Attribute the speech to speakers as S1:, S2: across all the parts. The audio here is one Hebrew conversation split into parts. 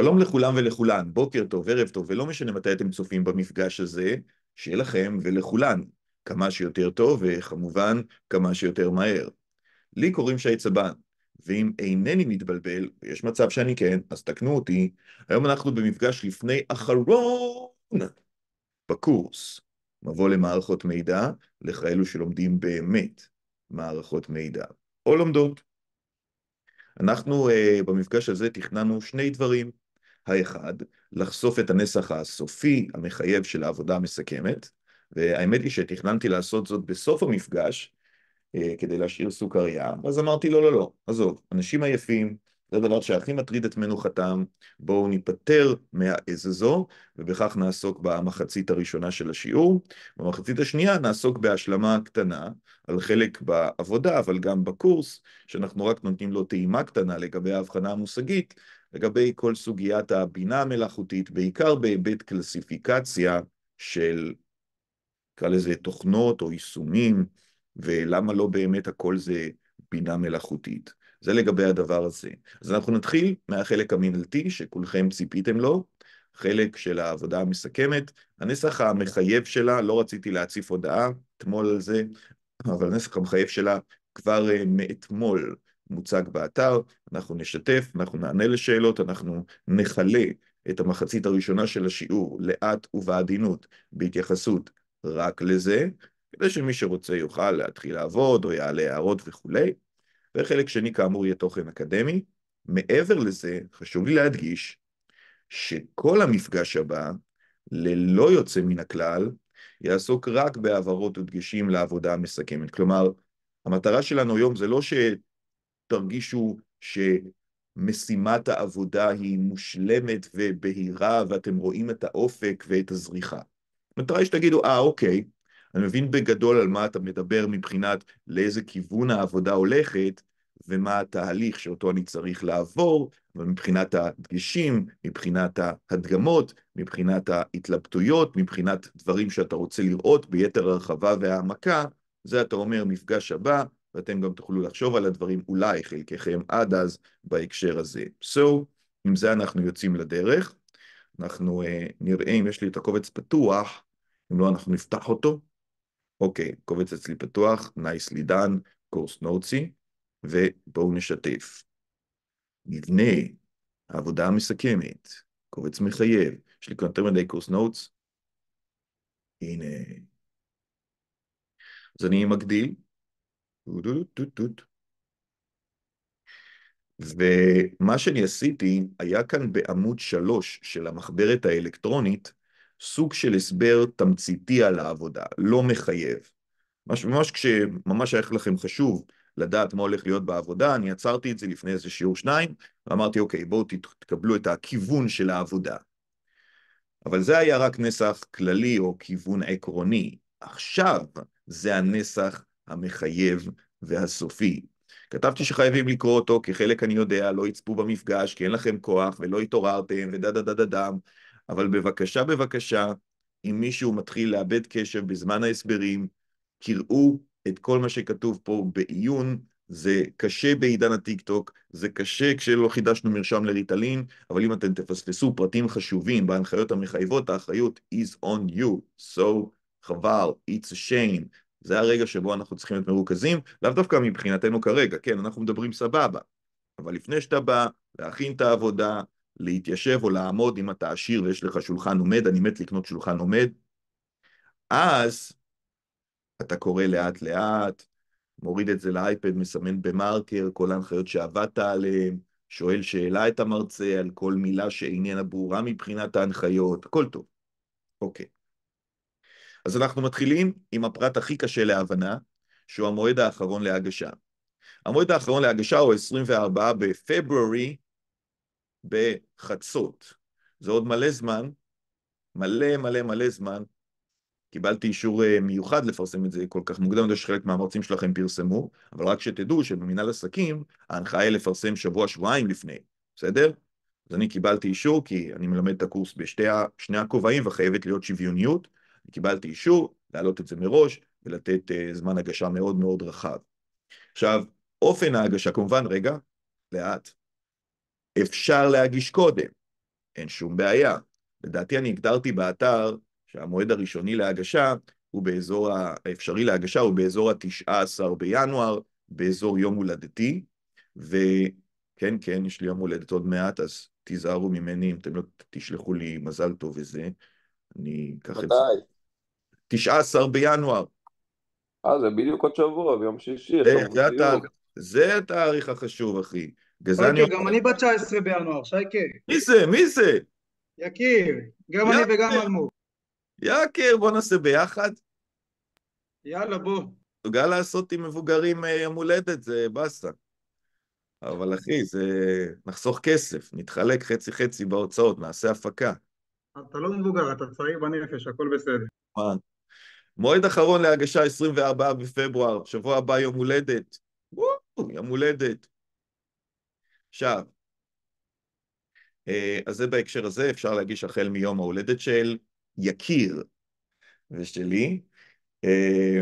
S1: שלום לכולם ולכולן, בוקר טוב, ערב טוב, ולא משנה מתי אתם צופים במפגש הזה, שיהיה לכם ולכולן כמה שיותר טוב, וכמובן, כמה שיותר מהר. לי קוראים שי צבן, ואם אינני מתבלבל, ויש מצב שאני כן, אז תקנו אותי, היום אנחנו במפגש לפני אחרון בקורס. מבוא למערכות מידע, לכאלו שלומדים באמת מערכות מידע, או לומדות. אנחנו uh, במפגש הזה תכננו שני דברים. האחד, לחשוף את הנסח הסופי המחייב של העבודה המסכמת, והאמת היא שתכננתי לעשות זאת בסוף המפגש, אה, כדי להשאיר סוכריה, ואז אמרתי לא, לא, לא, עזוב, אנשים עייפים, זה הדבר שהכי מטריד את מנוחתם, בואו ניפטר מהעז הזו, ובכך נעסוק במחצית הראשונה של השיעור. במחצית השנייה נעסוק בהשלמה קטנה על חלק בעבודה, אבל גם בקורס, שאנחנו רק נותנים לו טעימה קטנה לגבי ההבחנה המושגית, לגבי כל סוגיית הבינה המלאכותית, בעיקר בהיבט קלסיפיקציה של, נקרא לזה תוכנות או יישומים, ולמה לא באמת הכל זה בינה מלאכותית. זה לגבי הדבר הזה. אז אנחנו נתחיל מהחלק המינהלתי, שכולכם ציפיתם לו, חלק של העבודה המסכמת. הנסח המחייב שלה, לא רציתי להציף הודעה אתמול על זה, אבל הנסח המחייב שלה כבר אה, מאתמול מוצג באתר, אנחנו נשתף, אנחנו נענה לשאלות, אנחנו נכלה את המחצית הראשונה של השיעור לאט ובעדינות בהתייחסות רק לזה, כדי שמי שרוצה יוכל להתחיל לעבוד או יעלה הערות וכולי, וחלק שני כאמור יהיה תוכן אקדמי. מעבר לזה, חשוב לי להדגיש שכל המפגש הבא, ללא יוצא מן הכלל, יעסוק רק בהעברות ודגשים לעבודה המסכמת. כלומר, המטרה שלנו היום זה לא ש... תרגישו שמשימת העבודה היא מושלמת ובהירה, ואתם רואים את האופק ואת הזריחה. המטרה היא שתגידו, אה, ah, אוקיי, אני מבין בגדול על מה אתה מדבר מבחינת לאיזה כיוון העבודה הולכת, ומה התהליך שאותו אני צריך לעבור, אבל מבחינת הדגשים, מבחינת ההדגמות, מבחינת ההתלבטויות, מבחינת דברים שאתה רוצה לראות ביתר הרחבה והעמקה, זה אתה אומר מפגש הבא, ואתם גם תוכלו לחשוב על הדברים, אולי חלקכם עד אז, בהקשר הזה. So, עם זה אנחנו יוצאים לדרך. אנחנו uh, נראה אם יש לי את הקובץ פתוח, אם לא אנחנו נפתח אותו. אוקיי, okay, קובץ אצלי פתוח, nicely done, קורס נורצי, ובואו נשתף. נבנה, העבודה המסכמת, קובץ מחייב, יש לי כאן יותר מדי קורס נוטס, הנה. אז אני מגדיל, ומה שאני עשיתי היה כאן בעמוד 3 של המחברת האלקטרונית סוג של הסבר תמציתי על העבודה, לא מחייב. ממש, ממש כשממש היה לכם חשוב לדעת מה הולך להיות בעבודה, אני עצרתי את זה לפני איזה שיעור שניים, ואמרתי, אוקיי, בואו תקבלו את הכיוון של העבודה. אבל זה היה רק נסח כללי או כיוון עקרוני. עכשיו זה הנסח המחייב והסופי. כתבתי שחייבים לקרוא אותו, כי חלק אני יודע, לא יצפו במפגש, כי אין לכם כוח, ולא התעוררתם, ודה דה דה דה דם, אבל בבקשה, בבקשה, אם מישהו מתחיל לאבד קשב בזמן ההסברים, קראו את כל מה שכתוב פה בעיון, זה קשה בעידן הטיקטוק, זה קשה כשלא חידשנו מרשם לריטלין, אבל אם אתם תפספסו פרטים חשובים בהנחיות המחייבות, האחריות is on you, so חבל, it's a shame, זה הרגע שבו אנחנו צריכים להיות מרוכזים, לאו דווקא מבחינתנו כרגע, כן, אנחנו מדברים סבבה, אבל לפני שאתה בא, להכין את העבודה, להתיישב או לעמוד אם אתה עשיר ויש לך שולחן עומד, אני מת לקנות שולחן עומד, אז אתה קורא לאט לאט, מוריד את זה לאייפד, מסמן במרקר, כל ההנחיות שעבדת עליהן, שואל שאלה את המרצה על כל מילה שאיננה ברורה מבחינת ההנחיות, הכל טוב. אוקיי. אז אנחנו מתחילים עם הפרט הכי קשה להבנה, שהוא המועד האחרון להגשה. המועד האחרון להגשה הוא 24 בפברוארי בחצות. זה עוד מלא זמן, מלא מלא מלא זמן. קיבלתי אישור אה, מיוחד לפרסם את זה כל כך מוקדם, אני יודע שחלק מהמרצים שלכם פרסמו, אבל רק שתדעו שבמנהל עסקים ההנחיה היא לפרסם שבוע-שבועיים לפני, בסדר? אז אני קיבלתי אישור כי אני מלמד את הקורס בשני הכובעים וחייבת להיות שוויוניות, קיבלתי אישור להעלות את זה מראש ולתת אה, זמן הגשה מאוד מאוד רחב. עכשיו, אופן ההגשה, כמובן, רגע, לאט. אפשר להגיש קודם, אין שום בעיה. לדעתי אני הגדרתי באתר שהמועד הראשוני להגשה הוא באזור, האפשרי להגשה הוא באזור ה-19 בינואר, באזור יום הולדתי, וכן, כן, יש לי יום הולדת עוד מעט, אז תיזהרו ממני אם אתם לא תשלחו לי מזל טוב וזה, אני אקח את זה. מתי? 19 בינואר. אה, זה בדיוק עוד שבוע, ביום שישי. זה התאריך החשוב, אחי. גזעני... גם אני ב-19 בינואר, שייקה. מי זה? מי זה? יקיר, גם אני וגם אלמוג. יקיר, בוא נעשה ביחד. יאללה, בוא. מסוגל לעשות עם מבוגרים אה, יום הולדת, זה באסה. אבל אחי, זה... נחסוך כסף, נתחלק חצי-חצי בהוצאות, נעשה הפקה. אתה לא מבוגר, אתה צעיר בנפש, הכל בסדר. מה? מועד אחרון להגשה 24 בפברואר, שבוע הבא יום הולדת. וואו, יום הולדת. עכשיו, אה, אז זה בהקשר הזה, אפשר להגיש החל מיום ההולדת של יקיר ושלי. אה,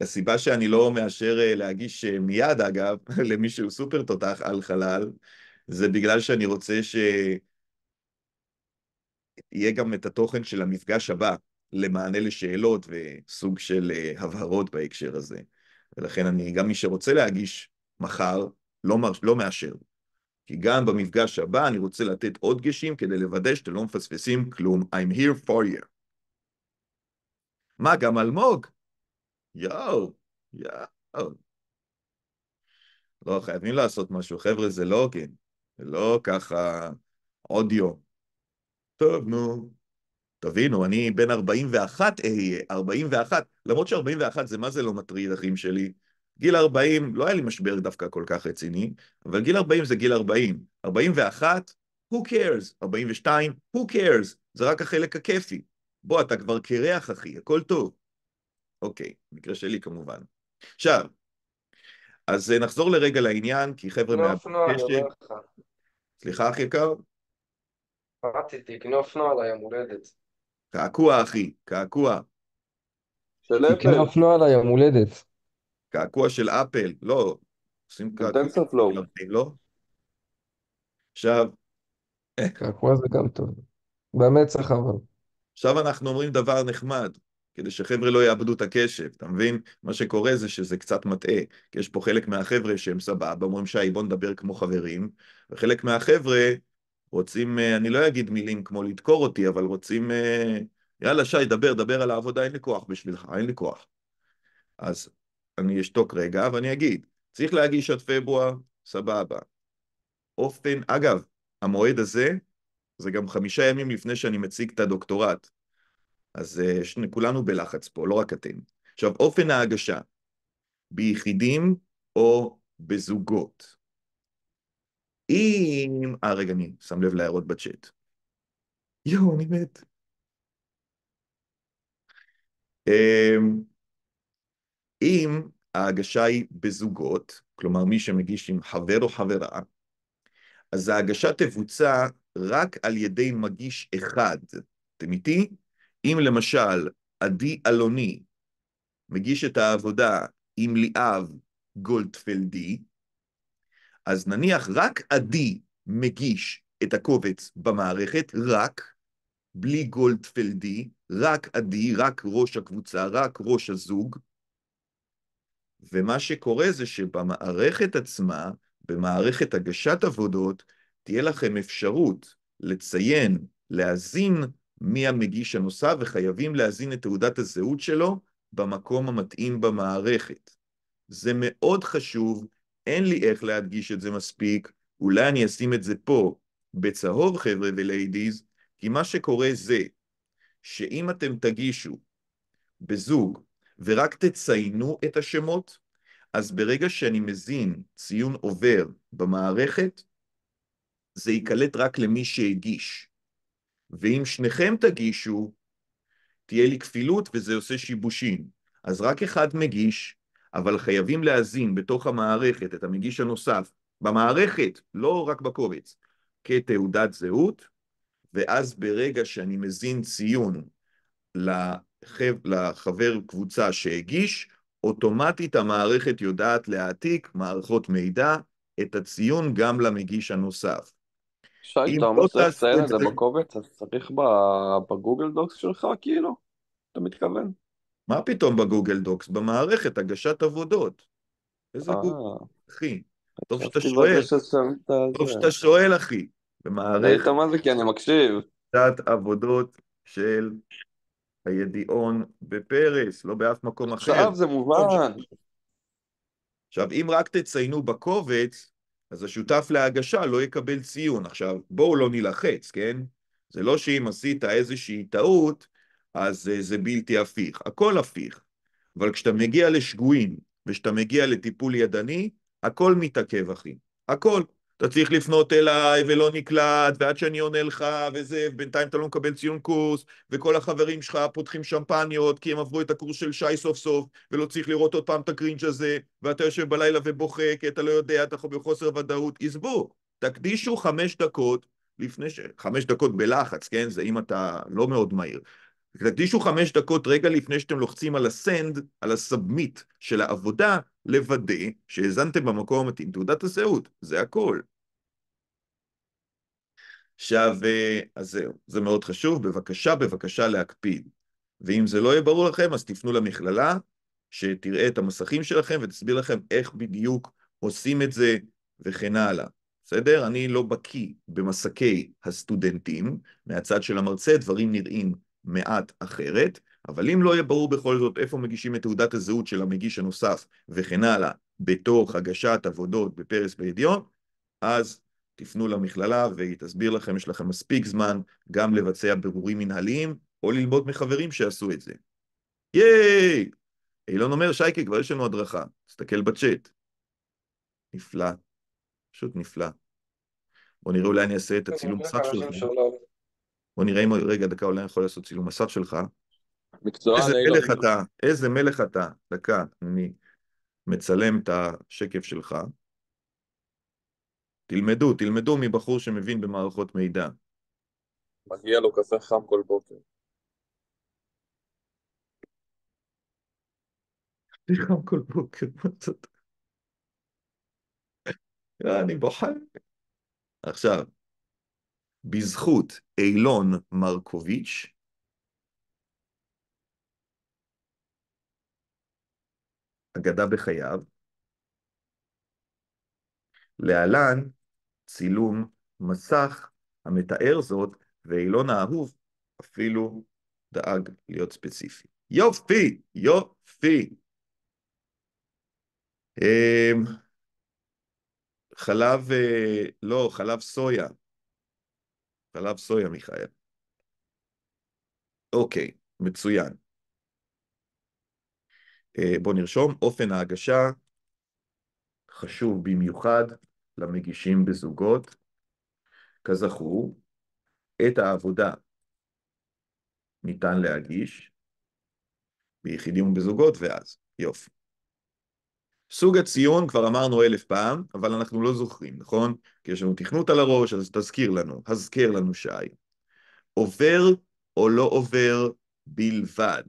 S1: הסיבה שאני לא מאשר אה, להגיש מיד, אגב, למי שהוא סופר תותח על חלל, זה בגלל שאני רוצה שיהיה גם את התוכן של המפגש הבא. למענה לשאלות וסוג של אה, הבהרות בהקשר הזה. ולכן אני, גם מי שרוצה להגיש מחר, לא, מר, לא מאשר. כי גם במפגש הבא אני רוצה לתת עוד גשים כדי לוודא שאתם לא מפספסים כלום. I'm here for you. מה, גם אלמוג? יואו, יואו. לא, חייבים לעשות משהו. חבר'ה, זה לא הוגן. כן, זה לא ככה אודיו. טוב, נו, תבינו, אני בן 41 אהיה, 41, למרות ש-41 זה מה זה לא מטריד, אחים שלי. גיל 40, לא היה לי משבר דווקא כל כך רציני, אבל גיל 40 זה גיל 40. 41, who cares? 42, who cares? זה רק החלק הכיפי. בוא, אתה כבר קרח, אחי, הכל טוב. אוקיי, מקרה שלי כמובן. עכשיו, אז אה, נחזור לרגע לעניין, כי חבר'ה מה... אופנוע, אני אומר לך. סליחה, אח יקר? רציתי, תקנה אופנוע היום הולדת. קעקוע, אחי, קעקוע. של אפל. תקנה אופנוע לא על היום הולדת. קעקוע של אפל, לא. עושים קעקוע. לא. לא? עכשיו... אה. קעקוע זה גם טוב. באמת צריך אבל. עכשיו אנחנו אומרים דבר נחמד, כדי שחבר'ה לא יאבדו את הקשב, אתה מבין? מה שקורה זה שזה קצת מטעה, כי יש פה חלק מהחבר'ה שהם סבבה, אומרים שי, בוא נדבר כמו חברים, וחלק מהחבר'ה רוצים, אה, אני לא אגיד מילים כמו לדקור אותי, אבל רוצים, אה, יאללה שי, דבר, דבר על העבודה, אין לי כוח בשבילך, אין לי כוח. אז אני אשתוק רגע ואני אגיד, צריך להגיש עד פברואר, סבבה. אופן, אגב, המועד הזה, זה גם חמישה ימים לפני שאני מציג את הדוקטורט. אז אה, שני, כולנו בלחץ פה, לא רק אתם. עכשיו, אופן ההגשה, ביחידים או בזוגות. אם... אה, רגע, אני שם לב להערות בצ'אט. יואו, אני מת. אמ, אם ההגשה היא בזוגות, כלומר מי שמגיש עם חבר או חברה, אז ההגשה תבוצע רק על ידי מגיש אחד. אתם איתי? אם למשל עדי אלוני מגיש את העבודה עם ליאב גולדפלדי, אז נניח רק עדי מגיש את הקובץ במערכת, רק, בלי גולדפלדי, רק עדי, רק ראש הקבוצה, רק ראש הזוג, ומה שקורה זה שבמערכת עצמה, במערכת הגשת עבודות, תהיה לכם אפשרות לציין, להזין מי המגיש הנוסף, וחייבים להזין את תעודת הזהות שלו במקום המתאים במערכת. זה מאוד חשוב אין לי איך להדגיש את זה מספיק, אולי אני אשים את זה פה בצהוב חבר'ה וליידיז, כי מה שקורה זה שאם אתם תגישו בזוג ורק תציינו את השמות, אז ברגע שאני מזין ציון עובר במערכת, זה ייקלט רק למי שהגיש. ואם שניכם תגישו, תהיה לי כפילות וזה עושה שיבושים. אז רק אחד מגיש, אבל חייבים להזין בתוך המערכת את המגיש הנוסף, במערכת, לא רק בקובץ, כתעודת זהות, ואז ברגע שאני מזין ציון לחב, לחבר קבוצה שהגיש, אוטומטית המערכת יודעת להעתיק מערכות מידע את הציון גם למגיש הנוסף. שי, אתה אומר לא שאתה מציין את זה בקובץ, אז צריך בגוגל דוקס שלך, כאילו? אתה מתכוון? מה פתאום בגוגל דוקס? במערכת, הגשת עבודות. איזה אה. גוגל, אחי. טוב שאתה כאילו שואל. טוב שאתה שואל, אחי. במערכת... היית מה זה כי אני מקשיב. גשת עבודות של הידיעון בפרס, לא באף מקום אחר. עכשיו זה מובן. עכשיו, אם רק תציינו בקובץ, אז השותף להגשה לא יקבל ציון. עכשיו, בואו לא נילחץ, כן? זה לא שאם עשית איזושהי טעות, אז אה, זה בלתי הפיך. הכל הפיך. אבל כשאתה מגיע לשגויים וכשאתה מגיע לטיפול ידני, הכל מתעכב, אחי. הכל. אתה צריך לפנות אליי ולא נקלט, ועד שאני עונה לך וזה, בינתיים אתה לא מקבל ציון קורס, וכל החברים שלך פותחים שמפניות כי הם עברו את הקורס של שי סוף סוף, ולא צריך לראות עוד פעם את הקרינג' הזה, ואתה יושב בלילה ובוכה כי אתה לא יודע, אתה בחוסר ודאות. עזבו, תקדישו חמש דקות לפני ש... חמש דקות בלחץ, כן? זה אם אתה לא מאוד מהיר. תקדישו חמש דקות רגע לפני שאתם לוחצים על הסנד, על הסאבמיט של העבודה, לוודא שהאזנתם במקום המתאים תעודת הזהות, זה הכל. עכשיו, אה, אז זהו, זה מאוד חשוב, בבקשה, בבקשה להקפיד. ואם זה לא יהיה ברור לכם, אז תפנו למכללה, שתראה את המסכים שלכם ותסביר לכם איך בדיוק עושים את זה וכן הלאה. בסדר? אני לא בקיא במסכי הסטודנטים, מהצד של המרצה דברים נראים מעט אחרת, אבל אם לא יהיה ברור בכל זאת איפה מגישים את תעודת הזהות של המגיש הנוסף וכן הלאה, בתוך הגשת עבודות בפרס בידיון, אז תפנו למכללה והיא תסביר לכם, יש לכם מספיק זמן גם לבצע בירורים מנהליים או ללמוד מחברים שעשו את זה. ייי! אילון אומר, שייקה, כבר יש לנו הדרכה, תסתכל בצ'אט. נפלא, פשוט נפלא. בוא נראה אולי אני אעשה את כן, הצילום קצת שלכם. בוא נראה אם רגע דקה אולי אני יכול לעשות צילום מסך שלך. מקצוען איזה מלך לא אתה, איזה מלך אתה, דקה, אני מצלם את השקף שלך. תלמדו, תלמדו מבחור שמבין במערכות מידע. מגיע לו קפה חם כל בוקר. חם כל בוקר, מה זאת? אני בוחר. עכשיו, בזכות אילון מרקוביץ', אגדה בחייו, להלן צילום מסך המתאר זאת, ואילון האהוב אפילו דאג להיות ספציפי. יופי, יופי. אמ, חלב, אה, לא, חלב סויה, חלב סויה, מיכאל. אוקיי, מצוין. אה, בואו נרשום, אופן ההגשה חשוב במיוחד למגישים בזוגות. כזכור, את העבודה ניתן להגיש ביחידים ובזוגות ואז, יופי. סוג הציון כבר אמרנו אלף פעם, אבל אנחנו לא זוכרים, נכון? כי יש לנו תכנות על הראש, אז תזכיר לנו, הזכר לנו שי. עובר או לא עובר בלבד.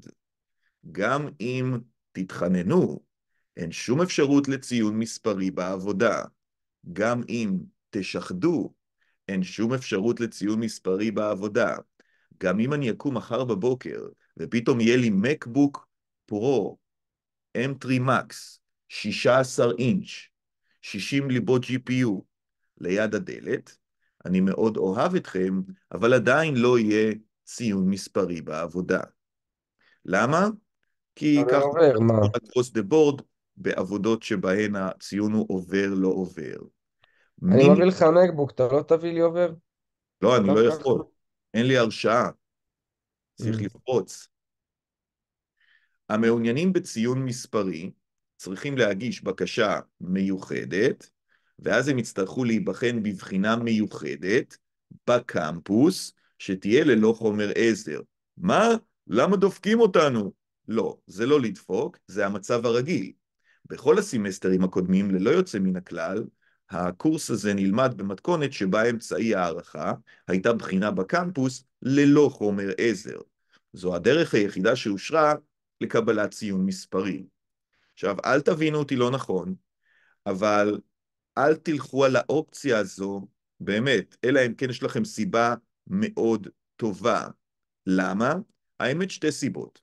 S1: גם אם תתחננו, אין שום אפשרות לציון מספרי בעבודה. גם אם תשחדו, אין שום אפשרות לציון מספרי בעבודה. גם אם אני אקום מחר בבוקר, ופתאום יהיה לי מקבוק פרו, M3 Max, 16 אינץ', 60 ליבות GPU ליד הדלת, אני מאוד אוהב אתכם, אבל עדיין לא יהיה ציון מספרי בעבודה. למה? כי ככה across דה בורד בעבודות שבהן הציון הוא עובר, לא עובר. אני מביא לך מקבוק, אתה לא תביא לי עובר? לא, אני לא, לא יכול. אין לי הרשאה. צריך mm. לפרוץ. המעוניינים בציון מספרי, צריכים להגיש בקשה מיוחדת, ואז הם יצטרכו להיבחן בבחינה מיוחדת בקמפוס, שתהיה ללא חומר עזר. מה? למה דופקים אותנו? לא, זה לא לדפוק, זה המצב הרגיל. בכל הסמסטרים הקודמים, ללא יוצא מן הכלל, הקורס הזה נלמד במתכונת שבה אמצעי הערכה הייתה בחינה בקמפוס ללא חומר עזר. זו הדרך היחידה שאושרה לקבלת ציון מספרים. עכשיו, אל תבינו אותי לא נכון, אבל אל תלכו על האופציה הזו, באמת, אלא אם כן יש לכם סיבה מאוד טובה. למה? האמת שתי סיבות.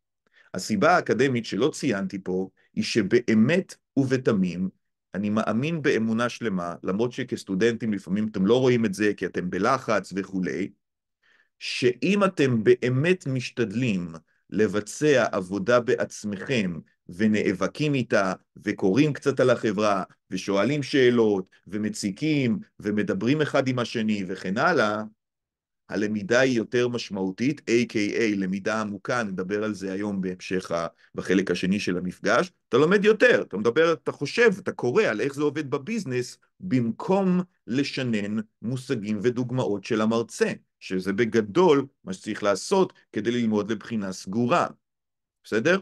S1: הסיבה האקדמית שלא ציינתי פה, היא שבאמת ובתמים, אני מאמין באמונה שלמה, למרות שכסטודנטים לפעמים אתם לא רואים את זה כי אתם בלחץ וכולי, שאם אתם באמת משתדלים לבצע עבודה בעצמכם ונאבקים איתה, וקוראים קצת על החברה, ושואלים שאלות, ומציקים, ומדברים אחד עם השני, וכן הלאה, הלמידה היא יותר משמעותית, A.K.A. למידה עמוקה, נדבר על זה היום בהמשך, ה, בחלק השני של המפגש. אתה לומד יותר, אתה מדבר, אתה חושב, אתה קורא על איך זה עובד בביזנס, במקום לשנן מושגים ודוגמאות של המרצה, שזה בגדול מה שצריך לעשות כדי ללמוד לבחינה סגורה. בסדר?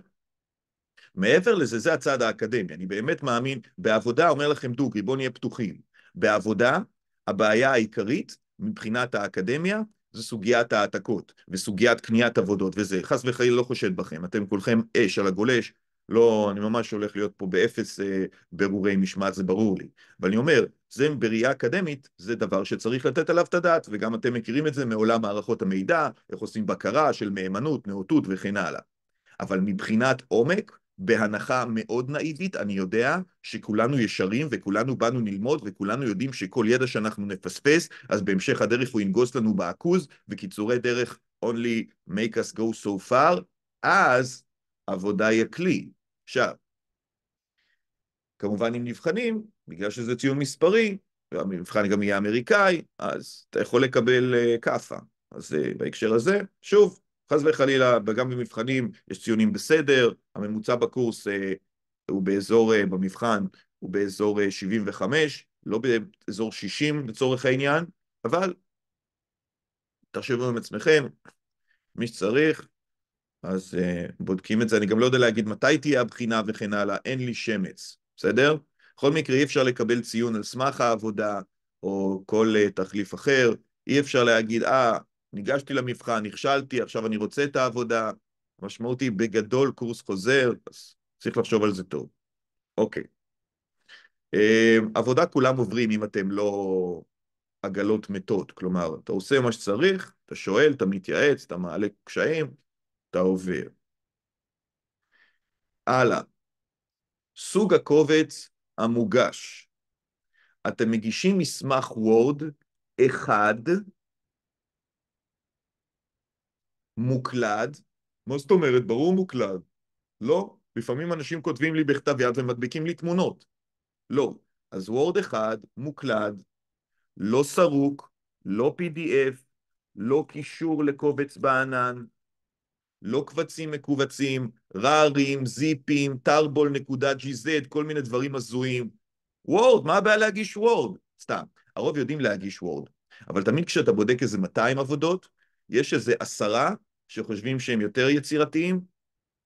S1: מעבר לזה, זה הצד האקדמי. אני באמת מאמין, בעבודה, אומר לכם דוגרי, בואו נהיה פתוחים. בעבודה, הבעיה העיקרית מבחינת האקדמיה זה סוגיית העתקות וסוגיית קניית עבודות וזה. חס וחלילה לא חושד בכם, אתם כולכם אש על הגולש, לא, אני ממש הולך להיות פה באפס אה, ברורי משמעת, זה ברור לי. אבל אני אומר, זה בראייה אקדמית, זה דבר שצריך לתת עליו את הדעת, וגם אתם מכירים את זה מעולם מערכות המידע, איך עושים בקרה של מהימנות, נאותות וכן הלאה. אבל מבחינת עומק, בהנחה מאוד נאיבית, אני יודע שכולנו ישרים וכולנו באנו ללמוד וכולנו יודעים שכל ידע שאנחנו נפספס, אז בהמשך הדרך הוא ינגוס לנו בעכוז, וקיצורי דרך only make us go so far, אז עבודה היא הכלי. עכשיו, כמובן אם נבחנים, בגלל שזה ציון מספרי, והמבחן גם יהיה אמריקאי, אז אתה יכול לקבל אה, כאפה. אז אה, בהקשר הזה, שוב, חס וחלילה, גם במבחנים יש ציונים בסדר, הממוצע בקורס אה, הוא באזור, אה, במבחן, הוא באזור אה, 75, לא באזור 60 לצורך העניין, אבל תחשבו עם עצמכם, מי שצריך, אז אה, בודקים את זה. אני גם לא יודע להגיד מתי תהיה הבחינה וכן הלאה, אין לי שמץ, בסדר? בכל מקרה, אי אפשר לקבל ציון על סמך העבודה או כל אה, תחליף אחר, אי אפשר להגיד, אה, ניגשתי למבחן, נכשלתי, עכשיו אני רוצה את העבודה. המשמעות היא בגדול קורס חוזר, אז צריך לחשוב על זה טוב. אוקיי. אמ, עבודה כולם עוברים אם אתם לא עגלות מתות, כלומר, אתה עושה מה שצריך, אתה שואל, אתה מתייעץ, אתה מעלה קשיים, אתה עובר. הלאה. סוג הקובץ המוגש. אתם מגישים מסמך וורד אחד מוקלד, מה זאת אומרת? ברור מוקלד. לא, לפעמים אנשים כותבים לי בכתב יד ומדביקים לי תמונות. לא. אז וורד אחד, מוקלד, לא סרוק, לא PDF, לא קישור לקובץ בענן, לא קבצים מכווצים, רארים, זיפים, טרבול נקודה GZ, כל מיני דברים הזויים. וורד, מה הבעיה להגיש וורד? סתם, הרוב יודעים להגיש וורד, אבל תמיד כשאתה בודק איזה 200 עבודות, יש איזה עשרה שחושבים שהם יותר יצירתיים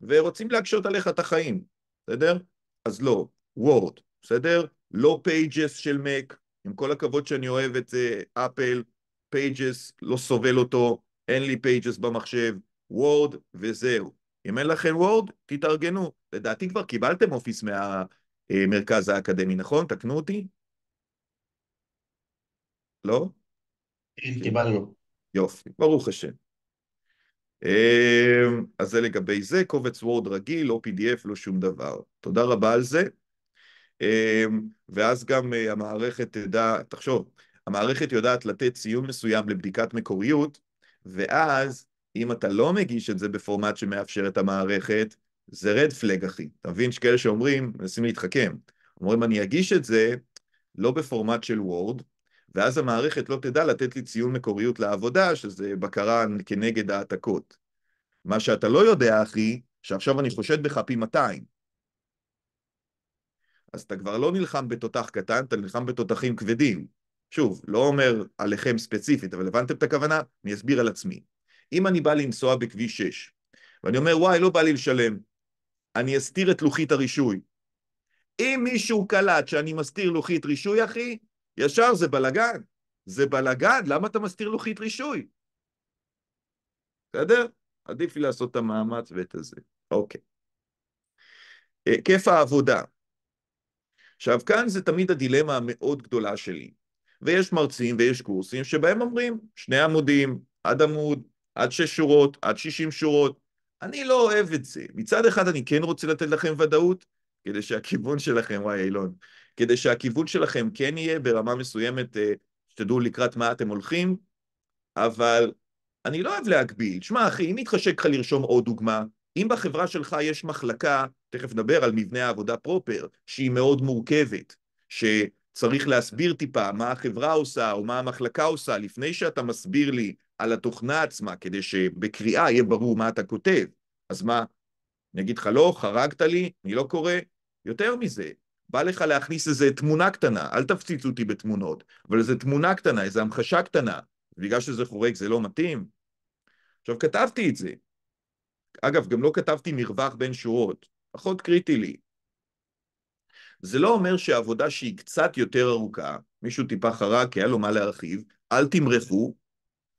S1: ורוצים להקשות עליך את החיים, בסדר? אז לא, וורד, בסדר? לא פייג'ס של מק, עם כל הכבוד שאני אוהב את אפל, אה, פייג'ס לא סובל אותו, אין לי פייג'ס במחשב, וורד וזהו. אם אין לכם וורד, תתארגנו. לדעתי כבר קיבלתם אופיס מהמרכז האקדמי, נכון? תקנו אותי. לא? כן, אוקיי. קיבלנו. יופי, ברוך השם. אמ, אז זה לגבי זה, קובץ וורד רגיל, לא PDF, לא שום דבר. תודה רבה על זה. אמ, ואז גם אה, המערכת תדע, תחשוב, המערכת יודעת לתת ציון מסוים לבדיקת מקוריות, ואז אם אתה לא מגיש את זה בפורמט שמאפשר את המערכת, זה רד פלג, אחי. אתה מבין שכאלה שאומרים, מנסים להתחכם. אומרים, אני אגיש את זה לא בפורמט של וורד, ואז המערכת לא תדע לתת לי ציון מקוריות לעבודה, שזה בקרה כנגד העתקות. מה שאתה לא יודע, אחי, שעכשיו אני חושד בך פי 200. אז אתה כבר לא נלחם בתותח קטן, אתה נלחם בתותחים כבדים. שוב, לא אומר עליכם ספציפית, אבל הבנתם את הכוונה? אני אסביר על עצמי. אם אני בא לנסוע בכביש 6, ואני אומר, וואי, לא בא לי לשלם, אני אסתיר את לוחית הרישוי. אם מישהו קלט שאני מסתיר לוחית רישוי, אחי, ישר זה בלגן. זה בלגן, למה אתה מסתיר לוחית רישוי? בסדר? עדיף לי לעשות את המאמץ ואת הזה. אוקיי. היקף העבודה. עכשיו, כאן זה תמיד הדילמה המאוד גדולה שלי. ויש מרצים ויש קורסים שבהם אומרים, שני עמודים, עד עמוד, עד שש שורות, עד שישים שורות. אני לא אוהב את זה. מצד אחד אני כן רוצה לתת לכם ודאות, כדי שהכיוון שלכם, וואי אילון, כדי שהכיוון שלכם כן יהיה ברמה מסוימת, אה, שתדעו לקראת מה אתם הולכים, אבל אני לא אוהב להגביל. שמע, אחי, אם יתחשק לך לרשום עוד דוגמה, אם בחברה שלך יש מחלקה, תכף נדבר על מבנה העבודה פרופר, שהיא מאוד מורכבת, שצריך להסביר טיפה מה החברה עושה או מה המחלקה עושה, לפני שאתה מסביר לי על התוכנה עצמה, כדי שבקריאה יהיה ברור מה אתה כותב. אז מה, אני אגיד לך לא, חרגת לי, אני לא קורא? יותר מזה, בא לך להכניס איזה תמונה קטנה, אל תפציץ אותי בתמונות, אבל איזה תמונה קטנה, איזה המחשה קטנה, בגלל שזה חורג זה לא מתאים. עכשיו, כתבתי את זה. אגב, גם לא כתבתי מרווח בין שורות, פחות קריטי לי. זה לא אומר שעבודה שהיא קצת יותר ארוכה, מישהו טיפה חרק כי היה לו מה להרחיב, אל תמרחו,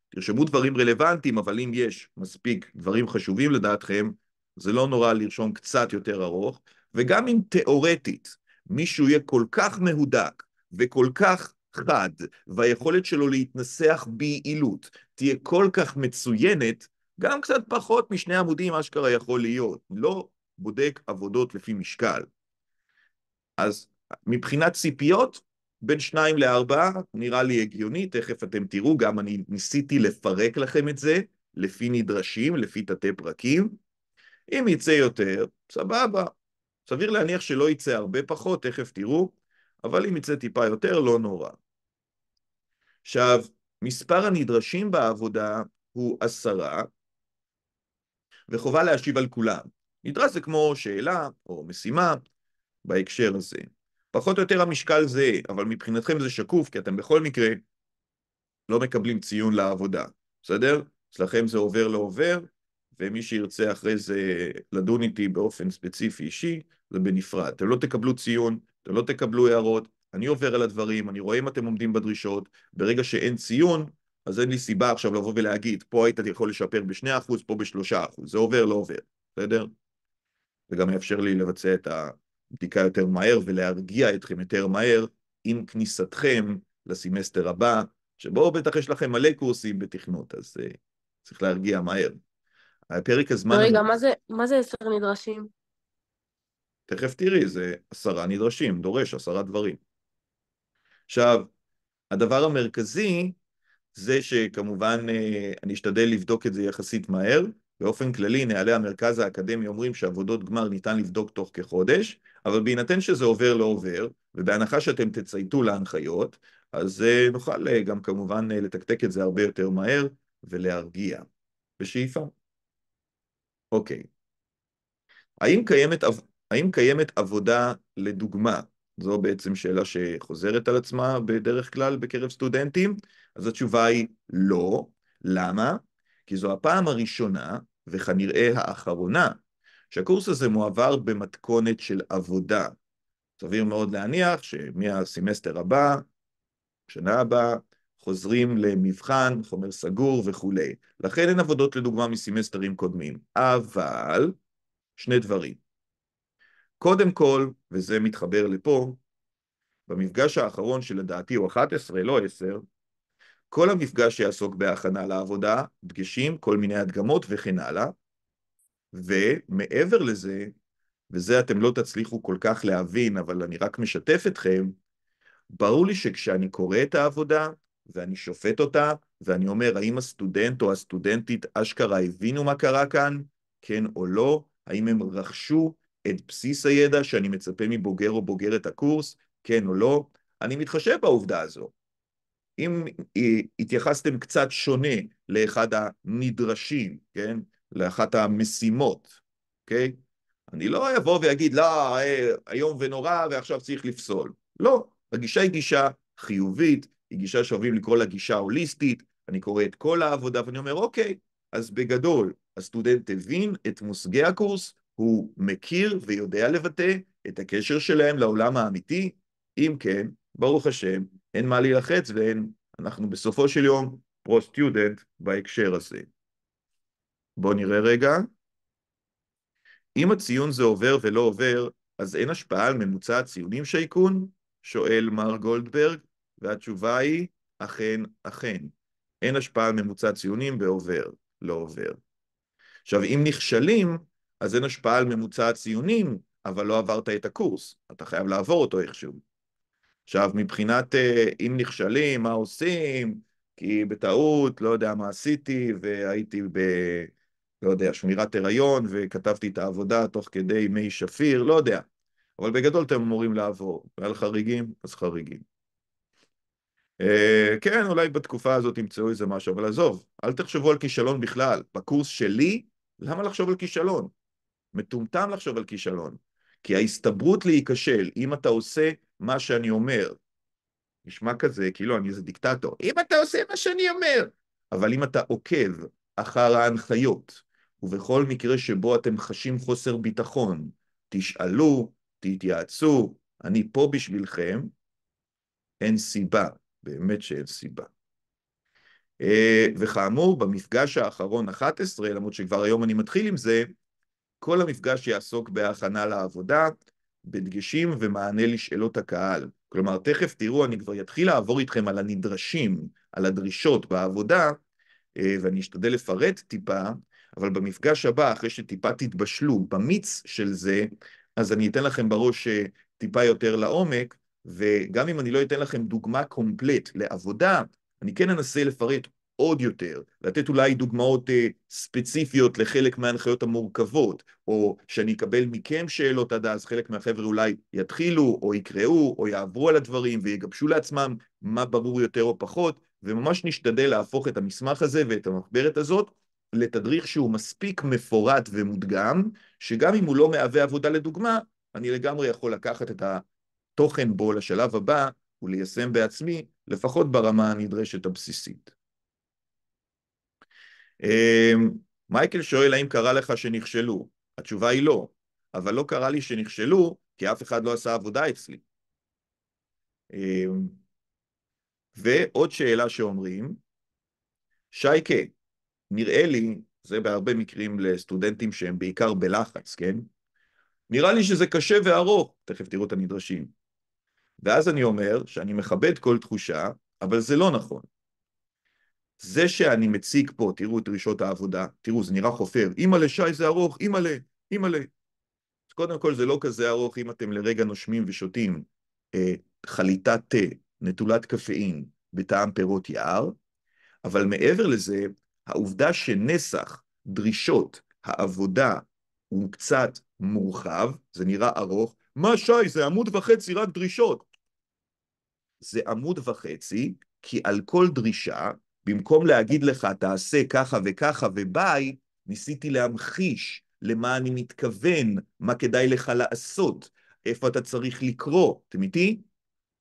S1: תרשמו דברים רלוונטיים, אבל אם יש מספיק דברים חשובים לדעתכם, זה לא נורא לרשום קצת יותר ארוך, וגם אם תיאורטית מישהו יהיה כל כך מהודק וכל כך חד, והיכולת שלו להתנסח ביעילות תהיה כל כך מצוינת, גם קצת פחות משני עמודים אשכרה יכול להיות. לא בודק עבודות לפי משקל. אז מבחינת ציפיות, בין שניים לארבעה נראה לי הגיוני, תכף אתם תראו, גם אני ניסיתי לפרק לכם את זה לפי נדרשים, לפי תתי פרקים. אם יצא יותר, סבבה, סביר להניח שלא יצא הרבה פחות, תכף תראו, אבל אם יצא טיפה יותר, לא נורא. עכשיו, מספר הנדרשים בעבודה הוא עשרה, וחובה להשיב על כולם. נדרש זה כמו שאלה או משימה בהקשר הזה. פחות או יותר המשקל זה, אבל מבחינתכם זה שקוף, כי אתם בכל מקרה לא מקבלים ציון לעבודה, בסדר? אצלכם זה עובר לעובר, ומי שירצה אחרי זה לדון איתי באופן ספציפי אישי, זה בנפרד. אתם לא תקבלו ציון, אתם לא תקבלו הערות, אני עובר על הדברים, אני רואה אם אתם עומדים בדרישות, ברגע שאין ציון, אז אין לי סיבה עכשיו לבוא ולהגיד, פה היית יכול לשפר ב-2%, פה ב-3%, זה עובר, לא עובר, בסדר? זה גם יאפשר לי לבצע את הבדיקה יותר מהר ולהרגיע אתכם יותר מהר עם כניסתכם לסמסטר הבא, שבו בטח יש לכם מלא קורסים בתכנות, אז uh, צריך להרגיע מהר. הפרק הזמן... רגע, מה זה, מה זה עשר נדרשים? תכף תראי, זה עשרה נדרשים, דורש עשרה דברים. עכשיו, הדבר המרכזי זה שכמובן אה, אני אשתדל לבדוק את זה יחסית מהר. באופן כללי, נהלי המרכז האקדמי אומרים שעבודות גמר ניתן לבדוק תוך כחודש, אבל בהינתן שזה עובר לא עובר, ובהנחה שאתם תצייתו להנחיות, אז אה, נוכל אה, גם כמובן לתקתק את זה הרבה יותר מהר ולהרגיע. בשאיפה. אוקיי. האם קיימת, האם קיימת עבודה, לדוגמה, זו בעצם שאלה שחוזרת על עצמה בדרך כלל בקרב סטודנטים, אז התשובה היא לא. למה? כי זו הפעם הראשונה, וכנראה האחרונה, שהקורס הזה מועבר במתכונת של עבודה. סביר מאוד להניח שמהסמסטר הבא, שנה הבאה, חוזרים למבחן, חומר סגור וכולי. לכן אין עבודות לדוגמה מסמסטרים קודמים. אבל, שני דברים. קודם כל, וזה מתחבר לפה, במפגש האחרון שלדעתי הוא 11, לא 10, כל המפגש שיעסוק בהכנה לעבודה, דגשים, כל מיני הדגמות וכן הלאה. ומעבר לזה, וזה אתם לא תצליחו כל כך להבין, אבל אני רק משתף אתכם, ברור לי שכשאני קורא את העבודה, ואני שופט אותה, ואני אומר, האם הסטודנט או הסטודנטית אשכרה הבינו מה קרה כאן, כן או לא? האם הם רכשו את בסיס הידע שאני מצפה מבוגר או בוגרת הקורס, כן או לא? אני מתחשב בעובדה הזו. אם התייחסתם קצת שונה לאחד הנדרשים, כן? לאחת המשימות, אוקיי? Okay? אני לא אבוא ואגיד, לא, אה, איום ונורא ועכשיו צריך לפסול. לא, הגישה היא גישה חיובית, היא גישה שאוהבים לקרוא לה גישה הוליסטית, אני קורא את כל העבודה ואני אומר, אוקיי, אז בגדול, הסטודנט הבין את מושגי הקורס, הוא מכיר ויודע לבטא את הקשר שלהם לעולם האמיתי, אם כן, ברוך השם, אין מה להילחץ ואין, אנחנו בסופו של יום פרו-סטודנט בהקשר הזה. בואו נראה רגע. אם הציון זה עובר ולא עובר, אז אין השפעה על ממוצע הציונים שייקון? שואל מר גולדברג. והתשובה היא, אכן, אכן. אין השפעה על ממוצע ציונים בעובר, לא עובר. עכשיו, אם נכשלים, אז אין השפעה על ממוצע הציונים, אבל לא עברת את הקורס, אתה חייב לעבור אותו איכשהו. עכשיו, מבחינת אה, אם נכשלים, מה עושים, כי בטעות, לא יודע מה עשיתי, והייתי ב... לא יודע, שמירת הריון, וכתבתי את העבודה תוך כדי מי שפיר, לא יודע. אבל בגדול אתם אמורים לעבור. ועל חריגים, אז חריגים. אה, כן, אולי בתקופה הזאת ימצאו איזה משהו, אבל עזוב, אל תחשבו על כישלון בכלל. בקורס שלי, למה לחשוב על כישלון? מטומטם לחשוב על כישלון. כי ההסתברות להיכשל, אם אתה עושה מה שאני אומר, נשמע כזה, כאילו אני איזה דיקטטור, אם אתה עושה מה שאני אומר, אבל אם אתה עוקב אחר ההנחיות, ובכל מקרה שבו אתם חשים חוסר ביטחון, תשאלו, תתייעצו, אני פה בשבילכם, אין סיבה באמת שאין סיבה. אה, וכאמור, במפגש האחרון 11, למרות שכבר היום אני מתחיל עם זה, כל המפגש יעסוק בהכנה לעבודה, בדגשים ומענה לשאלות הקהל. כלומר, תכף תראו, אני כבר אתחיל לעבור איתכם על הנדרשים, על הדרישות בעבודה, אה, ואני אשתדל לפרט טיפה, אבל במפגש הבא, אחרי שטיפה תתבשלו במיץ של זה, אז אני אתן לכם בראש אה, טיפה יותר לעומק, וגם אם אני לא אתן לכם דוגמה קומפלט לעבודה, אני כן אנסה לפרט עוד יותר, לתת אולי דוגמאות אה, ספציפיות לחלק מההנחיות המורכבות, או שאני אקבל מכם שאלות עד אז, חלק מהחבר'ה אולי יתחילו, או יקראו, או יעברו על הדברים ויגבשו לעצמם מה ברור יותר או פחות, וממש נשתדל להפוך את המסמך הזה ואת המחברת הזאת לתדריך שהוא מספיק מפורט ומודגם, שגם אם הוא לא מהווה עבודה לדוגמה, אני לגמרי יכול לקחת את תוכן בו לשלב הבא וליישם בעצמי, לפחות ברמה הנדרשת הבסיסית. אמ, מייקל שואל האם קרה לך שנכשלו? התשובה היא לא, אבל לא קרה לי שנכשלו כי אף אחד לא עשה עבודה אצלי. אמ, ועוד שאלה שאומרים, שייקה, נראה לי, זה בהרבה מקרים לסטודנטים שהם בעיקר בלחץ, כן? נראה לי שזה קשה וארוך, תכף תראו את הנדרשים. ואז אני אומר שאני מכבד כל תחושה, אבל זה לא נכון. זה שאני מציג פה, תראו את דרישות העבודה, תראו, זה נראה חופר, אימא'לה שי זה ארוך, אימא'לה, אימא'לה. אז קודם כל זה לא כזה ארוך אם אתם לרגע נושמים ושותים אה, חליטת תה, נטולת קפאין, בטעם פירות יער, אבל מעבר לזה, העובדה שנסח, דרישות, העבודה הוא קצת מורחב, זה נראה ארוך, מה שי, זה עמוד וחצי רק דרישות. זה עמוד וחצי, כי על כל דרישה, במקום להגיד לך, תעשה ככה וככה וביי, ניסיתי להמחיש למה אני מתכוון, מה כדאי לך לעשות, איפה אתה צריך לקרוא, אתם איתי?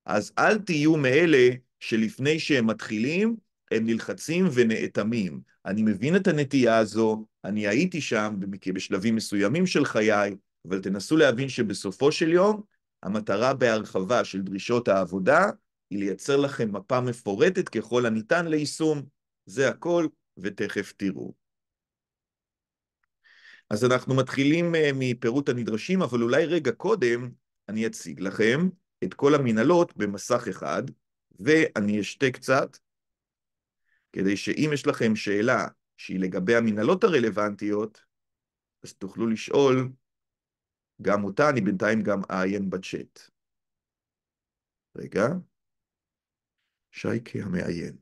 S1: אז אל תהיו מאלה שלפני שהם מתחילים, הם נלחצים ונאטמים. אני מבין את הנטייה הזו, אני הייתי שם בשלבים מסוימים של חיי, אבל תנסו להבין שבסופו של יום, המטרה בהרחבה של דרישות העבודה היא לייצר לכם מפה מפורטת ככל הניתן ליישום. זה הכל, ותכף תראו. אז אנחנו מתחילים אה, מפירוט הנדרשים, אבל אולי רגע קודם אני אציג לכם את כל המנהלות במסך אחד, ואני אשתה קצת, כדי שאם יש לכם שאלה שהיא לגבי המנהלות הרלוונטיות, אז תוכלו לשאול גם אותה, אני בינתיים גם אעיין בצ'אט. רגע. שייקה המעיין.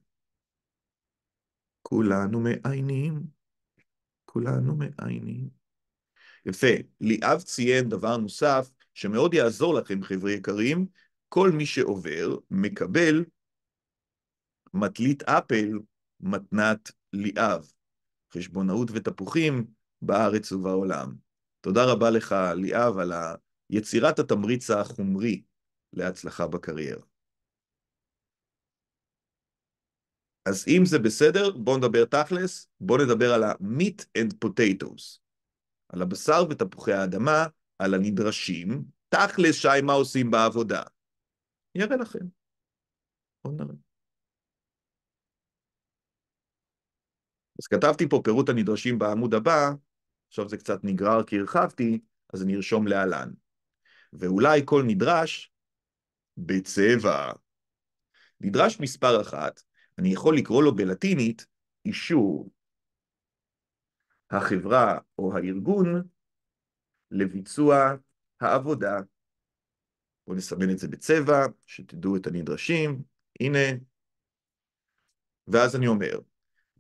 S1: כולנו מעיינים, כולנו מעיינים. יפה, ליאב ציין דבר נוסף שמאוד יעזור לכם, חבר'ה יקרים, כל מי שעובר מקבל מטלית אפל, מתנת ליאב. חשבונאות ותפוחים בארץ ובעולם. תודה רבה לך, ליאב, על יצירת התמריץ החומרי להצלחה בקריירה. אז אם זה בסדר, בואו נדבר תכלס, בואו נדבר על ה-meat and potatoes, על הבשר ותפוחי האדמה, על הנדרשים, תכלס, שי, מה עושים בעבודה? אני אראה לכם. בואו נראה. אז כתבתי פה פירוט הנדרשים בעמוד הבא, עכשיו זה קצת נגרר כי הרחבתי, אז אני ארשום להלן. ואולי כל נדרש בצבע. נדרש מספר אחת, אני יכול לקרוא לו בלטינית אישור החברה או הארגון לביצוע העבודה. בואו נסמן את זה בצבע, שתדעו את הנדרשים, הנה. ואז אני אומר,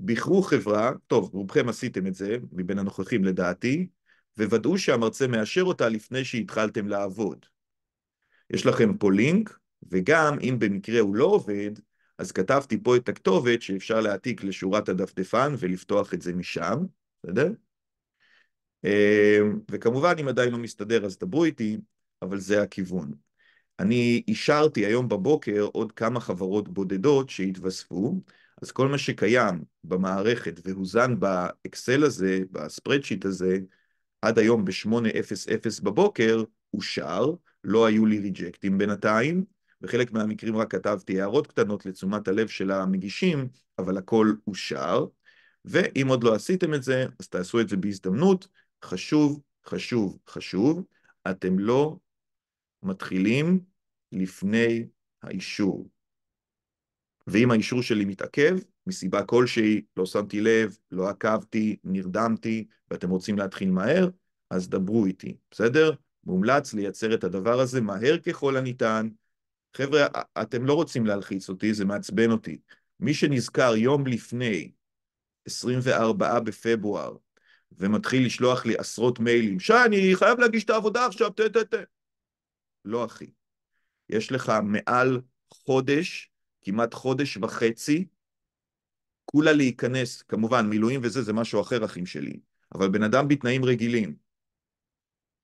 S1: בחרו חברה, טוב, רובכם עשיתם את זה, מבין הנוכחים לדעתי, וודאו שהמרצה מאשר אותה לפני שהתחלתם לעבוד. יש לכם פה לינק, וגם אם במקרה הוא לא עובד, אז כתבתי פה את הכתובת שאפשר להעתיק לשורת הדפדפן ולפתוח את זה משם, בסדר? אה, וכמובן, אם עדיין לא מסתדר אז דברו איתי, אבל זה הכיוון. אני אישרתי היום בבוקר עוד כמה חברות בודדות שהתווספו, אז כל מה שקיים במערכת והוזן באקסל הזה, בספרדשיט הזה, עד היום ב-8:00 בבוקר, אושר, לא היו לי ריג'קטים בינתיים, בחלק מהמקרים רק כתבתי הערות קטנות לתשומת הלב של המגישים, אבל הכל אושר, ואם עוד לא עשיתם את זה, אז תעשו את זה בהזדמנות. חשוב, חשוב, חשוב, אתם לא מתחילים לפני האישור. ואם האישור שלי מתעכב, מסיבה כלשהי, לא שמתי לב, לא עקבתי, נרדמתי, ואתם רוצים להתחיל מהר, אז דברו איתי, בסדר? מומלץ לייצר את הדבר הזה מהר ככל הניתן, חבר'ה, אתם לא רוצים להלחיץ אותי, זה מעצבן אותי. מי שנזכר יום לפני, 24 בפברואר, ומתחיל לשלוח לי עשרות מיילים, שי, אני חייב להגיש את העבודה עכשיו, תה תה תה. לא, אחי. יש לך מעל חודש, כמעט חודש וחצי, כולה להיכנס, כמובן, מילואים וזה, זה משהו אחר, אחים שלי, אבל בן אדם בתנאים רגילים.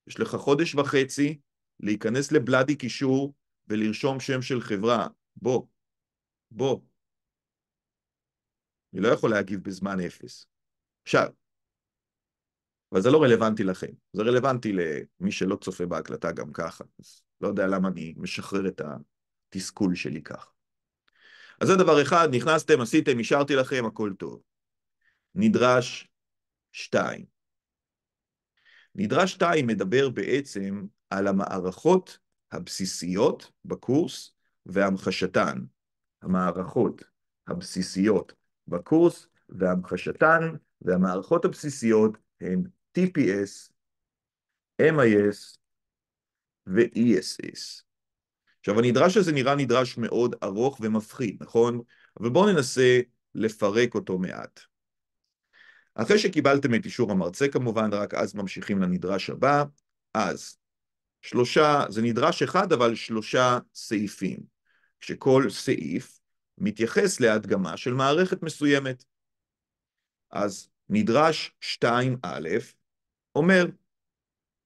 S1: יש לך חודש וחצי להיכנס לבלאדי קישור, ולרשום שם של חברה, בוא, בוא. אני לא יכול להגיב בזמן אפס. עכשיו, אבל זה לא רלוונטי לכם, זה רלוונטי למי שלא צופה בהקלטה גם ככה, אז לא יודע למה אני משחרר את התסכול שלי כך. אז זה דבר אחד, נכנסתם, עשיתם, השארתי לכם, הכל טוב. נדרש שתיים. נדרש שתיים מדבר בעצם על המערכות הבסיסיות בקורס והמחשתן, המערכות הבסיסיות בקורס והמחשתן, והמערכות הבסיסיות הן TPS, MIS ו-ESS. עכשיו, הנדרש הזה נראה נדרש מאוד ארוך ומפחיד, נכון? אבל בואו ננסה לפרק אותו מעט. אחרי שקיבלתם את אישור המרצה כמובן, רק אז ממשיכים לנדרש הבא, אז שלושה, זה נדרש אחד, אבל שלושה סעיפים, כשכל סעיף מתייחס להדגמה של מערכת מסוימת. אז נדרש 2א אומר,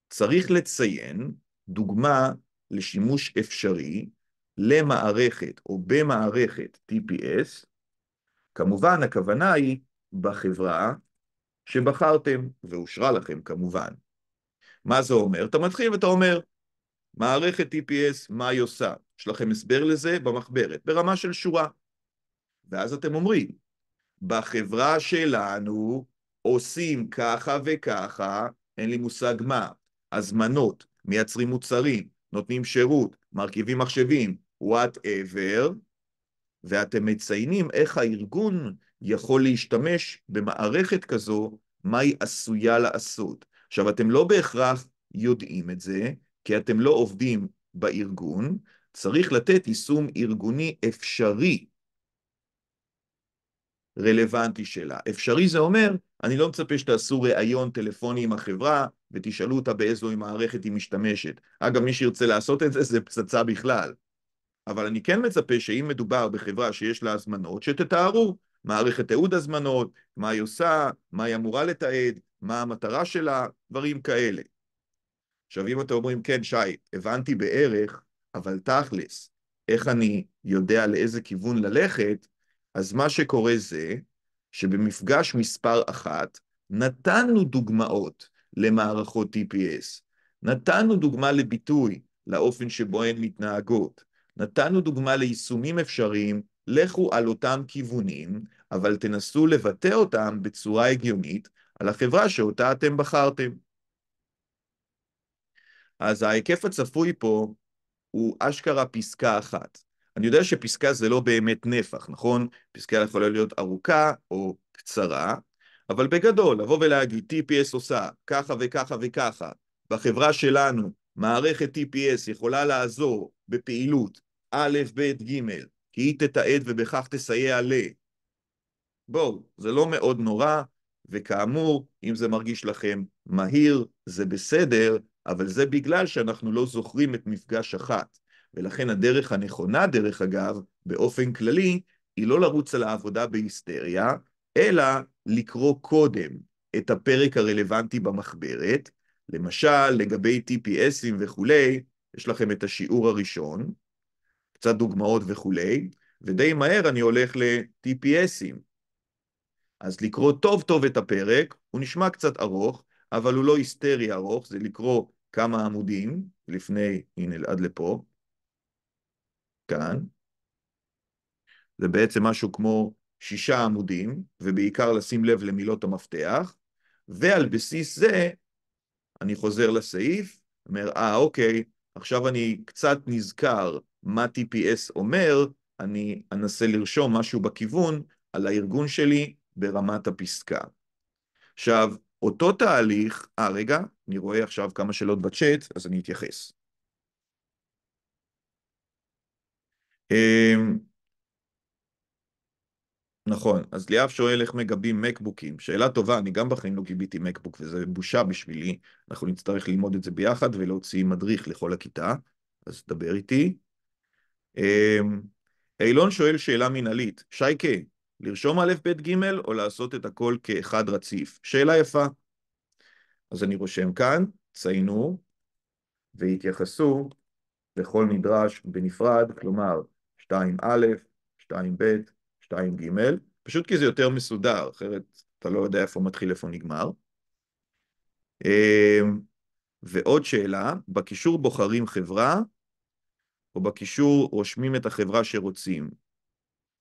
S1: צריך לציין דוגמה לשימוש אפשרי למערכת או במערכת TPS, כמובן הכוונה היא בחברה שבחרתם ואושרה לכם כמובן. מה זה אומר? אתה מתחיל ואתה אומר, מערכת TPS, מה היא עושה? יש לכם הסבר לזה במחברת, ברמה של שורה. ואז אתם אומרים, בחברה שלנו עושים ככה וככה, אין לי מושג מה, הזמנות, מייצרים מוצרים, נותנים שירות, מרכיבים מחשבים, whatever, ואתם מציינים איך הארגון יכול להשתמש במערכת כזו, מה היא עשויה לעשות. עכשיו, אתם לא בהכרח יודעים את זה, כי אתם לא עובדים בארגון, צריך לתת יישום ארגוני אפשרי רלוונטי שלה. אפשרי זה אומר, אני לא מצפה שתעשו ראיון טלפוני עם החברה ותשאלו אותה באיזו מערכת היא משתמשת. אגב, מי שירצה לעשות את זה, זה פצצה בכלל. אבל אני כן מצפה שאם מדובר בחברה שיש לה הזמנות, שתתארו מערכת תיעוד הזמנות, מה היא עושה, מה היא אמורה לתעד, מה המטרה שלה, דברים כאלה. עכשיו, אם אתם אומרים, כן, שי, הבנתי בערך, אבל תכלס, איך אני יודע לאיזה כיוון ללכת, אז מה שקורה זה שבמפגש מספר אחת נתנו דוגמאות למערכות TPS, נתנו דוגמה לביטוי, לאופן שבו הן מתנהגות, נתנו דוגמה ליישומים אפשריים, לכו על אותם כיוונים, אבל תנסו לבטא אותם בצורה הגיונית על החברה שאותה אתם בחרתם. אז ההיקף הצפוי פה הוא אשכרה פסקה אחת. אני יודע שפסקה זה לא באמת נפח, נכון? פסקה יכולה להיות ארוכה או קצרה, אבל בגדול, לבוא ולהגיד TPS עושה ככה וככה וככה, בחברה שלנו מערכת TPS יכולה לעזור בפעילות א', ב', ג', כי היא תתעד ובכך תסייע ל... בואו, זה לא מאוד נורא, וכאמור, אם זה מרגיש לכם מהיר, זה בסדר, אבל זה בגלל שאנחנו לא זוכרים את מפגש אחת. ולכן הדרך הנכונה, דרך אגב, באופן כללי, היא לא לרוץ על העבודה בהיסטריה, אלא לקרוא קודם את הפרק הרלוונטי במחברת. למשל, לגבי TPSים וכולי, יש לכם את השיעור הראשון, קצת דוגמאות וכולי, ודי מהר אני הולך ל-TPSים. אז לקרוא טוב טוב את הפרק, הוא נשמע קצת ארוך, אבל הוא לא היסטרי ארוך, זה לקרוא כמה עמודים לפני, הנה, עד לפה, כאן. זה בעצם משהו כמו שישה עמודים, ובעיקר לשים לב למילות המפתח, ועל בסיס זה אני חוזר לסעיף, אומר, אה, ah, אוקיי, עכשיו אני קצת נזכר מה TPS אומר, אני אנסה לרשום משהו בכיוון על הארגון שלי, ברמת הפסקה. עכשיו, אותו תהליך, אה רגע, אני רואה עכשיו כמה שאלות בצ'אט, אז אני אתייחס. אמ, נכון, אז ליאב שואל איך מגבים מקבוקים. שאלה טובה, אני גם בחיים לא גיביתי מקבוק, וזה בושה בשבילי. אנחנו נצטרך ללמוד את זה ביחד ולהוציא מדריך לכל הכיתה, אז דבר איתי. אמ, אילון שואל שאלה מנהלית, שייקה, לרשום א', ב', ג', או לעשות את הכל כאחד רציף? שאלה יפה. אז אני רושם כאן, ציינו והתייחסו לכל מדרש בנפרד, כלומר 2א', 2ב', 2ג', פשוט כי זה יותר מסודר, אחרת אתה לא יודע איפה מתחיל, איפה נגמר. אמ, ועוד שאלה, בקישור בוחרים חברה, או בקישור רושמים את החברה שרוצים.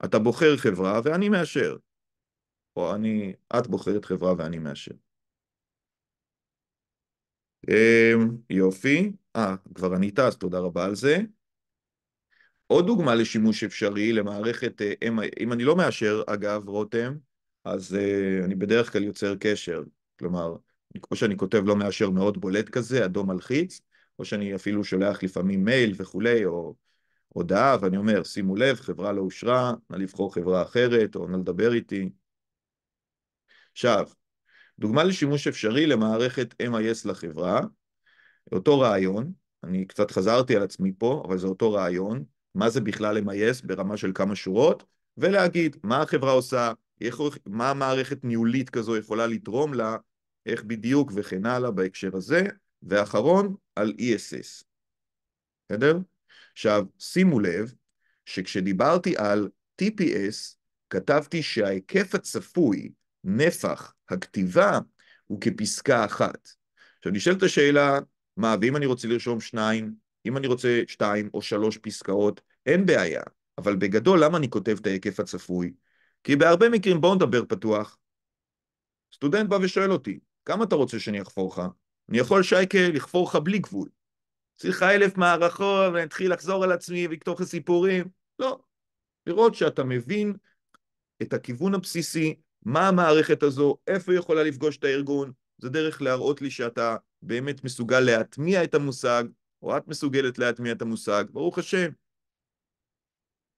S1: אתה בוחר חברה ואני מאשר. או אני, את בוחרת חברה ואני מאשר. אמ, יופי, אה, כבר ענית, אז תודה רבה על זה. עוד דוגמה לשימוש אפשרי למערכת, אה, אם אני לא מאשר, אגב, רותם, אז אה, אני בדרך כלל יוצר קשר. כלומר, כמו שאני כותב לא מאשר מאוד בולט כזה, אדום מלחיץ, או שאני אפילו שולח לפעמים מייל וכולי, או הודעה, ואני אומר, שימו לב, חברה לא אושרה, נא לבחור חברה אחרת, או נא לדבר איתי. עכשיו, דוגמה לשימוש אפשרי למערכת MIS לחברה, אותו רעיון, אני קצת חזרתי על עצמי פה, אבל זה אותו רעיון, מה זה בכלל MIS ברמה של כמה שורות, ולהגיד מה החברה עושה, איך, מה מערכת ניהולית כזו יכולה לתרום לה, איך בדיוק וכן הלאה בהקשר הזה, ואחרון, על ESS. בסדר? עכשיו, שימו לב שכשדיברתי על TPS, כתבתי שההיקף הצפוי, נפח הכתיבה, הוא כפסקה אחת. עכשיו, נשאלת השאלה, מה, ואם אני רוצה לרשום שניים, אם אני רוצה שתיים או שלוש פסקאות, אין בעיה. אבל בגדול, למה אני כותב את ההיקף הצפוי? כי בהרבה מקרים, בואו נדבר פתוח. סטודנט בא ושואל אותי, כמה אתה רוצה שאני אחפור לך? אני יכול, שייקה, לחפור לך בלי גבול. צריכה אלף מערכות, ואני אתחיל לחזור על עצמי ולכתוב לך סיפורים. לא. לראות שאתה מבין את הכיוון הבסיסי, מה המערכת הזו, איפה היא יכולה לפגוש את הארגון, זה דרך להראות לי שאתה באמת מסוגל להטמיע את המושג, או את מסוגלת להטמיע את המושג, ברוך השם.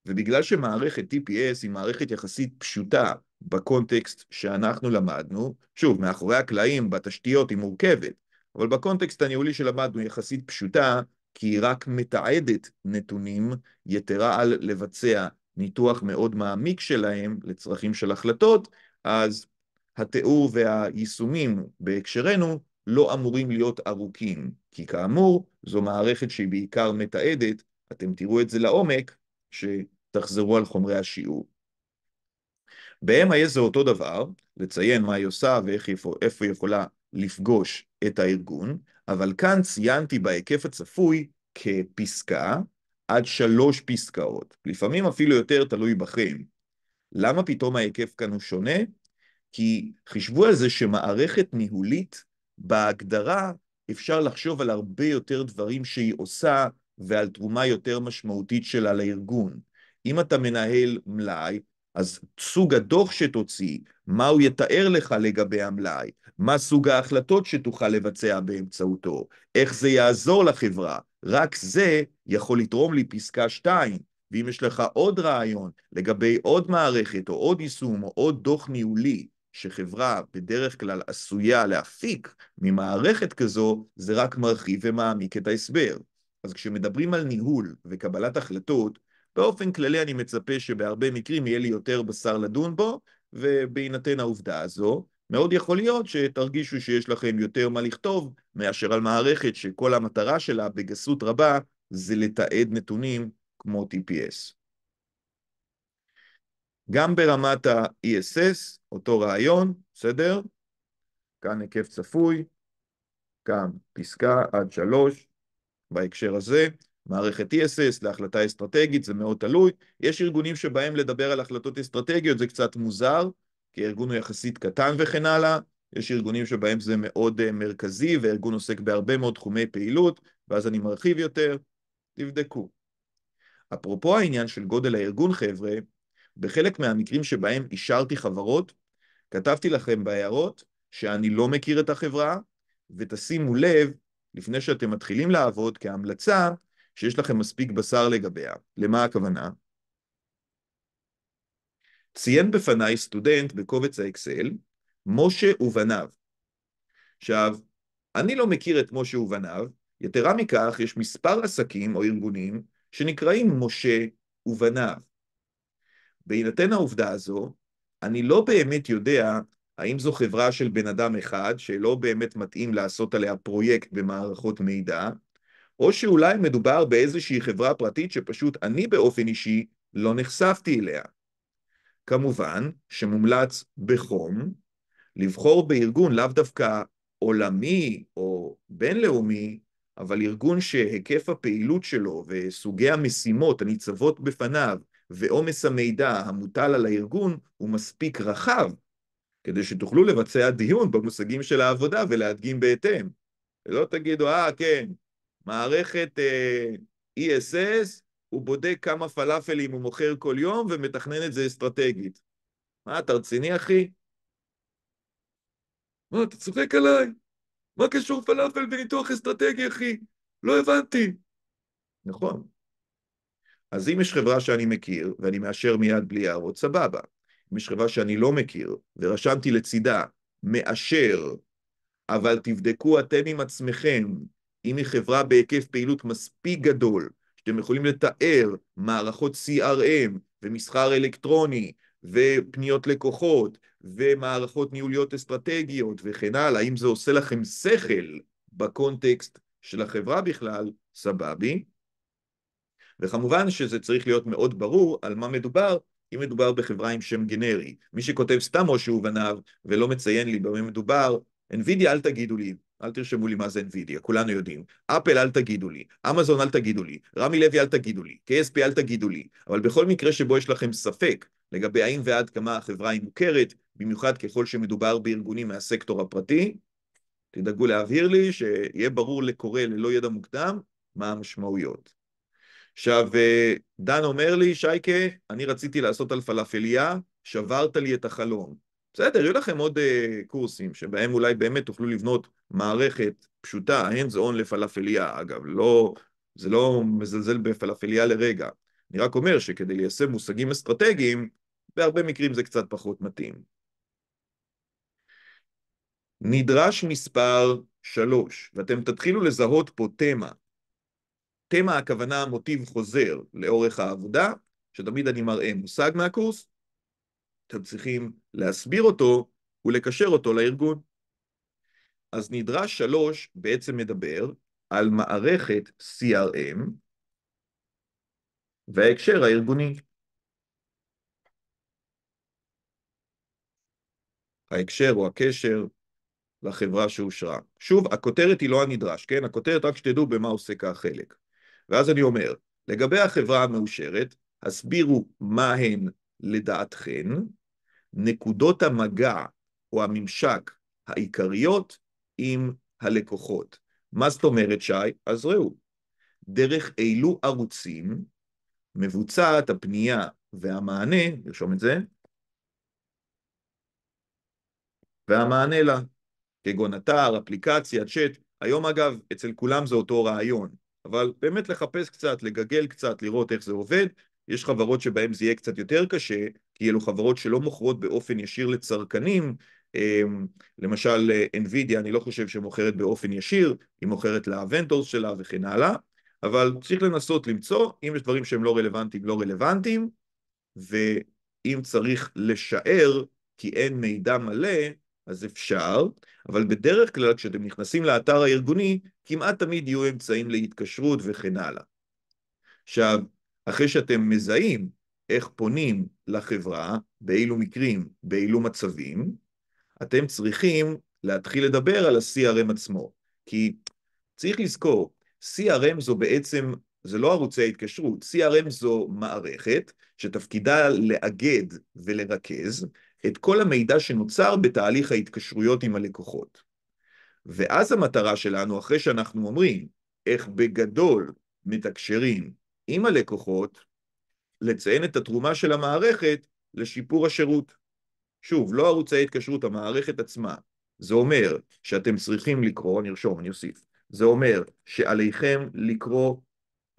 S1: ובגלל שמערכת TPS היא מערכת יחסית פשוטה בקונטקסט שאנחנו למדנו, שוב, מאחורי הקלעים, בתשתיות היא מורכבת, אבל בקונטקסט הניהולי שלמדנו יחסית פשוטה, כי היא רק מתעדת נתונים, יתרה על לבצע ניתוח מאוד מעמיק שלהם לצרכים של החלטות, אז התיאור והיישומים בהקשרנו לא אמורים להיות ארוכים, כי כאמור, זו מערכת שהיא בעיקר מתעדת, אתם תראו את זה לעומק, שתחזרו על חומרי השיעור. ב-MIS זה אותו דבר, לציין מה היא עושה ואיפה היא יכולה לפגוש את הארגון, אבל כאן ציינתי בהיקף הצפוי כפסקה עד שלוש פסקאות, לפעמים אפילו יותר תלוי בכם. למה פתאום ההיקף כאן הוא שונה? כי חישבו על זה שמערכת ניהולית בהגדרה אפשר לחשוב על הרבה יותר דברים שהיא עושה ועל תרומה יותר משמעותית שלה לארגון. אם אתה מנהל מלאי, אז סוג הדוח שתוציא, מה הוא יתאר לך לגבי המלאי, מה סוג ההחלטות שתוכל לבצע באמצעותו, איך זה יעזור לחברה, רק זה יכול לתרום לי פסקה 2. ואם יש לך עוד רעיון לגבי עוד מערכת או עוד יישום או עוד דוח ניהולי שחברה בדרך כלל עשויה להפיק ממערכת כזו, זה רק מרחיב ומעמיק את ההסבר. אז כשמדברים על ניהול וקבלת החלטות, באופן כללי אני מצפה שבהרבה מקרים יהיה לי יותר בשר לדון בו, ובהינתן העובדה הזו, מאוד יכול להיות שתרגישו שיש לכם יותר מה לכתוב מאשר על מערכת שכל המטרה שלה בגסות רבה זה לתעד נתונים כמו TPS. גם ברמת ה-ESS, אותו רעיון, בסדר? כאן היקף צפוי, כאן פסקה עד שלוש בהקשר הזה. מערכת TSS e להחלטה אסטרטגית, זה מאוד תלוי. יש ארגונים שבהם לדבר על החלטות אסטרטגיות זה קצת מוזר, כי הארגון הוא יחסית קטן וכן הלאה. יש ארגונים שבהם זה מאוד אה, מרכזי, והארגון עוסק בהרבה מאוד תחומי פעילות, ואז אני מרחיב יותר. תבדקו. אפרופו העניין של גודל הארגון, חבר'ה, בחלק מהמקרים שבהם אישרתי חברות, כתבתי לכם בהערות שאני לא מכיר את החברה, ותשימו לב, לפני שאתם מתחילים לעבוד כהמלצה, שיש לכם מספיק בשר לגביה. למה הכוונה? ציין בפניי סטודנט בקובץ האקסל, משה ובניו. עכשיו, אני לא מכיר את משה ובניו, יתרה מכך, יש מספר עסקים או ארגונים שנקראים משה ובניו. בהינתן העובדה הזו, אני לא באמת יודע האם זו חברה של בן אדם אחד שלא באמת מתאים לעשות עליה פרויקט במערכות מידע, או שאולי מדובר באיזושהי חברה פרטית שפשוט אני באופן אישי לא נחשפתי אליה. כמובן שמומלץ בחום לבחור בארגון לאו דווקא עולמי או בינלאומי, אבל ארגון שהיקף הפעילות שלו וסוגי המשימות הניצבות בפניו ועומס המידע המוטל על הארגון הוא מספיק רחב כדי שתוכלו לבצע דיון במושגים של העבודה ולהדגים בהתאם. ולא תגידו, אה, כן, מערכת אה, ESS, הוא בודק כמה פלאפלים הוא מוכר כל יום ומתכנן את זה אסטרטגית. מה, אתה רציני, אחי? מה, אתה צוחק עליי? מה קשור פלאפל בניתוח אסטרטגי, אחי? לא הבנתי. נכון. אז אם יש חברה שאני מכיר, ואני מאשר מיד בלי הערות, סבבה. אם יש חברה שאני לא מכיר, ורשמתי לצידה, מאשר, אבל תבדקו אתם עם עצמכם אם היא חברה בהיקף פעילות מספיק גדול, שאתם יכולים לתאר מערכות CRM ומסחר אלקטרוני ופניות לקוחות ומערכות ניהוליות אסטרטגיות וכן הלאה, אם זה עושה לכם שכל בקונטקסט של החברה בכלל, סבבי. וכמובן שזה צריך להיות מאוד ברור על מה מדובר, אם מדובר בחברה עם שם גנרי. מי שכותב סתם משהו שהוא ולא מציין לי במה מדובר, NVIDIA אל תגידו לי, אל תרשמו לי מה זה NVIDIA, כולנו יודעים. אפל אל תגידו לי, אמזון אל תגידו לי, רמי לוי אל תגידו לי, KSP אל תגידו לי, אבל בכל מקרה שבו יש לכם ספק לגבי האם ועד כמה החברה היא מוכרת, במיוחד ככל שמדובר בארגונים מהסקטור הפרטי, תדאגו להבהיר לי, שיהיה ברור לקורא ללא ידע מוקדם מה המשמעויות. עכשיו, אה, דן אומר לי, שייקה, אני רציתי לעשות על פלאפליה, שברת לי את החלום. בסדר, יהיו לכם עוד uh, קורסים שבהם אולי באמת תוכלו לבנות מערכת פשוטה, hands on לפלאפליה, אגב, לא, זה לא מזלזל בפלאפליה לרגע. אני רק אומר שכדי ליישם מושגים אסטרטגיים, בהרבה מקרים זה קצת פחות מתאים. נדרש מספר שלוש, ואתם תתחילו לזהות פה תמה. תמה הכוונה מוטיב חוזר לאורך העבודה, שתמיד אני מראה מושג מהקורס, אתם צריכים להסביר אותו ולקשר אותו לארגון. אז נדרש שלוש בעצם מדבר על מערכת CRM וההקשר הארגוני. ההקשר או הקשר לחברה שאושרה. שוב, הכותרת היא לא הנדרש, כן? הכותרת, רק שתדעו במה עוסק החלק. ואז אני אומר, לגבי החברה המאושרת, הסבירו מה הן לדעתכן, נקודות המגע או הממשק העיקריות עם הלקוחות. מה זאת אומרת, שי? אז ראו, דרך אילו ערוצים מבוצעת הפנייה והמענה, נרשום את זה, והמענה לה, כגון אתר, אפליקציה, צ'אט, היום אגב, אצל כולם זה אותו רעיון, אבל באמת לחפש קצת, לגגל קצת, לראות איך זה עובד, יש חברות שבהן זה יהיה קצת יותר קשה, כי אלו חברות שלא מוכרות באופן ישיר לצרכנים, אמ, למשל NVIDIA אני לא חושב שמוכרת באופן ישיר, היא מוכרת לאבנטורס שלה וכן הלאה, אבל צריך לנסות למצוא, אם יש דברים שהם לא רלוונטיים, לא רלוונטיים, ואם צריך לשער כי אין מידע מלא, אז אפשר, אבל בדרך כלל כשאתם נכנסים לאתר הארגוני, כמעט תמיד יהיו אמצעים להתקשרות וכן הלאה. עכשיו, אחרי שאתם מזהים איך פונים לחברה, באילו מקרים, באילו מצבים, אתם צריכים להתחיל לדבר על ה-CRM עצמו. כי צריך לזכור, CRM זו בעצם, זה לא ערוצי ההתקשרות, CRM זו מערכת שתפקידה לאגד ולרכז את כל המידע שנוצר בתהליך ההתקשרויות עם הלקוחות. ואז המטרה שלנו, אחרי שאנחנו אומרים איך בגדול מתקשרים עם הלקוחות, לציין את התרומה של המערכת לשיפור השירות. שוב, לא ערוצי התקשרות, המערכת עצמה. זה אומר שאתם צריכים לקרוא, אני ארשום, אני אוסיף, זה אומר שעליכם לקרוא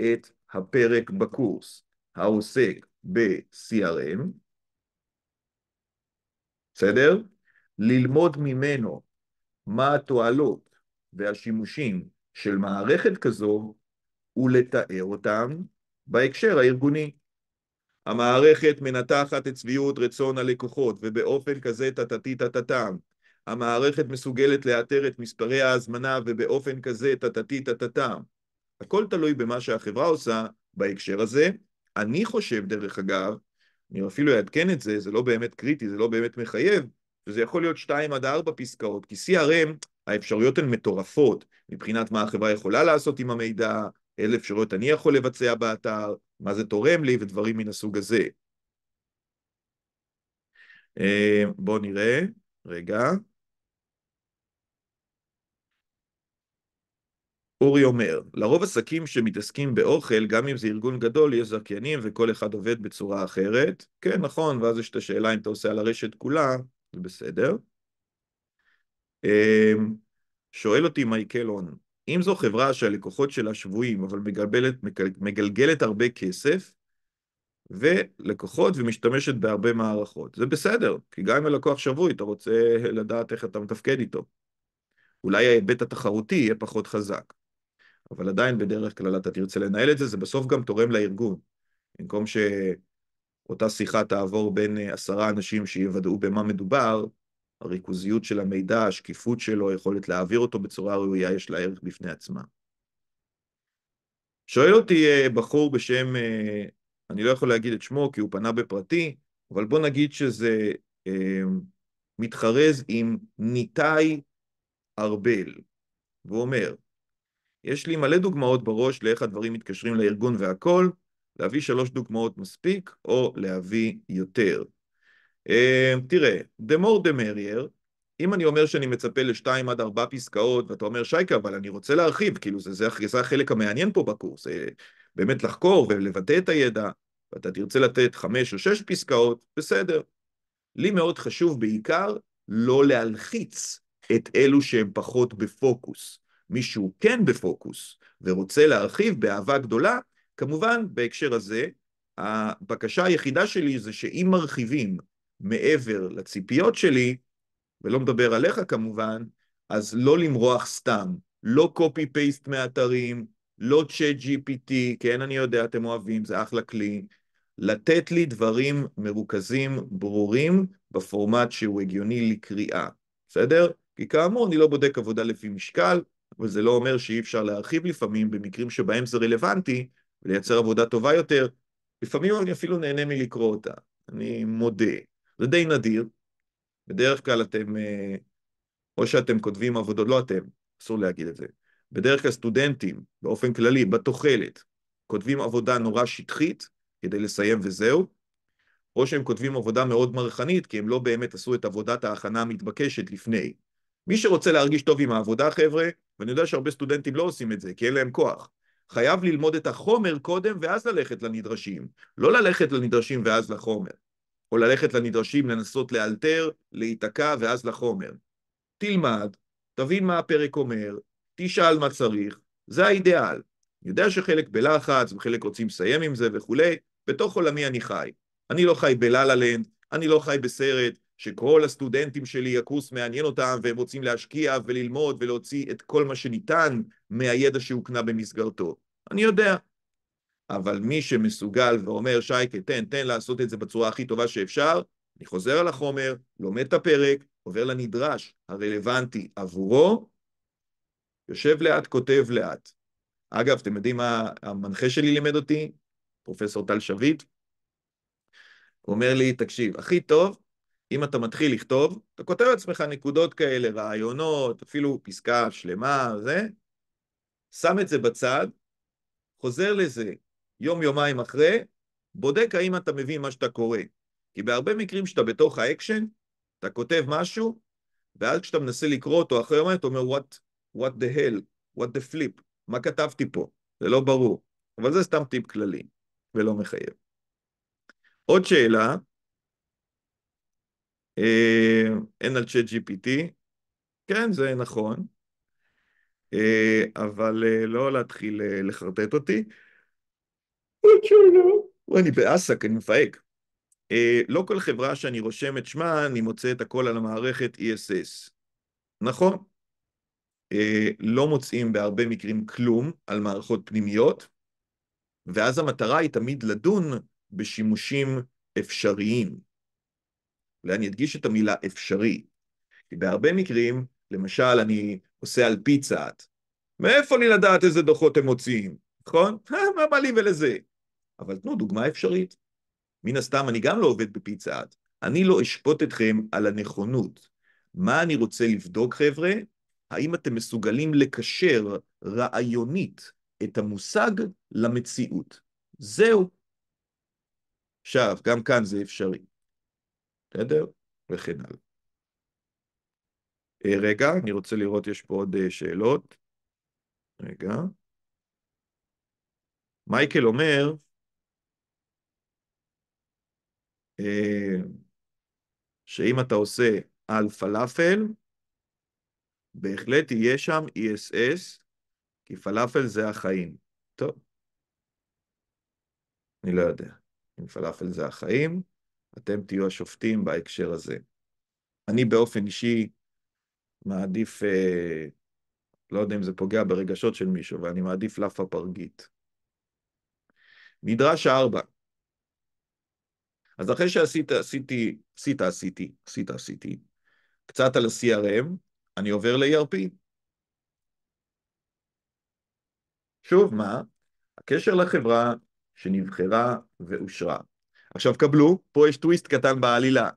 S1: את הפרק בקורס העוסק ב-CRM, בסדר? ללמוד ממנו מה התועלות והשימושים של מערכת כזו ולתאר אותם בהקשר הארגוני. המערכת מנתחת את שביעות רצון הלקוחות, ובאופן כזה טטטי-טטטם. המערכת מסוגלת לאתר את מספרי ההזמנה, ובאופן כזה טטטי-טטטם. הכל תלוי במה שהחברה עושה בהקשר הזה. אני חושב, דרך אגב, אני אפילו אעדכן את זה, זה לא באמת קריטי, זה לא באמת מחייב, וזה יכול להיות שתיים עד ארבע פסקאות, כי CRM, האפשרויות הן מטורפות, מבחינת מה החברה יכולה לעשות עם המידע, אילו אפשרויות אני יכול לבצע באתר, מה זה תורם לי ודברים מן הסוג הזה. אה, בואו נראה, רגע. אורי אומר, לרוב עסקים שמתעסקים באוכל, גם אם זה ארגון גדול, יש זכיינים וכל אחד עובד בצורה אחרת. כן, נכון, ואז יש את השאלה אם אתה עושה על הרשת כולה, זה בסדר. אה, שואל אותי מייקלון, אם זו חברה שהלקוחות שלה שבויים, אבל מגלגלת, מגלגלת הרבה כסף, ולקוחות ומשתמשת בהרבה מערכות. זה בסדר, כי גם אם הלקוח שבוי, אתה רוצה לדעת איך אתה מתפקד איתו. אולי ההיבט התחרותי יהיה פחות חזק. אבל עדיין בדרך כלל אתה תרצה לנהל את זה, זה בסוף גם תורם לארגון. במקום שאותה שיחה תעבור בין אה, עשרה אנשים שיוודאו במה מדובר, הריכוזיות של המידע, השקיפות שלו, היכולת להעביר אותו בצורה ראויה, יש לה ערך בפני עצמה. שואל אותי אה, בחור בשם, אה, אני לא יכול להגיד את שמו כי הוא פנה בפרטי, אבל בוא נגיד שזה אה, מתחרז עם ניתאי ארבל, והוא אומר, יש לי מלא דוגמאות בראש לאיך הדברים מתקשרים לארגון והכול, להביא שלוש דוגמאות מספיק, או להביא יותר. אה, תראה, the more the merrier, אם אני אומר שאני מצפה לשתיים עד ארבע פסקאות, ואתה אומר, שייקה, אבל אני רוצה להרחיב, כאילו, זה, זה, זה החלק המעניין פה בקורס, באמת לחקור ולבטא את הידע, ואתה תרצה לתת חמש או שש פסקאות, בסדר. לי מאוד חשוב בעיקר לא להלחיץ את אלו שהם פחות בפוקוס. מי שהוא כן בפוקוס ורוצה להרחיב באהבה גדולה, כמובן, בהקשר הזה, הבקשה היחידה שלי זה שאם מרחיבים מעבר לציפיות שלי, ולא מדבר עליך כמובן, אז לא למרוח סתם. לא copy-paste מאתרים, לא chat GPT, כן, אני יודע, אתם אוהבים, זה אחלה כלי. לתת לי דברים מרוכזים, ברורים, בפורמט שהוא הגיוני לקריאה, בסדר? כי כאמור, אני לא בודק עבודה לפי משקל, אבל זה לא אומר שאי אפשר להרחיב לפעמים, במקרים שבהם זה רלוונטי, ולייצר עבודה טובה יותר. לפעמים אני אפילו נהנה מלקרוא אותה, אני מודה. זה די נדיר. בדרך כלל אתם, אה, או שאתם כותבים עבודות, לא אתם, אסור להגיד את זה. בדרך כלל סטודנטים, באופן כללי, בתוחלת, כותבים עבודה נורא שטחית כדי לסיים וזהו, או שהם כותבים עבודה מאוד מרחנית, כי הם לא באמת עשו את עבודת ההכנה המתבקשת לפני. מי שרוצה להרגיש טוב עם העבודה, חבר'ה, ואני יודע שהרבה סטודנטים לא עושים את זה, כי אין להם כוח, חייב ללמוד את החומר קודם ואז ללכת לנדרשים, לא ללכת לנדרשים ואז לחומר. או ללכת לנדרשים לנסות לאלתר, להיתקע ואז לחומר. תלמד, תבין מה הפרק אומר, תשאל מה צריך, זה האידיאל. אני יודע שחלק בלחץ וחלק רוצים לסיים עם זה וכולי, בתוך עולמי אני חי. אני לא חי בללה לנד אני לא חי בסרט, שכל הסטודנטים שלי, הקורס מעניין אותם והם רוצים להשקיע וללמוד ולהוציא את כל מה שניתן מהידע שהוקנה במסגרתו. אני יודע, אבל מי שמסוגל ואומר, שייקה, תן, תן לעשות את זה בצורה הכי טובה שאפשר, אני חוזר על החומר, לומד את הפרק, עובר לנדרש הרלוונטי עבורו, יושב לאט, כותב לאט. אגב, אתם יודעים מה המנחה שלי לימד אותי? פרופסור טל שביט. הוא אומר לי, תקשיב, הכי טוב, אם אתה מתחיל לכתוב, אתה כותב לעצמך נקודות כאלה, רעיונות, אפילו פסקה שלמה, זה, שם את זה בצד, חוזר לזה יום-יומיים אחרי, בודק האם אתה מבין מה שאתה קורא. כי בהרבה מקרים כשאתה בתוך האקשן, אתה כותב משהו, ואז כשאתה מנסה לקרוא אותו אחרי יומיים, אתה אומר, what, what the hell, what the flip, מה כתבתי פה? זה לא ברור. אבל זה סתם טיפ כללי, ולא מחייב. עוד שאלה, אה, אין על צ'אט GPT, כן, זה נכון, אה, אבל אה, לא להתחיל לחרטט אותי. אוקיי, אני באסק, אני מפהק. אה, לא כל חברה שאני רושם את שמה, אני מוצא את הכל על המערכת ESS. נכון, אה, לא מוצאים בהרבה מקרים כלום על מערכות פנימיות, ואז המטרה היא תמיד לדון בשימושים אפשריים. ואני אדגיש את המילה אפשרי, כי בהרבה מקרים, למשל, אני עושה על פי צעד. מאיפה לי לדעת איזה דוחות הם מוציאים, נכון? מה, מה לי ולזה? אבל תנו דוגמה אפשרית. מן הסתם אני גם לא עובד בפיצה עד. אני לא אשפוט אתכם על הנכונות. מה אני רוצה לבדוק, חבר'ה? האם אתם מסוגלים לקשר רעיונית את המושג למציאות? זהו. עכשיו, גם כאן זה אפשרי. בסדר? וכן הלאה. אה, רגע, אני רוצה לראות, יש פה עוד אה, שאלות. רגע. מייקל אומר, אה, שאם אתה עושה על פלאפל, בהחלט יהיה שם ESS, כי פלאפל זה החיים. טוב, אני לא יודע אם פלאפל זה החיים, אתם תהיו השופטים בהקשר הזה. אני באופן אישי מעדיף, אה, לא יודע אם זה פוגע ברגשות של מישהו, אבל אני מעדיף לאפה פרגית. מדרש הארבע, אז אחרי שעשית, עשיתי, עשית, עשיתי, עשית, עשיתי, קצת על ה-CRM, אני עובר ל-ERP. שוב, מה? הקשר לחברה שנבחרה ואושרה. עכשיו קבלו, פה יש טוויסט קטן בעלילה.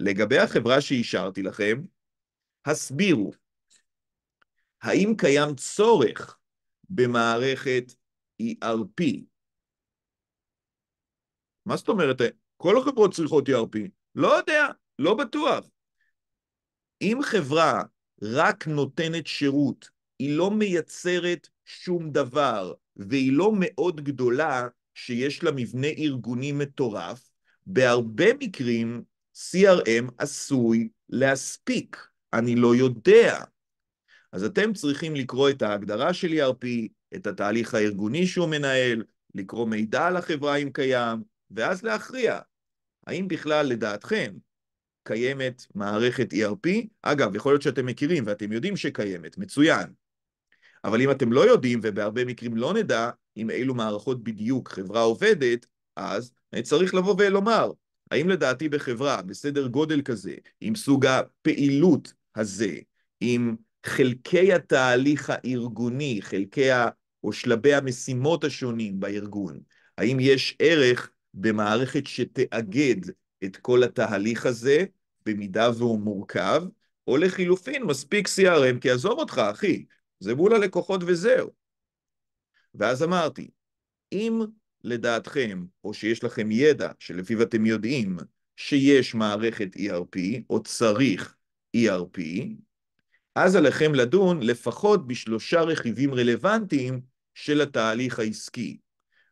S1: לגבי החברה שאישרתי לכם, הסבירו, האם קיים צורך במערכת ERP? מה זאת אומרת? כל החברות צריכות ERP? לא יודע, לא בטוח. אם חברה רק נותנת שירות, היא לא מייצרת שום דבר, והיא לא מאוד גדולה, שיש לה מבנה ארגוני מטורף, בהרבה מקרים CRM עשוי להספיק, אני לא יודע. אז אתם צריכים לקרוא את ההגדרה של ERP, את התהליך הארגוני שהוא מנהל, לקרוא מידע על החברה אם קיים, ואז להכריע, האם בכלל לדעתכם קיימת מערכת ERP? אגב, יכול להיות שאתם מכירים ואתם יודעים שקיימת, מצוין. אבל אם אתם לא יודעים, ובהרבה מקרים לא נדע עם אילו מערכות בדיוק חברה עובדת, אז צריך לבוא ולומר, האם לדעתי בחברה בסדר גודל כזה, עם סוג הפעילות הזה, עם חלקי התהליך הארגוני, חלקי ה... או שלבי המשימות השונים בארגון, האם יש ערך במערכת שתאגד את כל התהליך הזה, במידה והוא מורכב, או לחילופין, מספיק CRM, כי עזוב אותך, אחי, זה מול הלקוחות וזהו. ואז אמרתי, אם לדעתכם, או שיש לכם ידע שלפיו אתם יודעים שיש מערכת ERP, או צריך ERP, אז עליכם לדון לפחות בשלושה רכיבים רלוונטיים של התהליך העסקי.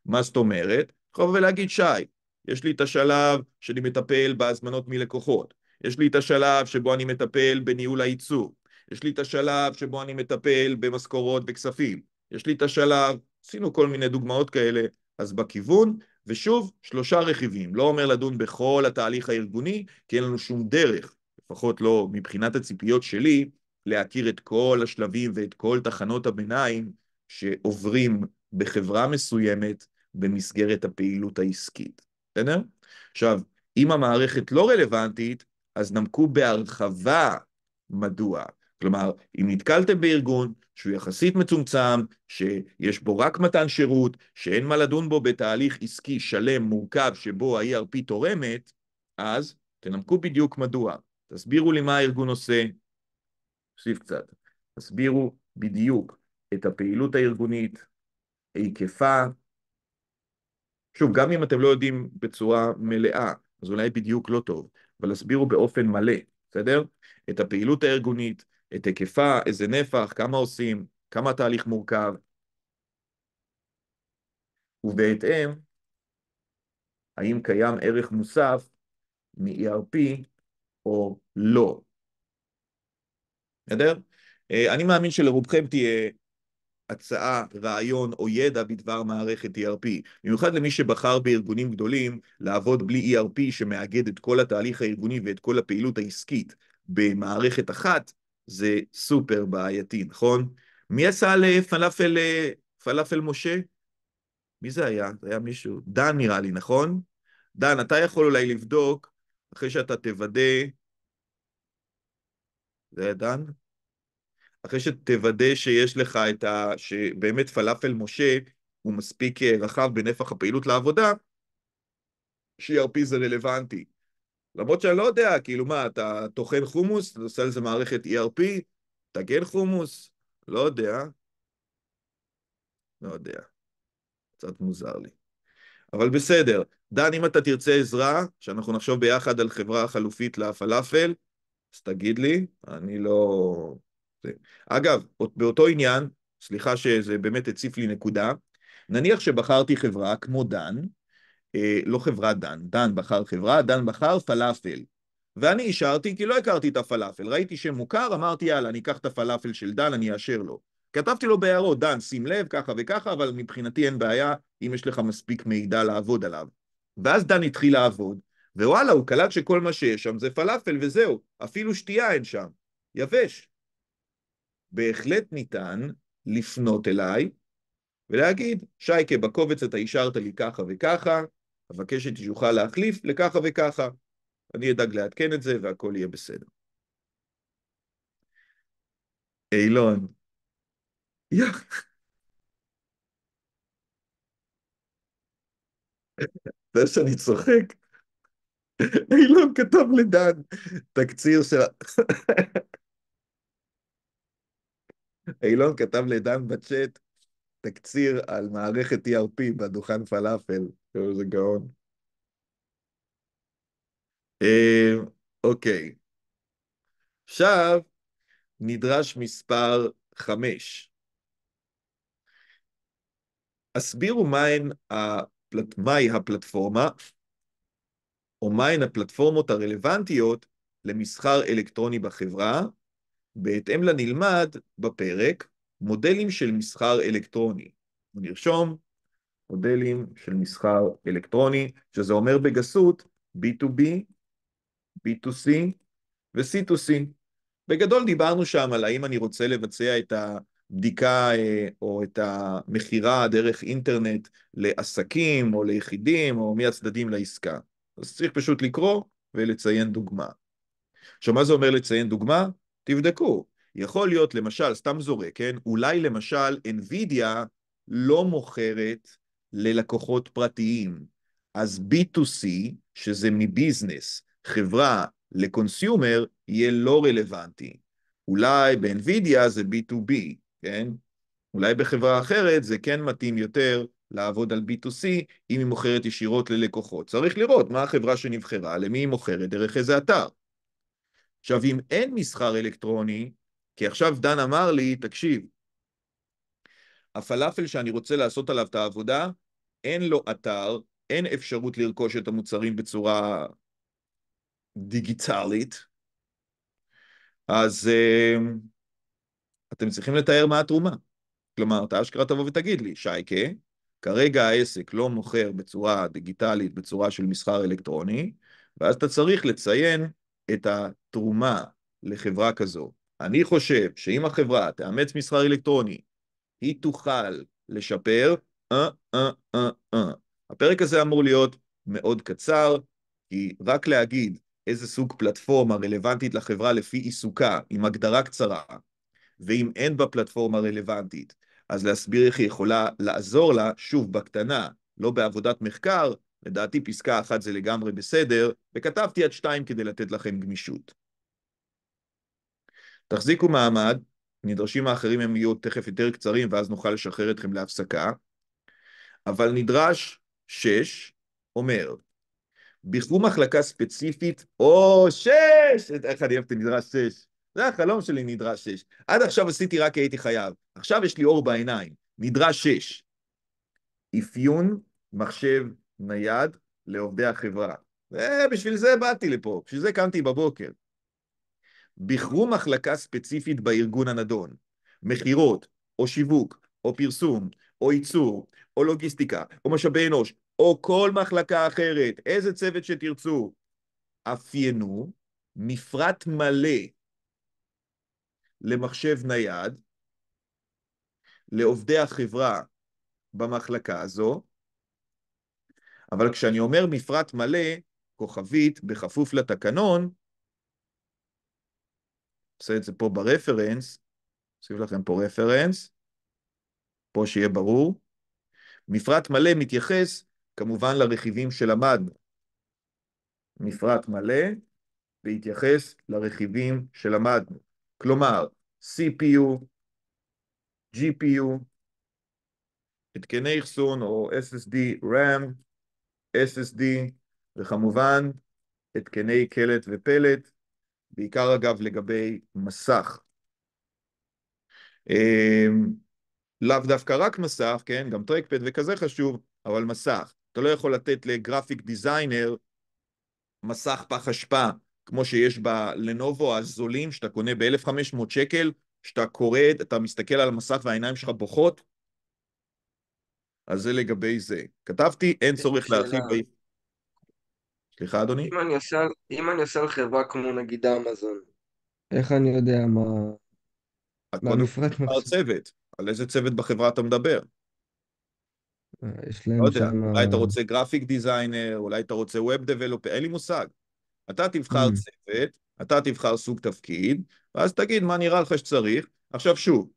S1: מה זאת אומרת? לבוא ולהגיד, שי, יש לי את השלב שאני מטפל בהזמנות מלקוחות, יש לי את השלב שבו אני מטפל בניהול הייצור, יש לי את השלב שבו אני מטפל במשכורות וכספים, יש לי את השלב, עשינו כל מיני דוגמאות כאלה, אז בכיוון, ושוב, שלושה רכיבים. לא אומר לדון בכל התהליך הארגוני, כי אין לנו שום דרך, לפחות לא מבחינת הציפיות שלי, להכיר את כל השלבים ואת כל תחנות הביניים שעוברים בחברה מסוימת במסגרת הפעילות העסקית, בסדר? עכשיו, אם המערכת לא רלוונטית, אז נמקו בהרחבה מדוע. כלומר, אם נתקלתם בארגון שהוא יחסית מצומצם, שיש בו רק מתן שירות, שאין מה לדון בו בתהליך עסקי שלם, מורכב, שבו ה-ERP תורמת, אז תנמקו בדיוק מדוע. תסבירו לי מה הארגון עושה, תוסיף קצת, תסבירו בדיוק את הפעילות הארגונית, היקפה, שוב, גם אם אתם לא יודעים בצורה מלאה, אז אולי בדיוק לא טוב, אבל הסבירו באופן מלא, בסדר? את הפעילות הארגונית, את היקפה, איזה נפח, כמה עושים, כמה התהליך מורכב, ובהתאם, האם קיים ערך מוסף מ-ERP או לא. בסדר? אה, אני מאמין שלרובכם תהיה הצעה, רעיון או ידע בדבר מערכת ERP. במיוחד למי שבחר בארגונים גדולים לעבוד בלי ERP שמאגד את כל התהליך הארגוני ואת כל הפעילות העסקית במערכת אחת, זה סופר בעייתי, נכון? מי עשה לפלאפל, אה, אה, פלאפל משה? מי זה היה? זה היה מישהו, דן נראה לי, נכון? דן, אתה יכול אולי לבדוק, אחרי שאתה תוודא... זה היה דן? אחרי שתוודא שיש לך את ה... שבאמת פלאפל משה הוא מספיק אה, רחב בנפח הפעילות לעבודה, ש ERP זה רלוונטי. למרות שאני לא יודע, כאילו מה, אתה טוחן חומוס, אתה עושה על זה מערכת ERP, תגן חומוס, לא יודע. לא יודע. קצת מוזר לי. אבל בסדר. דן, אם אתה תרצה עזרה, שאנחנו נחשוב ביחד על חברה חלופית לפלאפל, אז תגיד לי, אני לא... זה. אגב, באותו עניין, סליחה שזה באמת הציף לי נקודה, נניח שבחרתי חברה כמו דן, אה, לא חברת דן, דן בחר חברה, דן בחר פלאפל. ואני אישרתי כי לא הכרתי את הפלאפל, ראיתי שם מוכר, אמרתי יאללה, אני אקח את הפלאפל של דן, אני אאשר לו. כתבתי לו בהערות, דן, שים לב, ככה וככה, אבל מבחינתי אין בעיה אם יש לך מספיק מידע לעבוד עליו. ואז דן התחיל לעבוד, ווואלה, הוא קלט שכל מה שיש שם זה פלאפל וזהו, אפילו שתייה אין שם. יבש. בהחלט ניתן לפנות אליי ולהגיד, שייקה, בקובץ אתה אישרת לי ככה וככה, אבקש את אישורך להחליף לככה וככה. אני אדאג לעדכן את זה והכל יהיה בסדר. אילון. יח... אתה יודע שאני צוחק? אילון כתב לדן תקציר של... אילון כתב לדן בצ'אט תקציר על מערכת ERP בדוכן פלאפל, איזה גאון. אמ, אוקיי. עכשיו נדרש מספר חמש. הסבירו מהן הפלט... מהי הפלטפורמה, או מהן הפלטפורמות הרלוונטיות למסחר אלקטרוני בחברה, בהתאם לנלמד בפרק, מודלים של מסחר אלקטרוני. נרשום מודלים של מסחר אלקטרוני, שזה אומר בגסות B2B, B2C ו-C2C. בגדול דיברנו שם על האם אני רוצה לבצע את הבדיקה אה, או את המכירה דרך אינטרנט לעסקים או ליחידים או מהצדדים לעסקה. אז צריך פשוט לקרוא ולציין דוגמה. עכשיו, מה זה אומר לציין דוגמה? תבדקו. יכול להיות, למשל, סתם זורק, כן? אולי למשל, NVIDIA לא מוכרת ללקוחות פרטיים. אז B2C, שזה מביזנס, חברה לקונסיומר, יהיה לא רלוונטי. אולי ב-NVIDIA זה B2B, כן? אולי בחברה אחרת זה כן מתאים יותר לעבוד על B2C, אם היא מוכרת ישירות ללקוחות. צריך לראות מה החברה שנבחרה, למי היא מוכרת, דרך איזה אתר. עכשיו, אם אין מסחר אלקטרוני, כי עכשיו דן אמר לי, תקשיב, הפלאפל שאני רוצה לעשות עליו את העבודה, אין לו אתר, אין אפשרות לרכוש את המוצרים בצורה דיגיטלית, אז uh, אתם צריכים לתאר מה התרומה. כלומר, אתה אשכרה תבוא ותגיד לי, שייקה, כרגע העסק לא מוכר בצורה דיגיטלית, בצורה של מסחר אלקטרוני, ואז אתה צריך לציין את התרומה לחברה כזו. אני חושב שאם החברה תאמץ מסחר אלקטרוני, היא תוכל לשפר, אה, אה, אה, אה. הפרק הזה אמור להיות מאוד קצר, כי רק להגיד איזה סוג פלטפורמה רלוונטית לחברה לפי עיסוקה, עם הגדרה קצרה, ואם אין בה פלטפורמה רלוונטית, אז להסביר איך היא יכולה לעזור לה, שוב, בקטנה, לא בעבודת מחקר, לדעתי פסקה אחת זה לגמרי בסדר, וכתבתי עד שתיים כדי לתת לכם גמישות. תחזיקו מעמד, נדרשים האחרים הם יהיו תכף יותר קצרים ואז נוכל לשחרר אתכם להפסקה, אבל נדרש שש, אומר, ביחרו מחלקה ספציפית, או שש, איך אני אוהב את הנדרש שש, זה החלום שלי נדרש שש, עד עכשיו עשיתי רק כי הייתי חייב, עכשיו יש לי אור בעיניים, נדרש שש. אפיון מחשב נייד לעובדי החברה. ובשביל זה באתי לפה, בשביל זה קמתי בבוקר. בחרו מחלקה ספציפית בארגון הנדון, מכירות, או שיווק, או פרסום, או ייצור, או לוגיסטיקה, או משאבי אנוש, או כל מחלקה אחרת, איזה צוות שתרצו. אפיינו מפרט מלא למחשב נייד, לעובדי החברה במחלקה הזו, אבל כשאני אומר מפרט מלא, כוכבית, בכפוף לתקנון, עושה את זה פה ברפרנס, אוסיף לכם פה רפרנס, פה שיהיה ברור. מפרט מלא מתייחס כמובן לרכיבים שלמדנו. מפרט מלא בהתייחס לרכיבים שלמדנו. כלומר, CPU, GPU, התקני אחסון או SSD, RAM, SSD, וכמובן התקני קלט ופלט, בעיקר אגב לגבי מסך. אמ, לאו דווקא רק מסך, כן, גם טרקפד וכזה חשוב, אבל מסך. אתה לא יכול לתת לגרפיק דיזיינר מסך פח אשפה, כמו שיש בלנובו הזולים שאתה קונה ב-1500 שקל, שאתה קורא, אתה מסתכל על המסך והעיניים שלך בוכות, אז זה לגבי זה. כתבתי, אין צורך להרחיב... סליחה, אדוני? אם אני, עושה, אם אני עושה על חברה כמו נגיד אמזון, איך אני יודע מה... את מה מפרט על צוות, על איזה צוות בחברה אתה מדבר? אה, יש להם לא יודע, שם... אולי אתה אה, רוצה גרפיק דיזיינר, אולי אתה רוצה ווב דבלופר, אין לי מושג. אתה תבחר mm. צוות, אתה תבחר סוג תפקיד, ואז תגיד מה נראה לך שצריך. עכשיו שוב,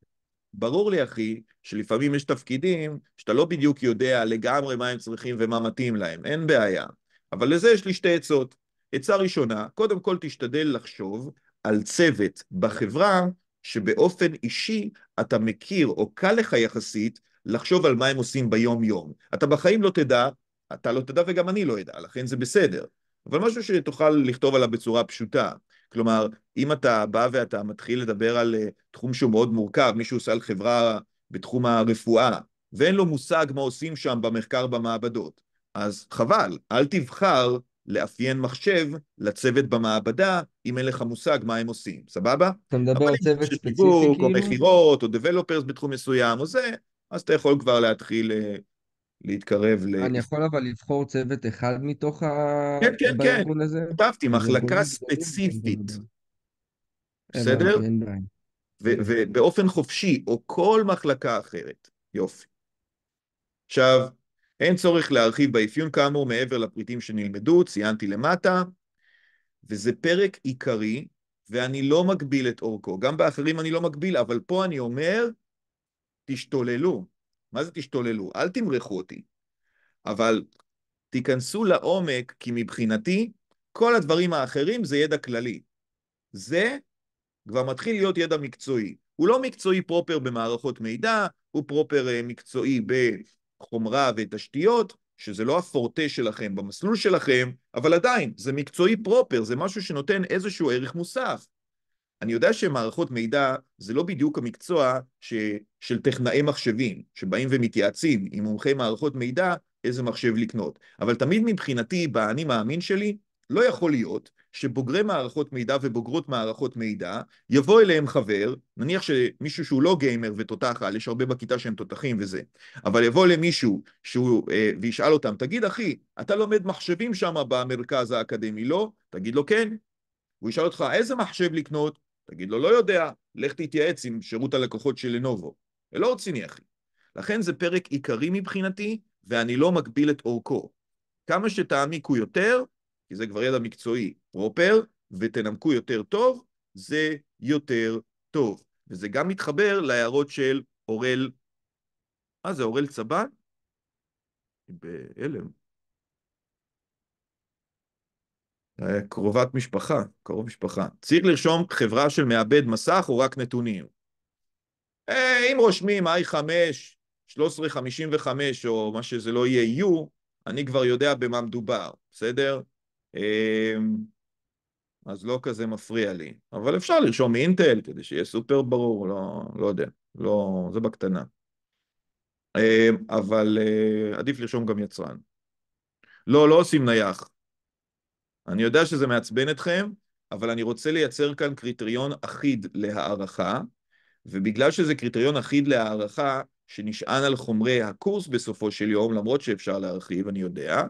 S1: ברור לי, אחי, שלפעמים יש תפקידים שאתה לא בדיוק יודע לגמרי מה הם צריכים ומה מתאים להם, אין בעיה. אבל לזה יש לי שתי עצות. עצה ראשונה, קודם כל תשתדל לחשוב על צוות בחברה שבאופן אישי אתה מכיר או קל לך יחסית לחשוב על מה הם עושים ביום-יום. אתה בחיים לא תדע, אתה לא תדע וגם אני לא אדע, לכן זה בסדר. אבל משהו שתוכל לכתוב עליו בצורה פשוטה. כלומר, אם אתה בא ואתה מתחיל לדבר על אה, תחום שהוא מאוד מורכב, מישהו עושה על חברה בתחום הרפואה, ואין לו מושג מה עושים שם במחקר במעבדות, אז חבל, אל תבחר לאפיין מחשב לצוות במעבדה, אם אין לך מושג מה הם עושים, סבבה? אתה מדבר על צוות ספציפי כאילו? או מכירות, או דבלופרס בתחום מסוים, או זה, אז אתה יכול כבר להתחיל אה, להתקרב ל... אני יכול אבל לבחור צוות אחד מתוך ה... כן, כן, כן. כתבתי, מחלקה ספציפית. בסדר? ובאופן חופשי, או כל מחלקה אחרת. יופי. עכשיו, אין צורך להרחיב באפיון כאמור מעבר לפריטים שנלמדו, ציינתי למטה, וזה פרק עיקרי, ואני לא מגביל את אורכו. גם באחרים אני לא מגביל, אבל פה אני אומר, תשתוללו, מה זה תשתוללו? אל תמרחו אותי. אבל תיכנסו לעומק, כי מבחינתי, כל הדברים האחרים זה ידע כללי. זה כבר מתחיל להיות ידע מקצועי. הוא לא מקצועי פרופר במערכות מידע, הוא פרופר אה, מקצועי בחומרה ותשתיות, שזה לא הפורטה שלכם במסלול שלכם, אבל עדיין, זה מקצועי פרופר, זה משהו שנותן איזשהו ערך מוסף. אני יודע שמערכות מידע זה לא בדיוק המקצוע ש... של טכנאי מחשבים, שבאים ומתייעצים עם מומחי מערכות מידע איזה מחשב לקנות. אבל תמיד מבחינתי, באני מאמין שלי, לא יכול להיות שבוגרי מערכות מידע ובוגרות מערכות מידע, יבוא אליהם חבר, נניח שמישהו שהוא לא גיימר ותותח על, יש הרבה בכיתה שהם תותחים וזה, אבל יבוא למישהו שהוא, אה, וישאל אותם, תגיד אחי, אתה לומד מחשבים שם במרכז האקדמי, לא? תגיד לו כן. הוא ישאל אותך איזה מחשב לקנות, תגיד לו, לא יודע, לך תתייעץ עם שירות הלקוחות של לנובו. זה לא רציני, אחי. לכן זה פרק עיקרי מבחינתי, ואני לא מגביל את אורכו. כמה שתעמיקו יותר, כי זה כבר ידע מקצועי פרופר, ותנמקו יותר טוב, זה יותר טוב. וזה גם מתחבר להערות של אורל, מה זה, אורל צבן? בהלם. אה, קרובת משפחה, קרוב משפחה. צריך לרשום חברה של מעבד מסך או רק נתונים. אה, אם רושמים i5, 1355 או מה שזה לא יהיה U, אני כבר יודע במה מדובר, בסדר? אמ, אז לא כזה מפריע לי. אבל אפשר לרשום מאינטל כדי שיהיה סופר ברור, לא, לא יודע, לא, זה בקטנה. אמ, אבל אה, עדיף לרשום גם יצרן. לא, לא עושים נייח. אני יודע שזה מעצבן אתכם, אבל אני רוצה לייצר כאן קריטריון אחיד להערכה, ובגלל שזה קריטריון אחיד להערכה, שנשען על חומרי הקורס בסופו של יום, למרות שאפשר להרחיב, אני יודע,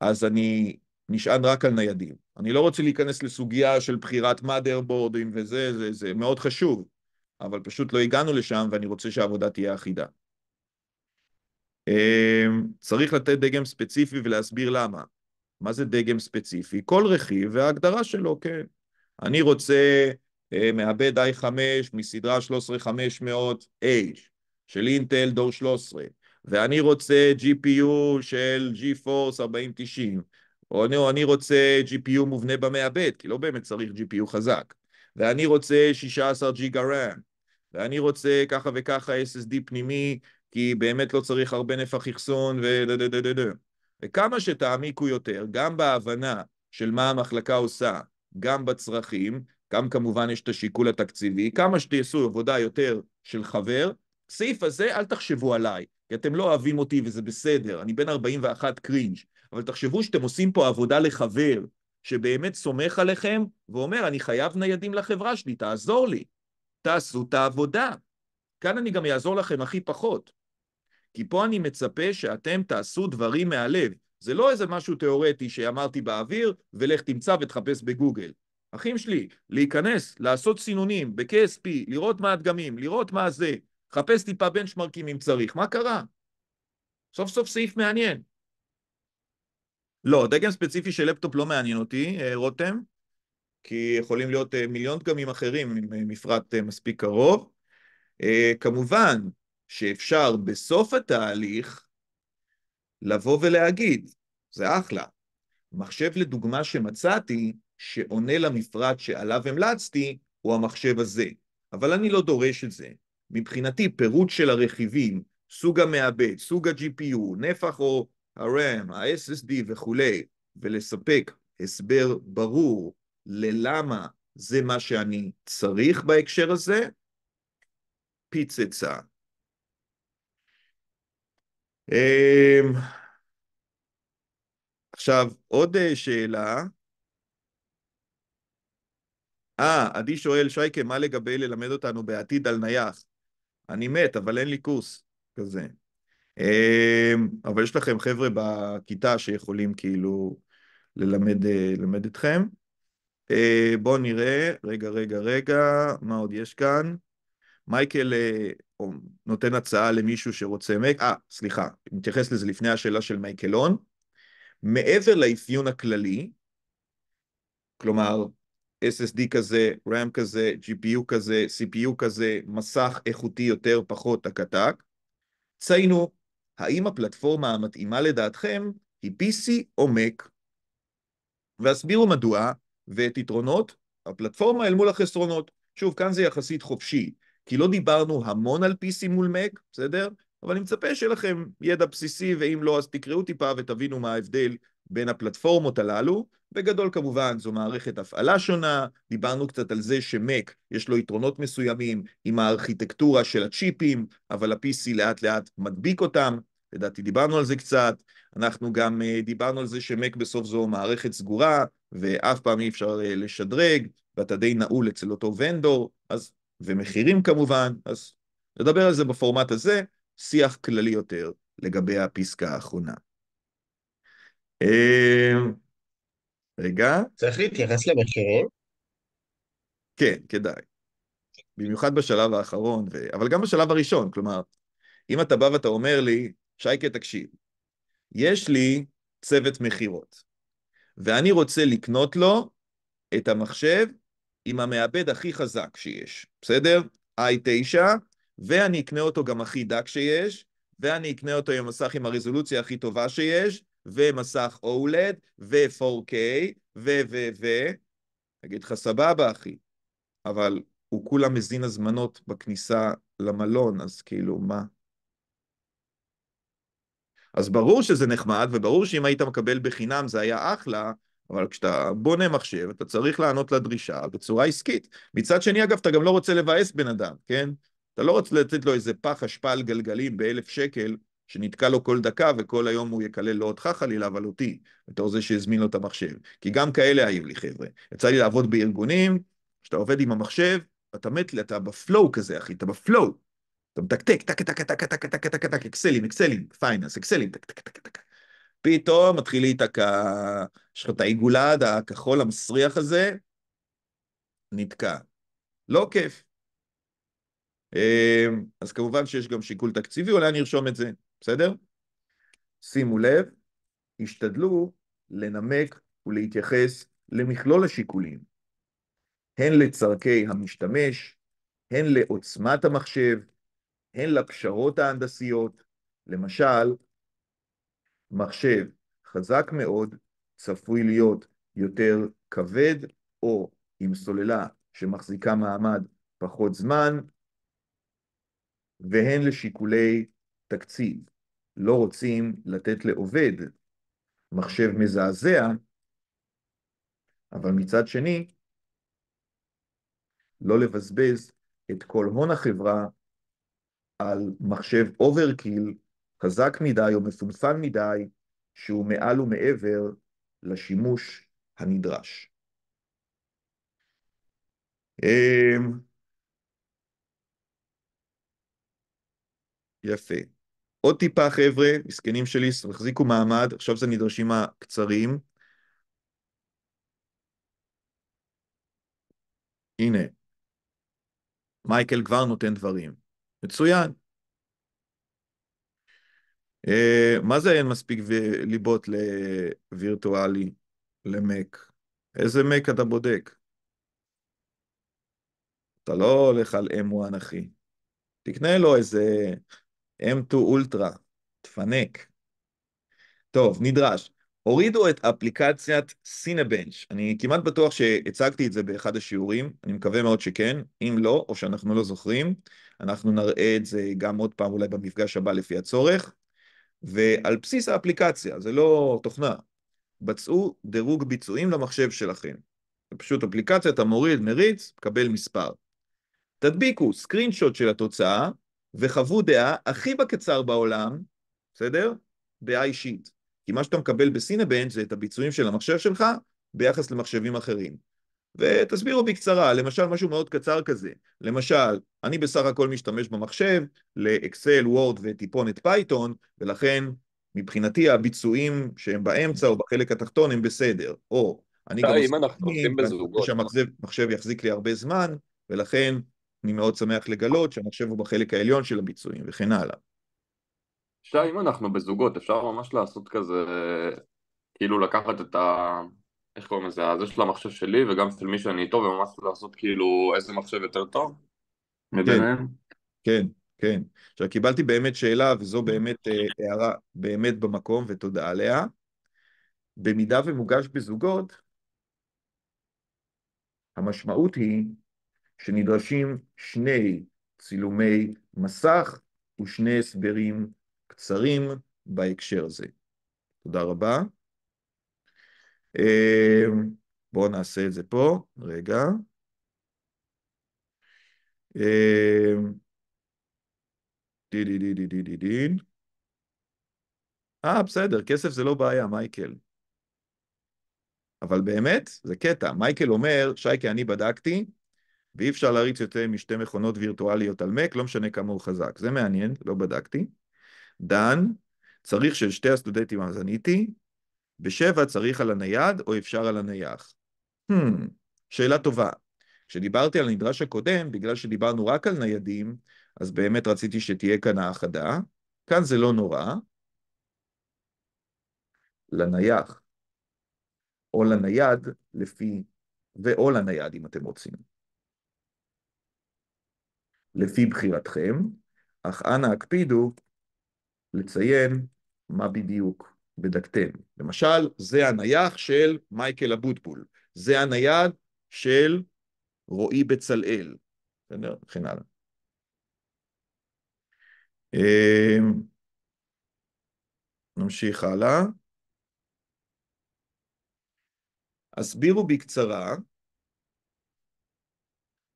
S1: אז אני נשען רק על ניידים. אני לא רוצה להיכנס לסוגיה של בחירת מאדרבורדים וזה, זה, זה מאוד חשוב, אבל פשוט לא הגענו לשם ואני רוצה שהעבודה תהיה אחידה. אמ, צריך לתת דגם ספציפי ולהסביר למה. מה זה דגם ספציפי? כל רכיב וההגדרה שלו, כן. אני רוצה אה, מעבד i5 מסדרה 13500H של אינטל דור 13, ואני רוצה GPU של GeForce 4090, או לא, אני רוצה GPU מובנה במעבד, כי לא באמת צריך GPU חזק, ואני רוצה 16 ג'יגה RAM, ואני רוצה ככה וככה SSD פנימי, כי באמת לא צריך הרבה נפח אחסון ו... וכמה שתעמיקו יותר, גם בהבנה של מה המחלקה עושה, גם בצרכים, גם כמובן יש את השיקול התקציבי, כמה שתעשו עבודה יותר של חבר, סעיף הזה אל תחשבו עליי, כי אתם לא אוהבים אותי וזה בסדר, אני בן 41 קרינג', אבל תחשבו שאתם עושים פה עבודה לחבר, שבאמת סומך עליכם ואומר, אני חייב ניידים לחברה שלי, תעזור לי, תעשו את העבודה. כאן אני גם אעזור לכם הכי פחות, כי פה אני מצפה שאתם תעשו דברים מהלב. זה לא איזה משהו תיאורטי שאמרתי באוויר, ולך תמצא ותחפש בגוגל. אחים שלי, להיכנס, לעשות סינונים ב-KSP, לראות מה הדגמים, לראות מה זה, חפש טיפה בנצ'מרקים אם צריך, מה קרה? סוף סוף סעיף מעניין. לא, דגם ספציפי של לפטופ לא מעניין אותי, אה, רותם, כי יכולים להיות אה, מיליון דגמים אחרים עם אה, מפרט מספיק קרוב. כמובן, שאפשר בסוף התהליך לבוא ולהגיד, זה אחלה. מחשב לדוגמה שמצאתי, שעונה למפרט שעליו המלצתי, הוא המחשב הזה. אבל אני לא דורש את זה. מבחינתי, פירוט של הרכיבים, סוג המעבד, סוג ה-GPU, נפח או ה-RAM, ה-SSD וכולי, ולספק הסבר ברור ללמה זה מה שאני צריך בהקשר הזה, פיצצה. אמ, עכשיו, עוד אה, שאלה. אה, עדי שואל, שייקה, מה לגבי ללמד אותנו בעתיד על נייח? אני מת, אבל אין לי קורס כזה. אמ, אבל יש לכם חבר'ה בכיתה שיכולים כאילו ללמד, אה, ללמד אתכם. אה, בואו נראה, רגע, רגע, רגע, מה עוד יש כאן? מייקל אה, נותן הצעה למישהו שרוצה אה, סליחה, מתייחס לזה לפני השאלה של מייקלון. מעבר לאפיון הכללי, כלומר, SSD כזה, RAM כזה, GPU כזה, CPU כזה, מסך איכותי יותר, פחות, תקתק, ציינו, האם הפלטפורמה המתאימה לדעתכם היא PC או Mac? והסבירו מדוע, ואת יתרונות הפלטפורמה אל מול החסרונות. שוב, כאן זה יחסית חופשי. כי לא דיברנו המון על PC מול Mac, בסדר? אבל אני מצפה שיהיה לכם ידע בסיסי, ואם לא, אז תקראו טיפה ותבינו מה ההבדל בין הפלטפורמות הללו. בגדול כמובן זו מערכת הפעלה שונה, דיברנו קצת על זה שמק יש לו יתרונות מסוימים עם הארכיטקטורה של הצ'יפים, אבל ה-PC לאט לאט מדביק אותם, לדעתי דיברנו על זה קצת, אנחנו גם uh, דיברנו על זה שמק בסוף זו מערכת סגורה, ואף פעם אי אפשר uh, לשדרג, ואתה די נעול אצל אותו ונדור, אז ומחירים כמובן, אז נדבר על זה בפורמט הזה, שיח כללי יותר לגבי הפסקה האחרונה. אמ, רגע. צריך להתייחס למחירים? כן, כדאי. במיוחד בשלב האחרון, ו... אבל גם בשלב הראשון, כלומר, אם אתה בא ואתה אומר לי, שייקה, תקשיב, יש לי צוות מכירות, ואני רוצה לקנות לו את המחשב עם המעבד הכי חזק שיש, בסדר? i9, ואני אקנה אותו גם הכי דק שיש, ואני אקנה אותו עם מסך עם הרזולוציה הכי טובה שיש, ומסך OLED, ו-4K, ו... ו... ו... אגיד לך, סבבה, אחי, אבל הוא כולה מזין הזמנות בכניסה למלון, אז כאילו, מה? אז ברור שזה נחמד, וברור שאם היית מקבל בחינם זה היה אחלה, אבל כשאתה בונה מחשב, אתה צריך לענות לדרישה בצורה עסקית. מצד שני, אגב, אתה גם לא רוצה לבאס בן אדם, כן? אתה לא רוצה לתת לו איזה פח אשפה על גלגלים באלף שקל, שנתקע לו כל דקה, וכל היום הוא יקלל לא אותך חלילה, אבל אותי, בתור זה שהזמין לו את המחשב. כי גם כאלה היו לי, חבר'ה. יצא לי לעבוד בארגונים, כשאתה עובד עם המחשב, אתה מת, לי, אתה בפלואו כזה, אחי, אתה בפלואו. אתה מתקתק, טק, טק, טק, טק, טק, טק, טק, אקסלים, אקסלים, פייננס, אקסלים, טק, טק, טק, טק. פתאום מתחיל להיתקע, יש לך את העיגולד הכחול המסריח הזה, נתקע. לא כיף. אמ, אז כמובן שיש גם שיקול תקציבי, אולי אני ארשום את זה, בסדר? שימו לב, השתדלו לנמק ולהתייחס למכלול השיקולים, הן לצורכי המשתמש, הן לעוצמת המחשב, הן לפשרות ההנדסיות. למשל, מחשב חזק מאוד צפוי להיות יותר כבד, או עם סוללה שמחזיקה מעמד פחות זמן, והן לשיקולי תקציב. לא רוצים לתת לעובד מחשב מזעזע, אבל מצד שני, לא לבזבז את כל הון החברה על מחשב אוברקיל חזק מדי או מפונפן מדי, שהוא מעל ומעבר לשימוש הנדרש. אמ, יפה. עוד טיפה חבר'ה, מסכנים שלי, החזיקו מעמד, עכשיו זה נדרשים הקצרים. הנה, מייקל כבר נותן דברים. מצוין. אה, מה זה אין מספיק ליבות לווירטואלי, למק? איזה מק אתה בודק? אתה לא הולך על M1 אחי. תקנה לו איזה M2 אולטרה, תפנק. טוב, נדרש. הורידו את אפליקציית סינבנץ'. אני כמעט בטוח שהצגתי את זה באחד השיעורים, אני מקווה מאוד שכן. אם לא, או שאנחנו לא זוכרים, אנחנו נראה את זה גם עוד פעם אולי במפגש הבא לפי הצורך. ועל בסיס האפליקציה, זה לא תוכנה, בצעו דירוג ביצועים למחשב שלכם. זה פשוט אפליקציה, אתה מוריד, מריץ, מקבל מספר. תדביקו סקרינשוט של התוצאה וחוו דעה הכי בקצר בעולם, בסדר? דעה אישית. כי מה שאתה מקבל בסינבנט זה את הביצועים של המחשב שלך ביחס למחשבים אחרים. ותסבירו בקצרה, למשל משהו מאוד קצר כזה, למשל, אני בסך הכל משתמש במחשב לאקסל, וורד וטיפונת פייתון, ולכן מבחינתי הביצועים שהם באמצע או בחלק התחתון הם בסדר, או אני גם מסכים שהמחשב יחזיק לי הרבה זמן, ולכן אני מאוד שמח לגלות שהמחשב הוא בחלק העליון של הביצועים, וכן הלאה. שי, אם אנחנו בזוגות, אפשר ממש לעשות כזה, כאילו לקחת את ה... איך קוראים לזה, אז יש לה מחשב שלי וגם של מי שאני איתו וממש לעשות כאילו איזה מחשב יותר טוב כן, מביניהם. כן, כן. עכשיו קיבלתי באמת שאלה וזו באמת אה, הערה באמת במקום ותודה עליה. במידה ומוגש בזוגות, המשמעות היא שנדרשים שני צילומי מסך ושני הסברים קצרים בהקשר זה. תודה רבה. אמ, בואו נעשה את זה פה, רגע. אמ, אה, בסדר, כסף זה לא בעיה, מייקל. אבל באמת, זה קטע. מייקל אומר, שייקה, אני בדקתי, ואי אפשר להריץ יותר משתי מכונות וירטואליות על מק, לא משנה כמה הוא חזק. זה מעניין, לא בדקתי. דן, צריך ששתי הסטודנטים אז עניתי, בשבע צריך על הנייד או אפשר על הנייח? Hmm, שאלה טובה. כשדיברתי על הנדרש הקודם, בגלל שדיברנו רק על ניידים, אז באמת רציתי שתהיה כאן האחדה. כאן זה לא נורא. לנייח, או לנייד לפי, ואו לנייד אם אתם רוצים. לפי בחירתכם, אך אנא הקפידו לציין מה בדיוק. בדקתם. למשל, זה הנייח של מייקל אבוטבול, זה הנייד של רועי בצלאל, בסדר? וכן הלאה. אמ, נמשיך הלאה. הסבירו בקצרה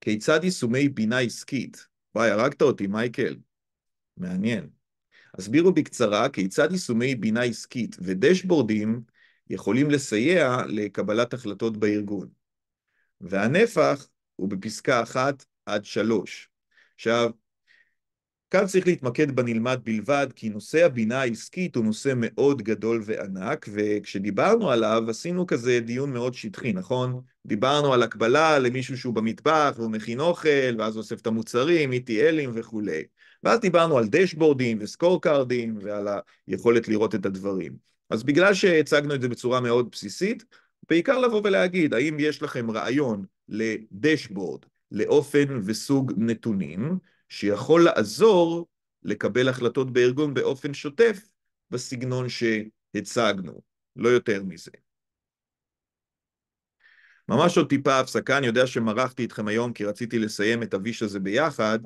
S1: כיצד יישומי בינה עסקית, וואי, הרגת אותי, מייקל, מעניין. הסבירו בקצרה כיצד יישומי בינה עסקית ודשבורדים יכולים לסייע לקבלת החלטות בארגון. והנפח הוא בפסקה אחת עד שלוש. עכשיו, כאן צריך להתמקד בנלמד בלבד, כי נושא הבינה העסקית הוא נושא מאוד גדול וענק, וכשדיברנו עליו עשינו כזה דיון מאוד שטחי, נכון? דיברנו על הקבלה למישהו שהוא במטבח והוא מכין אוכל, ואז הוא אוסף את המוצרים, ETLים וכולי. ואז דיברנו על דשבורדים וסקור קארדים ועל היכולת לראות את הדברים. אז בגלל שהצגנו את זה בצורה מאוד בסיסית, בעיקר לבוא ולהגיד, האם יש לכם רעיון לדשבורד, לאופן וסוג נתונים, שיכול לעזור לקבל החלטות בארגון באופן שוטף בסגנון שהצגנו, לא יותר מזה. ממש עוד טיפה הפסקה, אני יודע שמרחתי אתכם היום כי רציתי לסיים את הוויש הזה ביחד,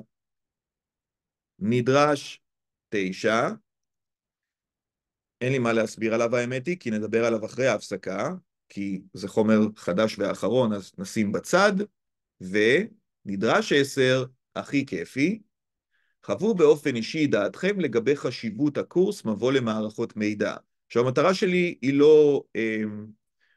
S1: נדרש תשע, אין לי מה להסביר עליו האמת היא, כי נדבר עליו אחרי ההפסקה, כי זה חומר חדש ואחרון, אז נשים בצד, ונדרש עשר, הכי כיפי, חוו באופן אישי דעתכם לגבי חשיבות הקורס מבוא למערכות מידע. עכשיו, המטרה שלי היא לא אה,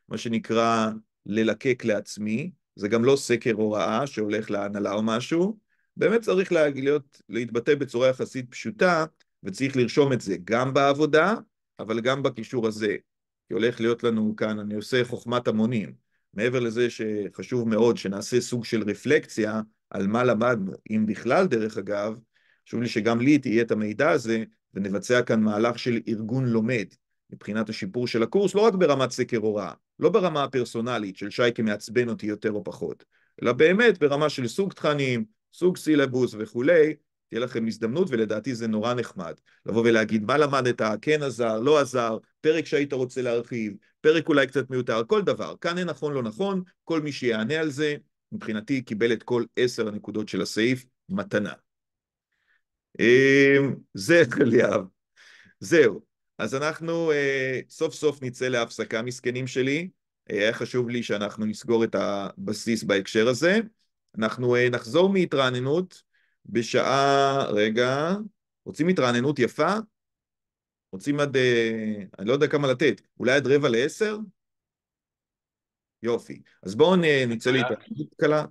S1: מה שנקרא ללקק לעצמי, זה גם לא סקר הוראה שהולך להנהלה או משהו, באמת צריך להיות, להתבטא בצורה יחסית פשוטה, וצריך לרשום את זה גם בעבודה, אבל גם בקישור הזה. כי הולך להיות לנו כאן, אני עושה חוכמת המונים. מעבר לזה שחשוב מאוד שנעשה סוג של רפלקציה על מה למדנו, אם בכלל, דרך אגב, חשוב לי שגם לי תהיה את המידע הזה, ונבצע כאן מהלך של ארגון לומד, מבחינת השיפור של הקורס, לא רק ברמת סקר הוראה, לא ברמה הפרסונלית של שייקה מעצבן אותי יותר או פחות, אלא באמת ברמה של סוג תכנים, סוג סילבוס וכולי, תהיה לכם הזדמנות, ולדעתי זה נורא נחמד. לבוא ולהגיד מה למדת, כן עזר, לא עזר, פרק שהיית רוצה להרחיב, פרק אולי קצת מיותר, כל דבר. כאן אין נכון, לא נכון, כל מי שיענה על זה, מבחינתי קיבל את כל עשר הנקודות של הסעיף, מתנה. אמ, זה חליאב. זהו. אז אנחנו אה, סוף סוף נצא להפסקה, מסכנים שלי. היה חשוב לי שאנחנו נסגור את הבסיס בהקשר הזה. אנחנו אה, נחזור מהתרעננות בשעה, רגע, רוצים התרעננות יפה? רוצים עד, אה, אני לא יודע כמה לתת, אולי עד רבע לעשר? יופי. אז בואו נצא אה? להתרעננות קלה,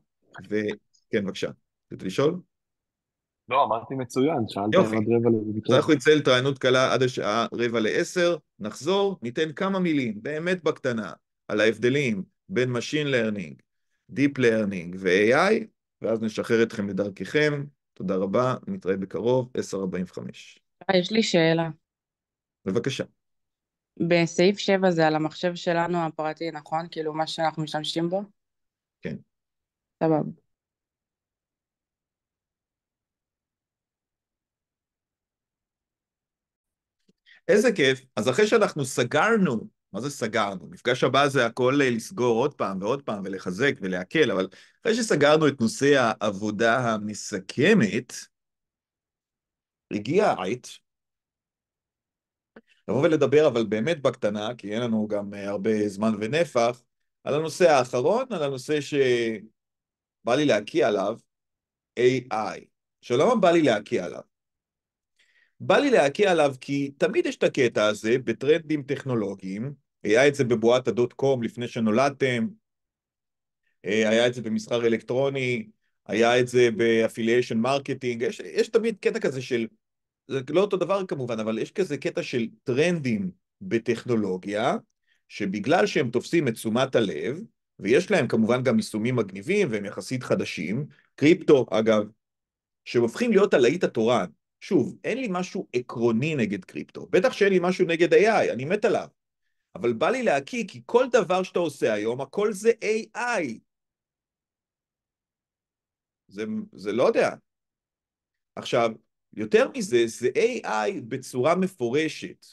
S1: וכן, בבקשה. רצית לשאול? לא, אמרתי מצוין, שאלתי יופי. עד רבע לעשר. אז אנחנו נצא להתרעננות קלה עד השעה רבע לעשר, נחזור, ניתן כמה מילים, באמת בקטנה, על ההבדלים בין Machine Learning Deep Learning ו-AI, ואז נשחרר אתכם לדרככם. תודה רבה, נתראה בקרוב, 10.45. אה, יש לי שאלה. בבקשה. בסעיף 7 זה על המחשב שלנו הפרטי, נכון? כאילו מה שאנחנו משתמשים בו? כן. סבבה. איזה כיף. אז אחרי שאנחנו סגרנו מה זה סגרנו? מפגש הבא זה הכל אה, לסגור עוד פעם ועוד פעם ולחזק ולהקל, אבל אחרי שסגרנו את נושא העבודה המסכמת, הגיעה העת לבוא ולדבר, אבל באמת בקטנה, כי אין לנו גם אה, הרבה זמן ונפח, על הנושא האחרון, על הנושא שבא לי להקיא עליו, AI. עכשיו, למה בא לי להקיא עליו? בא לי להקיא עליו כי תמיד יש את הקטע הזה בטרנדים טכנולוגיים, היה את זה בבועת הדוט קום לפני שנולדתם, אה, היה את זה במסחר אלקטרוני, היה את זה באפיליאשן מרקטינג, יש, יש תמיד קטע כזה של, זה לא אותו דבר כמובן, אבל יש כזה קטע של טרנדים בטכנולוגיה, שבגלל שהם תופסים את תשומת הלב, ויש להם כמובן גם יישומים מגניבים והם יחסית חדשים, קריפטו אגב, שהופכים להיות הלהיט התורן. שוב, אין לי משהו עקרוני נגד קריפטו, בטח שאין לי משהו נגד AI, אני מת עליו. אבל בא לי להקיא, כי כל דבר שאתה עושה היום, הכל זה AI. זה, זה לא יודע. עכשיו, יותר מזה, זה AI בצורה מפורשת,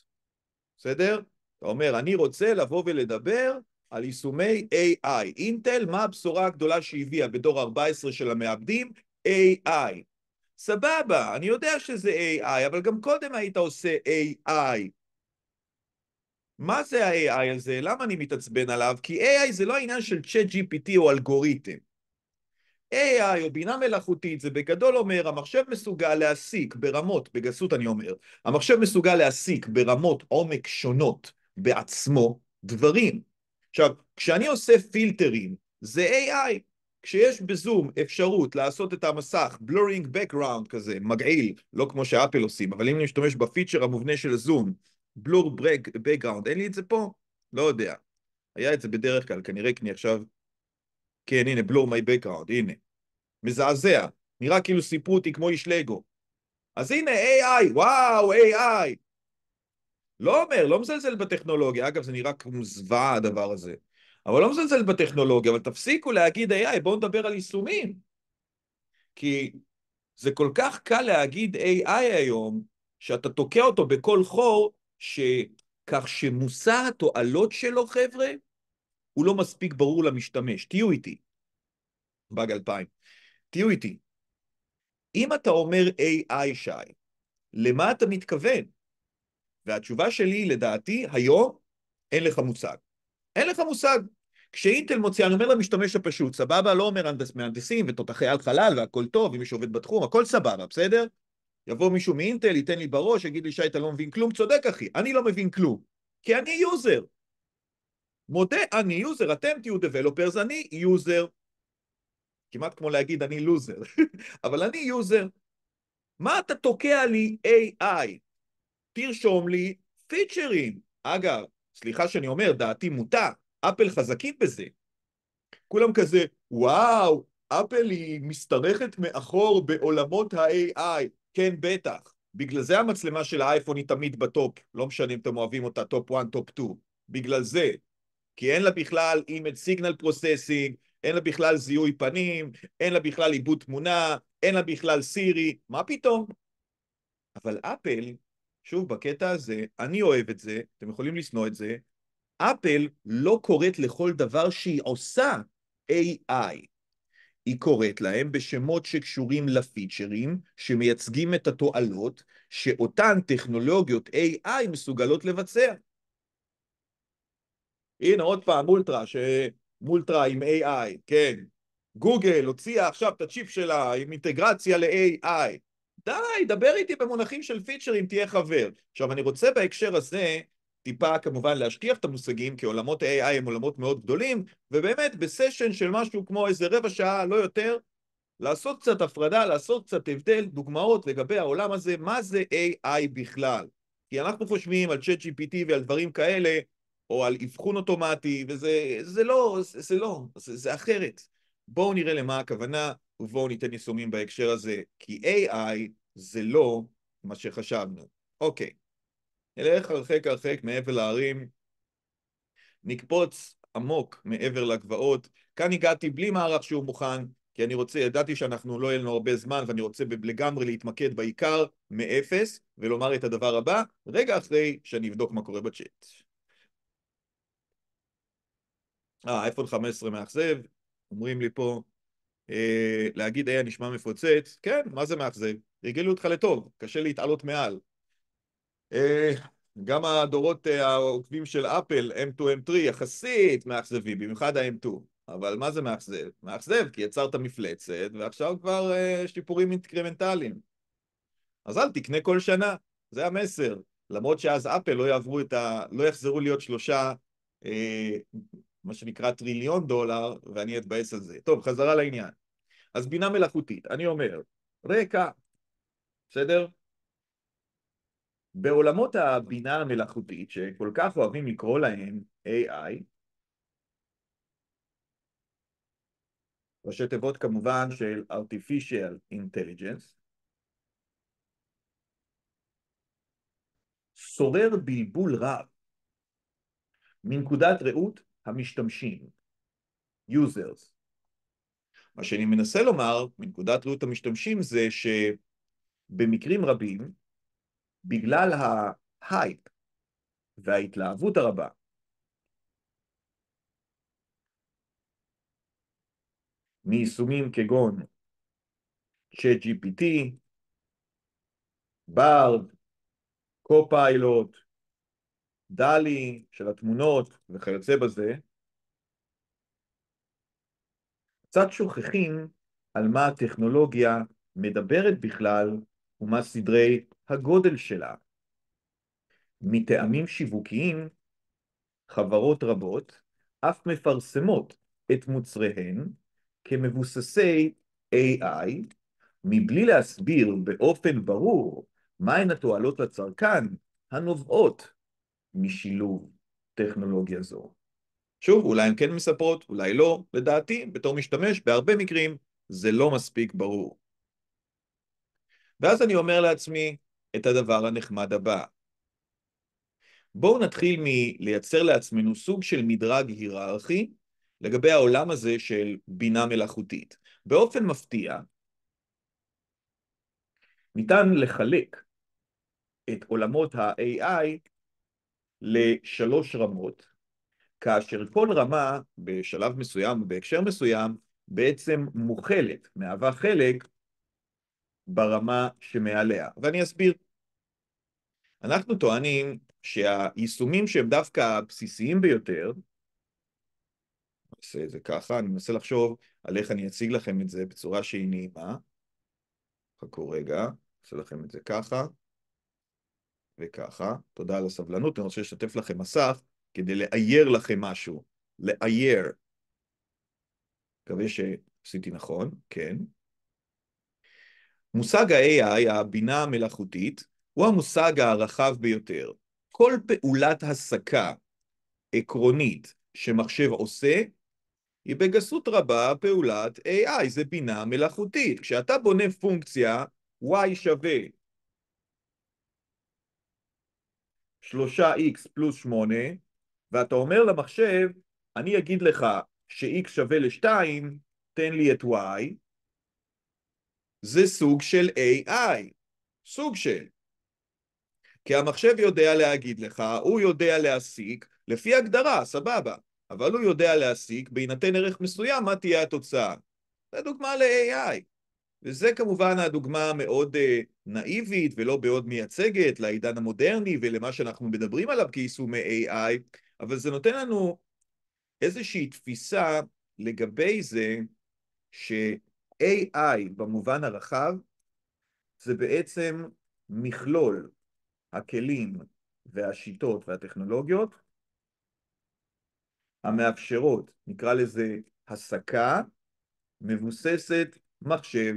S1: בסדר? אתה אומר, אני רוצה לבוא ולדבר על יישומי AI. אינטל, מה הבשורה הגדולה שהביאה בדור 14 של המעבדים? AI. סבבה, אני יודע שזה AI, אבל גם קודם היית עושה AI. מה זה ה-AI הזה? למה אני מתעצבן עליו? כי AI זה לא העניין של צ'אט GPT או אלגוריתם. AI או בינה מלאכותית זה בגדול אומר, המחשב מסוגל להסיק ברמות, בגסות אני אומר, המחשב מסוגל להסיק ברמות עומק שונות בעצמו דברים. עכשיו, כשאני עושה פילטרים, זה AI. כשיש בזום אפשרות לעשות את המסך בלורינג background כזה, מגעיל, לא כמו שאפל עושים, אבל אם אני משתמש בפיצ'ר המובנה של זום, בלור בגראונד, אין לי את זה פה? לא יודע. היה את זה בדרך כלל, כנראה כי אני עכשיו... כן, הנה, בלור מי בגראונד, הנה. מזעזע. נראה כאילו סיפרו אותי כמו איש לגו. אז הנה, AI, וואו, AI. לא אומר, לא מזלזל בטכנולוגיה. אגב, זה נראה כמו זוועה הדבר הזה. אבל לא מזלזל בטכנולוגיה, אבל תפסיקו להגיד AI, בואו נדבר על יישומים. כי זה כל כך קל להגיד AI היום, שאתה תוקע אותו בכל חור, ש... כך שמושא התועלות שלו, חבר'ה, הוא לא מספיק ברור למשתמש. תהיו איתי, באג 2000. תהיו איתי. אם אתה אומר AI, שי, למה אתה מתכוון? והתשובה שלי, לדעתי, היום, אין לך מושג. אין לך מושג. כשאינטל מוציאה, אני אומר למשתמש הפשוט, סבבה, לא אומר מהנדסים ותותחי על חלל והכל טוב, ומי שעובד בתחום, הכל סבבה, בסדר? יבוא מישהו מאינטל, ייתן לי בראש, יגיד לי, שי, אתה לא מבין כלום, צודק אחי, אני לא מבין כלום, כי אני יוזר. מודה, אני יוזר, אתם תהיו דבלופרס, אני יוזר. כמעט כמו להגיד אני לוזר, אבל אני יוזר. מה אתה תוקע לי AI? תרשום לי פיצ'רים. אגב, סליחה שאני אומר, דעתי מוטה, אפל חזקית בזה. כולם כזה, וואו, אפל היא משתרכת מאחור בעולמות ה-AI. כן, בטח. בגלל זה המצלמה של האייפון היא תמיד בטופ, לא משנה אם אתם אוהבים אותה טופ 1, טופ 2. בגלל זה. כי אין לה בכלל אימד סיגנל פרוססינג, אין לה בכלל זיהוי פנים, אין לה בכלל עיבוד תמונה, אין לה בכלל סירי, מה פתאום? אבל אפל, שוב, בקטע הזה, אני אוהב את זה, אתם יכולים לשנוא את זה, אפל לא קוראת לכל דבר שהיא עושה AI. היא קוראת להם בשמות שקשורים לפיצ'רים, שמייצגים את התועלות שאותן טכנולוגיות AI מסוגלות לבצע. הנה עוד פעם מולטרה, ש... מולטרה עם AI, כן. גוגל הוציאה עכשיו את הצ'יפ שלה עם אינטגרציה ל-AI. די, דבר איתי במונחים של פיצ'רים, תהיה חבר. עכשיו, אני רוצה בהקשר הזה טיפה כמובן להשכיח את המושגים, כי עולמות ה-AI הם עולמות מאוד גדולים, ובאמת בסשן של משהו כמו איזה רבע שעה, לא יותר, לעשות קצת הפרדה, לעשות קצת הבדל, דוגמאות לגבי העולם הזה, מה זה AI בכלל. כי אנחנו חושבים על צ'אט GPT ועל דברים כאלה, או על אבחון אוטומטי, וזה זה לא, זה, זה לא, זה, זה אחרת. בואו נראה למה הכוונה, ובואו ניתן יישומים בהקשר הזה, כי AI זה לא מה שחשבנו. אוקיי. Okay. אלך הרחק הרחק מעבר להרים, נקפוץ עמוק מעבר לגבעות. כאן הגעתי בלי מערך שהוא מוכן, כי אני רוצה, ידעתי שאנחנו לא יהיה לנו הרבה זמן ואני רוצה לגמרי להתמקד בעיקר מאפס ולומר את הדבר הבא רגע אחרי שאני אבדוק מה קורה בצ'אט. אה, אייפון 15 מאכזב, אומרים לי פה, אה, להגיד אה, נשמע מפוצץ, כן, מה זה מאכזב? הרגילו אותך לטוב, קשה להתעלות מעל. אה, גם הדורות אה, העוקבים של אפל, M2M3, יחסית מאכזבים, במיוחד ה-M2. אבל מה זה מאכזב? מאכזב כי יצרת מפלצת, ועכשיו כבר אה, שיפורים אינקרמנטליים. אז אל תקנה כל שנה, זה המסר. למרות שאז אפל לא יעברו את ה... לא יחזרו להיות שלושה, אה, מה שנקרא טריליון דולר, ואני אתבאס על זה. טוב, חזרה לעניין. אז בינה מלאכותית, אני אומר, רקע, בסדר? בעולמות הבינה המלאכותית, שכל כך אוהבים לקרוא להם AI, ראשי תיבות כמובן של artificial intelligence, שורר בלבול רב מנקודת ראות המשתמשים, users. מה שאני מנסה לומר מנקודת ראות המשתמשים זה שבמקרים רבים בגלל ההייפ וההתלהבות הרבה, מיישומים כגון ChatGPT, BARD, קופיילוט, דלי של התמונות וכיוצא בזה, קצת שוכחים על מה הטכנולוגיה מדברת בכלל ומה סדרי הגודל שלה. מטעמים שיווקיים, חברות רבות אף מפרסמות את מוצריהן כמבוססי AI, מבלי להסביר באופן ברור מהן התועלות לצרכן הנובעות משילוב טכנולוגיה זו. שוב, אולי הן כן מספרות, אולי לא, לדעתי, בתור משתמש, בהרבה מקרים זה לא מספיק ברור. ואז אני אומר לעצמי, את הדבר הנחמד הבא. בואו נתחיל מלייצר לעצמנו סוג של מדרג היררכי לגבי העולם הזה של בינה מלאכותית. באופן מפתיע, ניתן לחלק את עולמות ה-AI לשלוש רמות, כאשר כל רמה בשלב מסוים, ובהקשר מסוים, בעצם מוכלת, מהווה חלק ברמה שמעליה. ואני אסביר. אנחנו טוענים שהיישומים שהם דווקא הבסיסיים ביותר, נעשה את זה ככה, אני מנסה לחשוב על איך אני אציג לכם את זה בצורה שהיא נעימה. חכו רגע, אעשה לכם את זה ככה וככה. תודה על הסבלנות, אני רוצה לשתף לכם מסך כדי לאייר לכם משהו. לאייר. מקווה שעשיתי נכון, כן. מושג ה-AI, הבינה המלאכותית, הוא המושג הרחב ביותר. כל פעולת הסקה עקרונית שמחשב עושה, היא בגסות רבה פעולת AI, זה בינה מלאכותית. כשאתה בונה פונקציה y שווה 3x פלוס 8, ואתה אומר למחשב, אני אגיד לך ש-x שווה ל-2, תן לי את y, זה סוג של AI, סוג של. כי המחשב יודע להגיד לך, הוא יודע להסיק, לפי הגדרה, סבבה, אבל הוא יודע להסיק, בהינתן ערך מסוים, מה תהיה התוצאה. זה דוגמה ל-AI. וזה כמובן הדוגמה המאוד אה, נאיבית ולא מאוד מייצגת לעידן המודרני ולמה שאנחנו מדברים עליו כיישומי AI, אבל זה נותן לנו איזושהי תפיסה לגבי זה ש-AI במובן הרחב זה בעצם מכלול הכלים והשיטות והטכנולוגיות המאפשרות, נקרא לזה הסקה, מבוססת מחשב.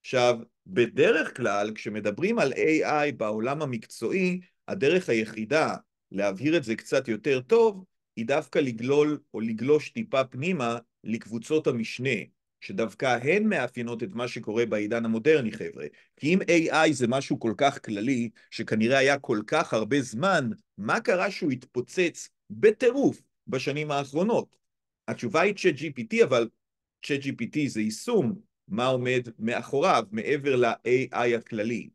S1: עכשיו, בדרך כלל, כשמדברים על AI בעולם המקצועי, הדרך היחידה להבהיר את זה קצת יותר טוב, היא דווקא לגלול או לגלוש טיפה פנימה לקבוצות המשנה, שדווקא הן מאפיינות את מה שקורה בעידן המודרני, חבר'ה. כי אם AI זה משהו כל כך כללי, שכנראה היה כל כך הרבה זמן, מה קרה שהוא התפוצץ בטירוף בשנים האחרונות? התשובה היא ChatGPT, אבל ChatGPT זה יישום, מה עומד מאחוריו, מעבר ל-AI הכללי.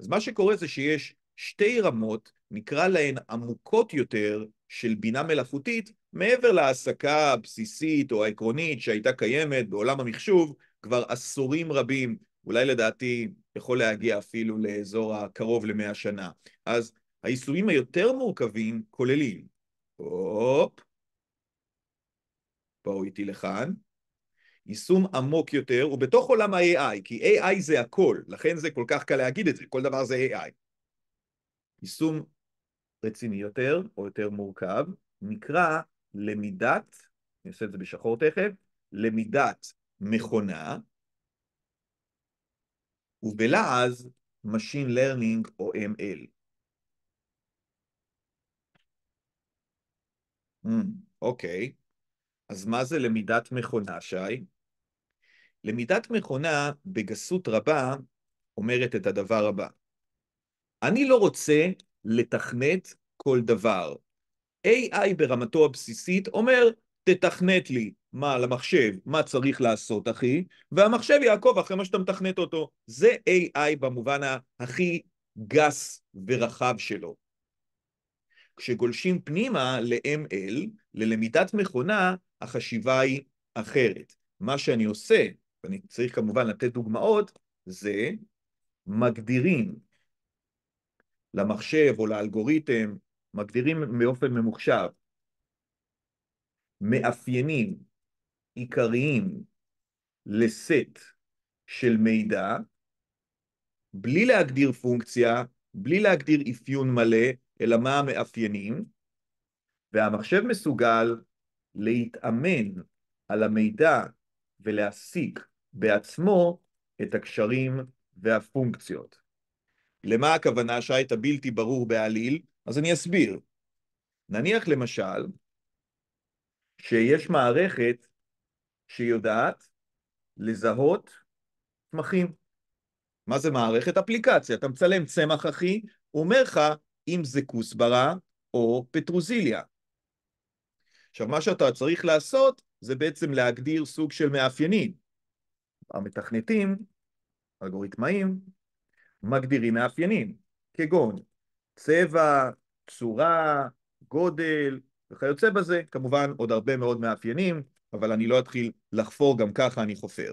S1: אז מה שקורה זה שיש שתי רמות, נקרא להן עמוקות יותר, של בינה מלאכותית, מעבר להעסקה הבסיסית או העקרונית שהייתה קיימת בעולם המחשוב כבר עשורים רבים, אולי לדעתי יכול להגיע אפילו לאזור הקרוב למאה שנה. אז היישומים היותר מורכבים כוללים, הופ, בואו איתי לכאן, יישום עמוק יותר, הוא בתוך עולם ה-AI, כי AI זה הכל, לכן זה כל כך קל להגיד את זה, כל דבר זה AI. יישום רציני יותר, או יותר מורכב, נקרא למידת, אני אעשה את זה בשחור תכף, למידת מכונה, ובלעז Machine Learning או ML. אוקיי, mm, okay. אז מה זה למידת מכונה, שי? למידת מכונה, בגסות רבה, אומרת את הדבר הבא: אני לא רוצה לתכנת כל דבר. AI ברמתו הבסיסית אומר, תתכנת לי מה למחשב, מה צריך לעשות, אחי, והמחשב יעקוב אחרי מה שאתה מתכנת אותו. זה AI במובן הכי גס ורחב שלו. כשגולשים פנימה ל-ML, ללמידת מכונה, החשיבה היא אחרת. מה שאני עושה, ואני צריך כמובן לתת דוגמאות, זה מגדירים למחשב או לאלגוריתם מגדירים באופן ממוחשב מאפיינים עיקריים לסט של מידע, בלי להגדיר פונקציה, בלי להגדיר אפיון מלא, אלא מה המאפיינים, והמחשב מסוגל להתאמן על המידע ולהסיק בעצמו את הקשרים והפונקציות. למה הכוונה, שי? את הבלתי ברור בעליל, אז אני אסביר. נניח למשל, שיש מערכת שיודעת לזהות צמחים. מה זה מערכת? אפליקציה. אתה מצלם צמח, אחי, אומר לך אם זה כוסברה או פטרוזיליה. עכשיו, מה שאתה צריך לעשות זה בעצם להגדיר סוג של מאפיינים. המתכנתים, אלגוריתמאים, מגדירים מאפיינים, כגון צבע, צורה, גודל וכיוצא בזה, כמובן עוד הרבה מאוד מאפיינים, אבל אני לא אתחיל לחפור, גם ככה אני חופר.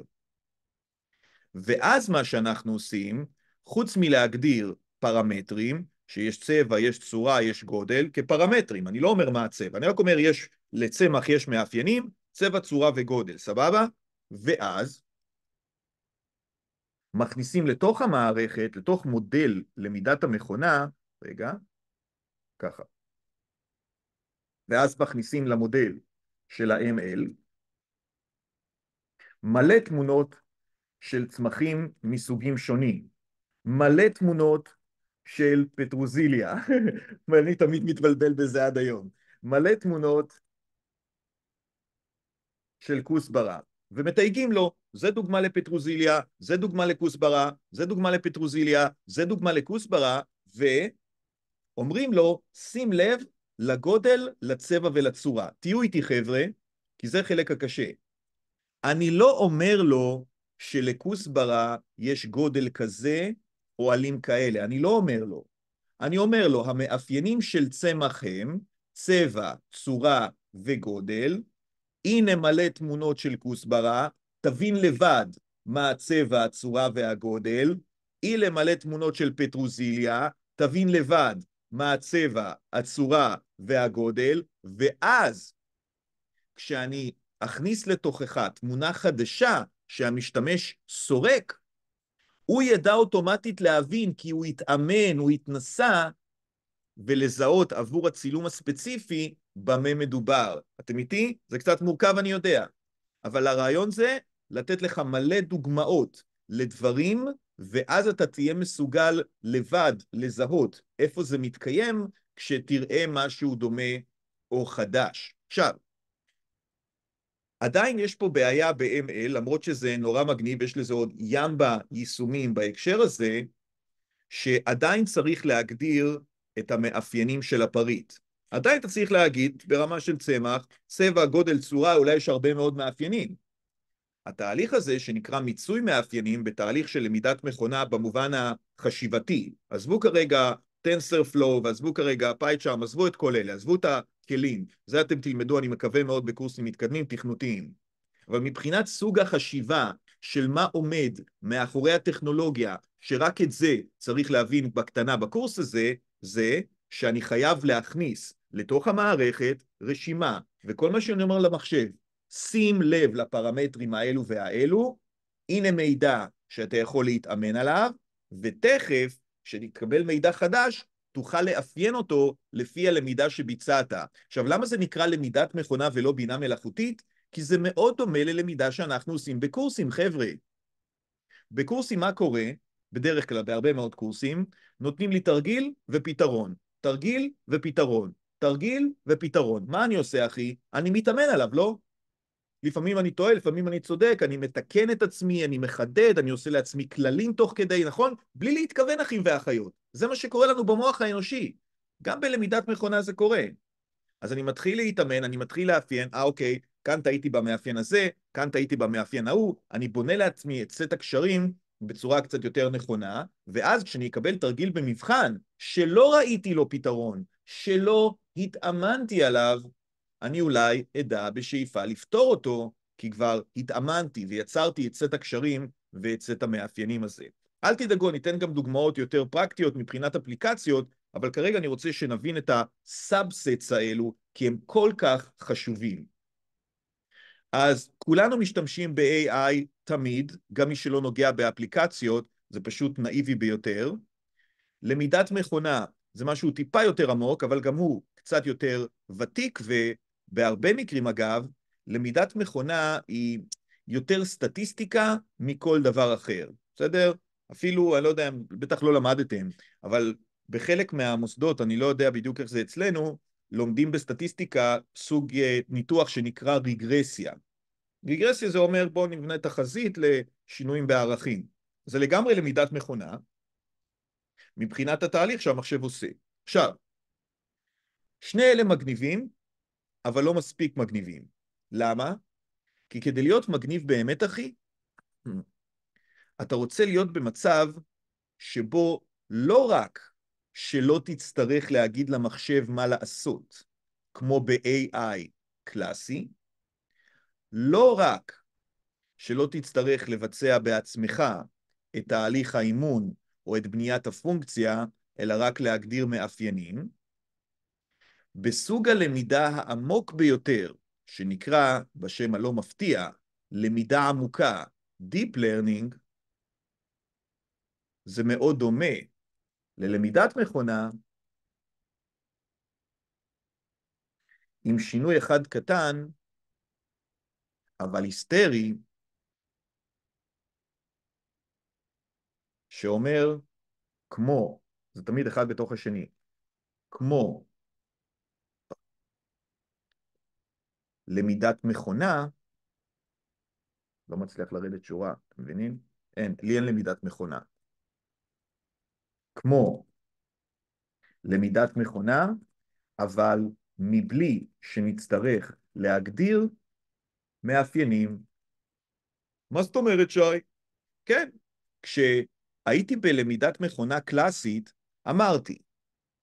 S1: ואז מה שאנחנו עושים, חוץ מלהגדיר פרמטרים, שיש צבע, יש צורה, יש גודל, כפרמטרים, אני לא אומר מה הצבע, אני רק אומר יש, לצמח יש מאפיינים, צבע, צורה וגודל, סבבה? ואז מכניסים לתוך המערכת, לתוך מודל למידת המכונה, רגע, ככה. ואז מכניסים למודל של ה-ML מלא תמונות של צמחים מסוגים שונים, מלא תמונות של פטרוזיליה, ואני תמיד מתבלבל בזה עד היום, מלא תמונות של כוסברה, ומתייגים לו, זה דוגמה לפטרוזיליה, זה דוגמה לכוסברה, זה דוגמה לפטרוזיליה, זה דוגמה לכוסברה, ו... אומרים לו, שים לב לגודל, לצבע ולצורה. תהיו איתי חבר'ה, כי זה חלק הקשה. אני לא אומר לו שלכוסברה יש גודל כזה או עלים כאלה, אני לא אומר לו. אני אומר לו, המאפיינים של צמח הם צבע, צורה וגודל, הנה מלא תמונות של כוסברה, תבין לבד מה הצבע, הצורה והגודל, אי למלא תמונות של פטרוזיליה, תבין לבד מה הצבע, הצורה והגודל, ואז כשאני אכניס לתוכך תמונה חדשה שהמשתמש סורק, הוא ידע אוטומטית להבין כי הוא התאמן, הוא התנסה, ולזהות עבור הצילום הספציפי במה מדובר. אתם איתי? זה קצת מורכב, אני יודע. אבל הרעיון זה לתת לך מלא דוגמאות לדברים ואז אתה תהיה מסוגל לבד לזהות איפה זה מתקיים כשתראה משהו דומה או חדש. עכשיו, עדיין יש פה בעיה ב-ML, למרות שזה נורא מגניב, יש לזה עוד ים ביישומים בהקשר הזה, שעדיין צריך להגדיר את המאפיינים של הפריט. עדיין אתה צריך להגיד ברמה של צמח, צבע, גודל, צורה, אולי יש הרבה מאוד מאפיינים. התהליך הזה שנקרא מיצוי מאפיינים בתהליך של למידת מכונה במובן החשיבתי, עזבו כרגע טנסר פלואו ועזבו כרגע פייצ'אם, עזבו את כל אלה, עזבו את הכלים, זה אתם תלמדו אני מקווה מאוד בקורסים מתקדמים, תכנותיים. אבל מבחינת סוג החשיבה של מה עומד מאחורי הטכנולוגיה, שרק את זה צריך להבין בקטנה בקורס הזה, זה שאני חייב להכניס לתוך המערכת רשימה, וכל מה שאני אומר למחשב שים לב לפרמטרים האלו והאלו, הנה מידע שאתה יכול להתאמן עליו, ותכף, כשתקבל מידע חדש, תוכל לאפיין אותו לפי הלמידה שביצעת. עכשיו, למה זה נקרא למידת מכונה ולא בינה מלאכותית? כי זה מאוד דומה ללמידה שאנחנו עושים בקורסים, חבר'ה. בקורסים מה קורה? בדרך כלל, בהרבה מאוד קורסים, נותנים לי תרגיל ופתרון. תרגיל ופתרון. תרגיל ופתרון. מה אני עושה, אחי? אני מתאמן עליו, לא? לפעמים אני טועה, לפעמים אני צודק, אני מתקן את עצמי, אני מחדד, אני עושה לעצמי כללים תוך כדי, נכון? בלי להתכוון, אחים ואחיות. זה מה שקורה לנו במוח האנושי. גם בלמידת מכונה זה קורה. אז אני מתחיל להתאמן, אני מתחיל לאפיין, אה אוקיי, כאן טעיתי במאפיין הזה, כאן טעיתי במאפיין ההוא, אני בונה לעצמי את סט הקשרים בצורה קצת יותר נכונה, ואז כשאני אקבל תרגיל במבחן, שלא ראיתי לו פתרון, שלא התאמנתי עליו, אני אולי אדע בשאיפה לפתור אותו, כי כבר התאמנתי ויצרתי את סט הקשרים ואת סט המאפיינים הזה. אל תדאגו, אני אתן גם דוגמאות יותר פרקטיות מבחינת אפליקציות, אבל כרגע אני רוצה שנבין את הסאבסטס האלו, כי הם כל כך חשובים. אז כולנו משתמשים ב-AI תמיד, גם מי שלא נוגע באפליקציות, זה פשוט נאיבי ביותר. למידת מכונה זה משהו טיפה יותר עמוק, אבל גם הוא קצת יותר ותיק, ו... בהרבה מקרים, אגב, למידת מכונה היא יותר סטטיסטיקה מכל דבר אחר, בסדר? אפילו, אני לא יודע, בטח לא למדתם, אבל בחלק מהמוסדות, אני לא יודע בדיוק איך זה אצלנו, לומדים בסטטיסטיקה סוג אה, ניתוח שנקרא ריגרסיה. ריגרסיה זה אומר בואו נבנה תחזית לשינויים בערכים. זה לגמרי למידת מכונה מבחינת התהליך שהמחשב עושה. עכשיו, שני אלה מגניבים, אבל לא מספיק מגניבים. למה? כי כדי להיות מגניב באמת, אחי, אתה רוצה להיות במצב שבו לא רק שלא תצטרך להגיד למחשב מה לעשות, כמו ב-AI קלאסי, לא רק שלא תצטרך לבצע בעצמך את תהליך האימון או את בניית הפונקציה, אלא רק להגדיר מאפיינים, בסוג הלמידה העמוק ביותר, שנקרא בשם הלא מפתיע, למידה עמוקה, Deep Learning, זה מאוד דומה ללמידת מכונה, עם שינוי אחד קטן, אבל היסטרי, שאומר כמו, זה תמיד אחד בתוך השני, כמו למידת מכונה, לא מצליח לרדת שורה, אתם מבינים? אין, לי אין למידת מכונה. כמו למידת מכונה, אבל מבלי שנצטרך להגדיר מאפיינים. מה זאת אומרת, שי? כן, כשהייתי בלמידת מכונה קלאסית, אמרתי,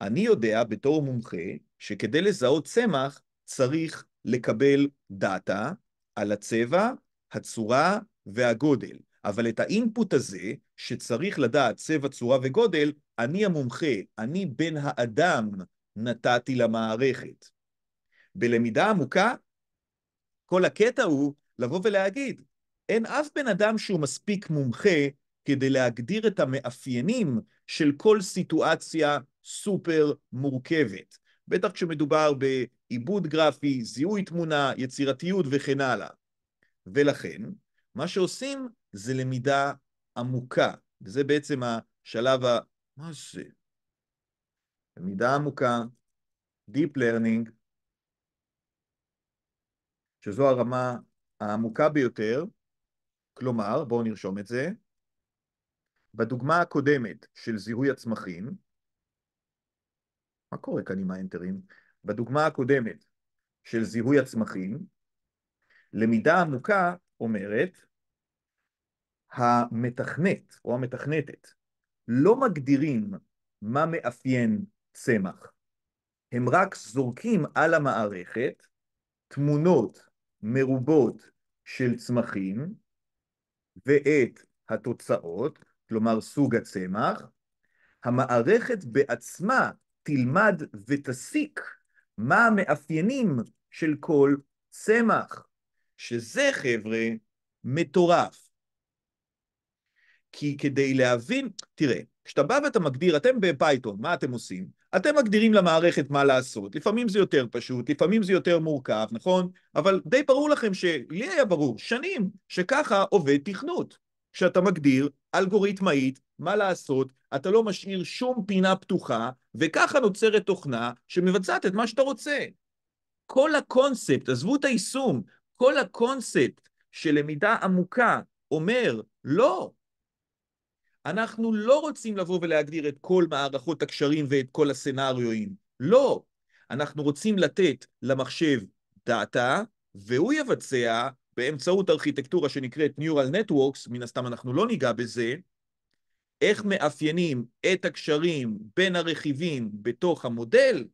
S1: אני יודע בתור מומחה שכדי לזהות צמח צריך לקבל דאטה על הצבע, הצורה והגודל. אבל את האינפוט הזה, שצריך לדעת צבע, צורה וגודל, אני המומחה, אני בן האדם נתתי למערכת. בלמידה עמוקה, כל הקטע הוא לבוא ולהגיד, אין אף בן אדם שהוא מספיק מומחה כדי להגדיר את המאפיינים של כל סיטואציה סופר מורכבת. בטח כשמדובר בעיבוד גרפי, זיהוי תמונה, יצירתיות וכן הלאה. ולכן, מה שעושים זה למידה עמוקה, וזה בעצם השלב ה... מה זה? למידה עמוקה, Deep Learning, שזו הרמה העמוקה ביותר, כלומר, בואו נרשום את זה, בדוגמה הקודמת של זיהוי הצמחים, מה קורה כאן עם האנטרים? בדוגמה הקודמת של זיהוי הצמחים, למידה עמוקה אומרת, המתכנת או המתכנתת לא מגדירים מה מאפיין צמח, הם רק זורקים על המערכת תמונות מרובות של צמחים ואת התוצאות, כלומר סוג הצמח, המערכת בעצמה תלמד ותסיק מה המאפיינים של כל צמח, שזה, חבר'ה, מטורף. כי כדי להבין, תראה, כשאתה בא ואתה מגדיר, אתם בפייתון, מה אתם עושים? אתם מגדירים למערכת מה לעשות. לפעמים זה יותר פשוט, לפעמים זה יותר מורכב, נכון? אבל די ברור לכם שלי היה ברור שנים שככה עובד תכנות. כשאתה מגדיר אלגוריתמאית מה לעשות, אתה לא משאיר שום פינה פתוחה, וככה נוצרת תוכנה שמבצעת את מה שאתה רוצה. כל הקונספט, עזבו את היישום, כל הקונספט של למידה עמוקה אומר, לא, אנחנו לא רוצים לבוא ולהגדיר את כל מערכות הקשרים ואת כל הסצנריואים. לא. אנחנו רוצים לתת למחשב דאטה, והוא יבצע באמצעות ארכיטקטורה שנקראת Neural Networks, מן הסתם אנחנו לא ניגע בזה, איך מאפיינים את הקשרים בין הרכיבים בתוך המודל,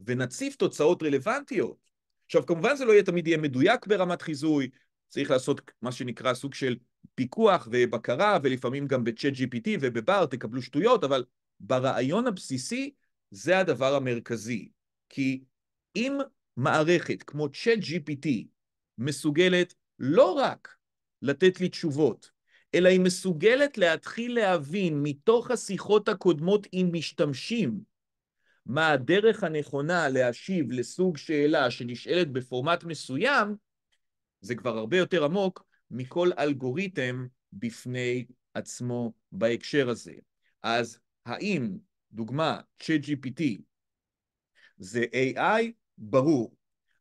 S1: ונציף תוצאות רלוונטיות. עכשיו, כמובן זה לא יהיה תמיד יהיה מדויק ברמת חיזוי, צריך לעשות מה שנקרא סוג של פיקוח ובקרה, ולפעמים גם בצ'אט GPT ובבר תקבלו שטויות, אבל ברעיון הבסיסי זה הדבר המרכזי. כי אם מערכת כמו צ'אט GPT מסוגלת לא רק לתת לי תשובות אלא היא מסוגלת להתחיל להבין מתוך השיחות הקודמות עם משתמשים, מה הדרך הנכונה להשיב לסוג שאלה שנשאלת בפורמט מסוים, זה כבר הרבה יותר עמוק מכל אלגוריתם בפני עצמו בהקשר הזה. אז האם, דוגמה, ChatGPT זה AI? ברור.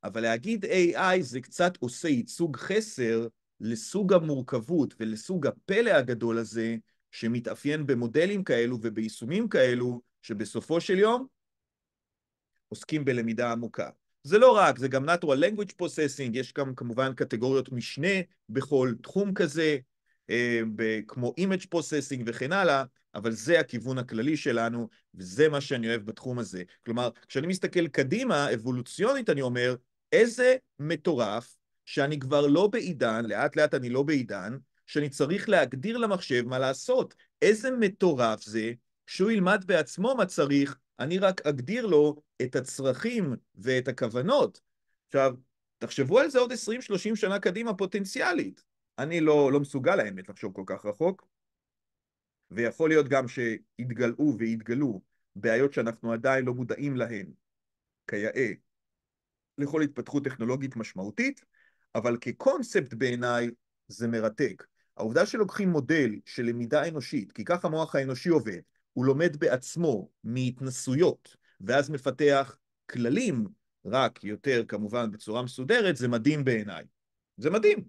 S1: אבל להגיד AI זה קצת עושה ייצוג חסר לסוג המורכבות ולסוג הפלא הגדול הזה, שמתאפיין במודלים כאלו וביישומים כאלו, שבסופו של יום עוסקים בלמידה עמוקה. זה לא רק, זה גם Natural Language Processing, יש גם כמובן קטגוריות משנה בכל תחום כזה, אה, כמו Image Processing וכן הלאה, אבל זה הכיוון הכללי שלנו, וזה מה שאני אוהב בתחום הזה. כלומר, כשאני מסתכל קדימה, אבולוציונית אני אומר, איזה מטורף שאני כבר לא בעידן, לאט לאט אני לא בעידן, שאני צריך להגדיר למחשב מה לעשות. איזה מטורף זה שהוא ילמד בעצמו מה צריך, אני רק אגדיר לו את הצרכים ואת הכוונות. עכשיו, תחשבו על זה עוד 20-30 שנה קדימה פוטנציאלית. אני לא, לא מסוגל האמת לחשוב כל כך רחוק, ויכול להיות גם שיתגלעו ויתגלו בעיות שאנחנו עדיין לא מודעים להן, כיאה, לכל התפתחות טכנולוגית משמעותית, אבל כקונספט בעיניי זה מרתק. העובדה שלוקחים מודל של למידה אנושית, כי כך המוח האנושי עובד, הוא לומד בעצמו מהתנסויות, ואז מפתח כללים, רק יותר כמובן בצורה מסודרת, זה מדהים בעיניי. זה מדהים.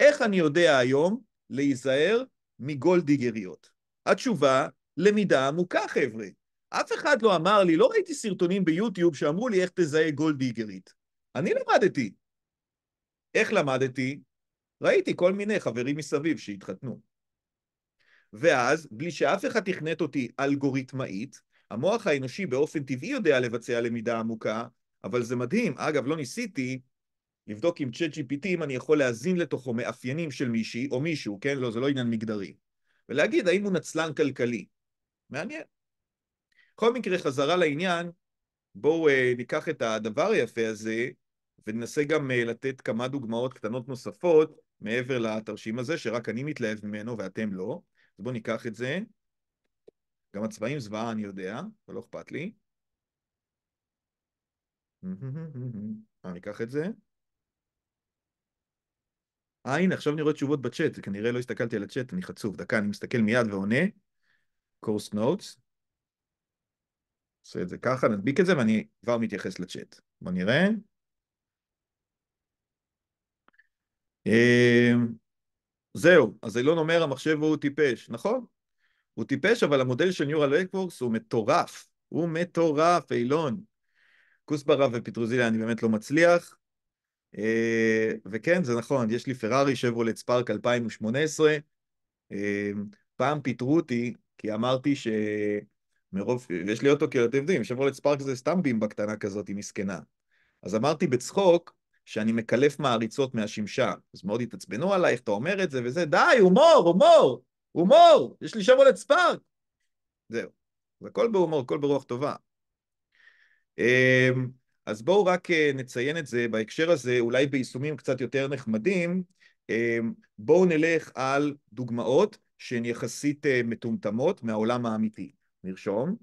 S1: איך אני יודע היום להיזהר מגולדיגריות? התשובה, למידה עמוקה, חבר'ה. אף אחד לא אמר לי, לא ראיתי סרטונים ביוטיוב שאמרו לי איך תזהה גולדיגרית. אני למדתי. איך למדתי? ראיתי כל מיני חברים מסביב שהתחתנו. ואז, בלי שאף אחד תכנת אותי אלגוריתמאית, המוח האנושי באופן טבעי יודע לבצע למידה עמוקה, אבל זה מדהים. אגב, לא ניסיתי לבדוק עם צ'אט GPT אם אני יכול להזין לתוכו מאפיינים של מישהי או מישהו, כן? לא, זה לא עניין מגדרי. ולהגיד האם הוא נצלן כלכלי. מעניין. בכל מקרה, חזרה לעניין, בואו אה, ניקח את הדבר היפה הזה וננסה גם אה, לתת כמה דוגמאות קטנות נוספות מעבר לתרשים הזה, שרק אני מתלהב ממנו ואתם לא. אז בואו ניקח את זה. גם הצבעים זוועה אני יודע, אבל לא אכפת לי. אה, ניקח את זה. אה, הנה, עכשיו אני רואה תשובות בצ'אט, זה כנראה לא הסתכלתי על הצ'אט, אני חצוף. דקה, אני מסתכל מיד ועונה. קורס נוטס. עושה את זה ככה, נדביק את זה ואני כבר מתייחס לצ'אט. בואו נראה. אמ, זהו, אז אילון אומר, המחשב הוא טיפש. נכון, הוא טיפש, אבל המודל של Neural Networks הוא מטורף. הוא מטורף, אילון. כוסברה ופטרוזיליה אני באמת לא מצליח. אה, וכן, זה נכון, יש לי פרארי שברולט ספארק 2018. פעם פיטרו אותי, כי אמרתי ש... מרוב, ויש לי אוטו כאילו, אתם יודעים, שברולט ספארק זה סתם בימבה קטנה כזאת, היא מסכנה. אז אמרתי בצחוק, שאני מקלף מעריצות מהשמשה. אז מאוד התעצבנו עלייך, אתה אומר את זה וזה, די, הומור, הומור, הומור, יש לי שם שברולט ספארק. זהו, זה הכל בהומור, הכל ברוח טובה. אמ, אז בואו רק אה, נציין את זה בהקשר הזה, אולי ביישומים קצת יותר נחמדים. אמ, בואו נלך על דוגמאות שהן יחסית אה, מטומטמות מהעולם האמיתי. נרשום,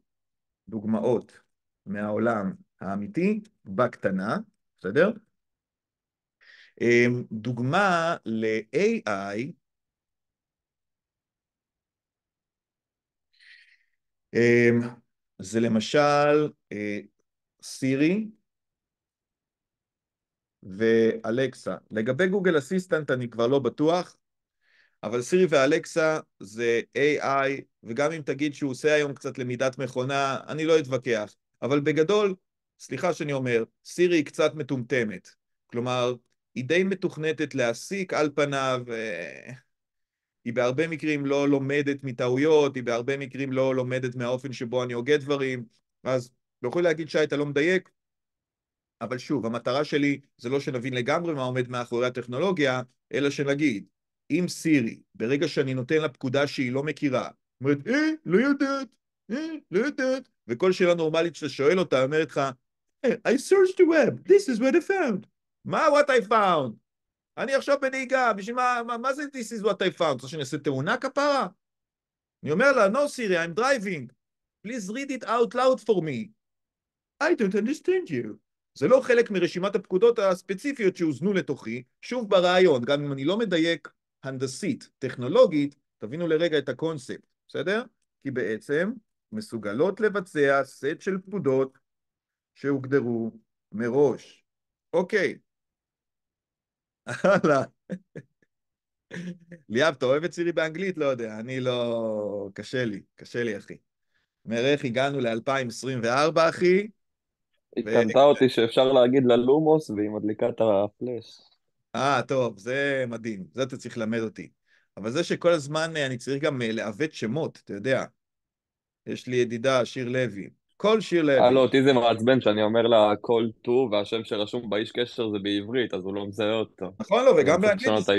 S1: דוגמאות מהעולם האמיתי בקטנה, בסדר? אה, דוגמה ל-AI, אה, זה למשל סירי אה, ואלקסה. לגבי גוגל אסיסטנט אני כבר לא בטוח, אבל סירי ואלקסה זה AI, וגם אם תגיד שהוא עושה היום קצת למידת מכונה, אני לא אתווכח. אבל בגדול, סליחה שאני אומר, סירי היא קצת מטומטמת. כלומר, היא די מתוכנתת להסיק על פניו, אה, היא בהרבה מקרים לא לומדת מטעויות, היא בהרבה מקרים לא לומדת מהאופן שבו אני הוגה דברים, אז לא יכול להגיד שי, אתה לא מדייק, אבל שוב, המטרה שלי זה לא שנבין לגמרי מה עומד מאחורי הטכנולוגיה, אלא שנגיד, אם סירי, ברגע שאני נותן לה פקודה שהיא לא מכירה, אומרת, אה, לא יודעת, אה, לא יודעת, וכל שאלה נורמלית שאתה שואל אותה, אומרת לך, hey, אה, I searched the web, this is what I found. מה what I found? אני עכשיו בנהיגה, בשביל מה, מה, מה זה this is what I found? רוצה שאני אעשה תאונה כפרה? אני אומר לה, no סירי, I'm driving. Please read it out loud for me. I don't understand you. זה לא חלק מרשימת הפקודות הספציפיות שהוזנו לתוכי, שוב ברעיון, גם אם אני לא מדייק הנדסית, טכנולוגית, תבינו לרגע את הקונספט, בסדר? כי בעצם מסוגלות לבצע סט של פקודות שהוגדרו מראש. אוקיי, Okay. הלאה. ליאב, אתה אוהב את סירי באנגלית? לא יודע, אני לא... קשה לי, קשה לי, אחי. נראה איך הגענו ל-2024, אחי. היא קנתה אותי שאפשר להגיד ללומוס, והיא מדליקה את הפלאס. אה, טוב, זה מדהים, זה אתה צריך ללמד אותי. אבל זה שכל הזמן אה, אני צריך גם אה, לעוות שמות, אתה יודע. יש לי ידידה, שיר לוי, כל שיר לוי. אה, לא, אותי זה מעצבן שאני אומר לה כל טו, והשם שרשום באיש קשר זה בעברית, אז הוא לא מזהה אותו. נכון, לא, וגם באנגלית.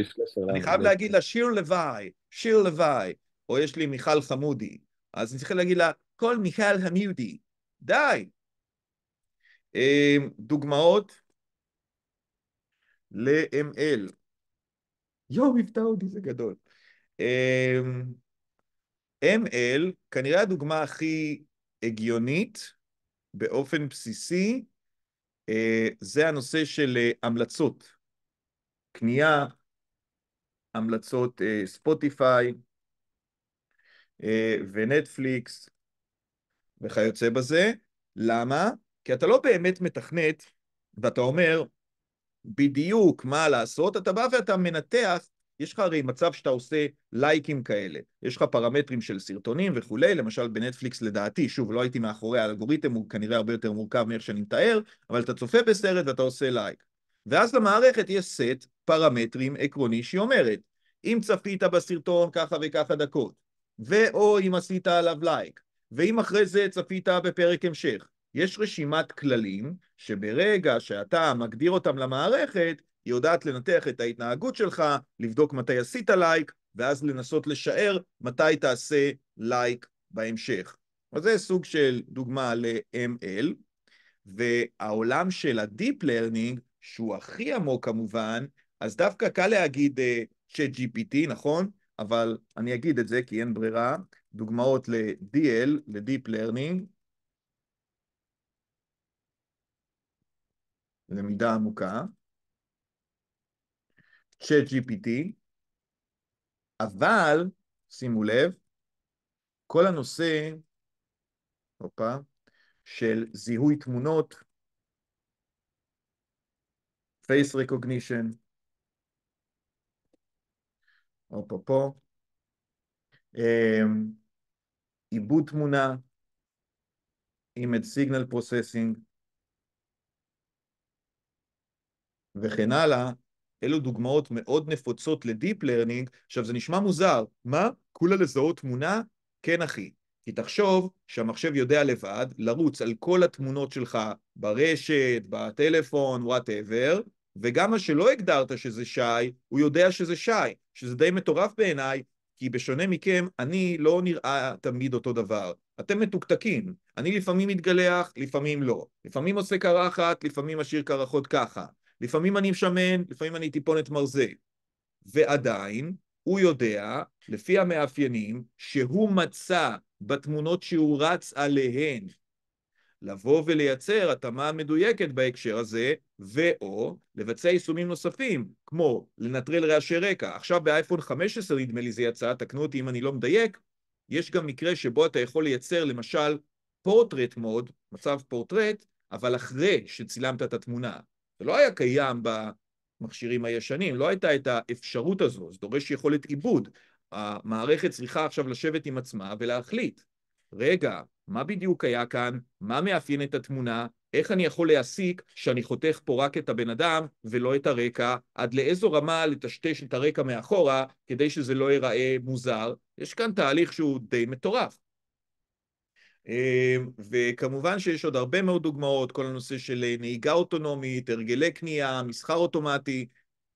S1: אני חייב להגיד לה שיר לוואי, שיר לוואי, או יש לי מיכל חמודי. אז אני צריך להגיד לה, כל מיכל המיודי, די. אמ, דוגמאות ל-ML. יואו, מבטא אותי, זה גדול. ML, אמ, כנראה הדוגמה הכי הגיונית באופן בסיסי אה, זה הנושא של אה, המלצות. קנייה, המלצות אה, ספוטיפיי ונטפליקס וכיוצא בזה. למה? כי אתה לא באמת מתכנת ואתה אומר בדיוק מה לעשות, אתה בא ואתה מנתח יש לך הרי מצב שאתה עושה לייקים כאלה, יש לך פרמטרים של סרטונים וכולי, למשל בנטפליקס לדעתי, שוב, לא הייתי מאחורי האלגוריתם, הוא כנראה הרבה יותר מורכב מאיך שאני מתאר, אבל אתה צופה בסרט ואתה עושה לייק. ואז למערכת יש סט פרמטרים עקרוני שהיא אומרת, אם צפית בסרטון ככה וככה דקות, ואו אם עשית עליו לייק, ואם אחרי זה צפית בפרק המשך, יש רשימת כללים שברגע שאתה מגדיר אותם למערכת, היא יודעת לנתח את ההתנהגות שלך, לבדוק מתי עשית לייק, ואז לנסות לשער מתי תעשה לייק בהמשך. אז זה סוג של דוגמה ל-ML, והעולם של ה-Deep Learning, שהוא הכי עמוק כמובן, אז דווקא קל להגיד צ'אט אה, uh, GPT, נכון? אבל אני אגיד את זה כי אין ברירה. דוגמאות ל-DL, ל-Deep Learning, למידה עמוקה. צ'אט GPT, אבל, שימו לב, כל הנושא, הופה, של זיהוי תמונות, פייס ריקוגנישן, recognition, פה, אמ, עיבוד תמונה, image סיגנל פרוססינג, וכן הלאה, אלו דוגמאות מאוד נפוצות לדיפ לרנינג. עכשיו, זה נשמע מוזר. מה? כולה לזהות תמונה? כן, אחי. כי תחשוב שהמחשב יודע לבד לרוץ על כל התמונות שלך ברשת, בטלפון, וואטאבר, וגם מה שלא הגדרת שזה שי, הוא יודע שזה שי, שזה די מטורף בעיניי, כי בשונה מכם, אני לא נראה תמיד אותו דבר. אתם מתוקתקים. אני לפעמים מתגלח, לפעמים לא. לפעמים עושה קרחת, לפעמים משאיר קרחות ככה. לפעמים אני משמן, לפעמים אני טיפונת מרזה. ועדיין, הוא יודע, לפי המאפיינים, שהוא מצא בתמונות שהוא רץ עליהן, לבוא ולייצר התאמה מדויקת בהקשר הזה, ואו לבצע יישומים נוספים, כמו לנטרל רעשי רקע. עכשיו באייפון 15, נדמה לי זה יצא, תקנו אותי אם אני לא מדייק, יש גם מקרה שבו אתה יכול לייצר למשל פורטרט מוד, מצב פורטרט, אבל אחרי שצילמת את התמונה. זה לא היה קיים במכשירים הישנים, לא הייתה את האפשרות הזו, זה דורש יכולת עיבוד. המערכת צריכה עכשיו לשבת עם עצמה ולהחליט, רגע, מה בדיוק היה כאן, מה מאפיין את התמונה, איך אני יכול להסיק שאני חותך פה רק את הבן אדם ולא את הרקע, עד לאיזו רמה לטשטש את הרקע מאחורה כדי שזה לא ייראה מוזר. יש כאן תהליך שהוא די מטורף. אמ, וכמובן שיש עוד הרבה מאוד דוגמאות, כל הנושא של אה, נהיגה אוטונומית, הרגלי קנייה, מסחר אוטומטי,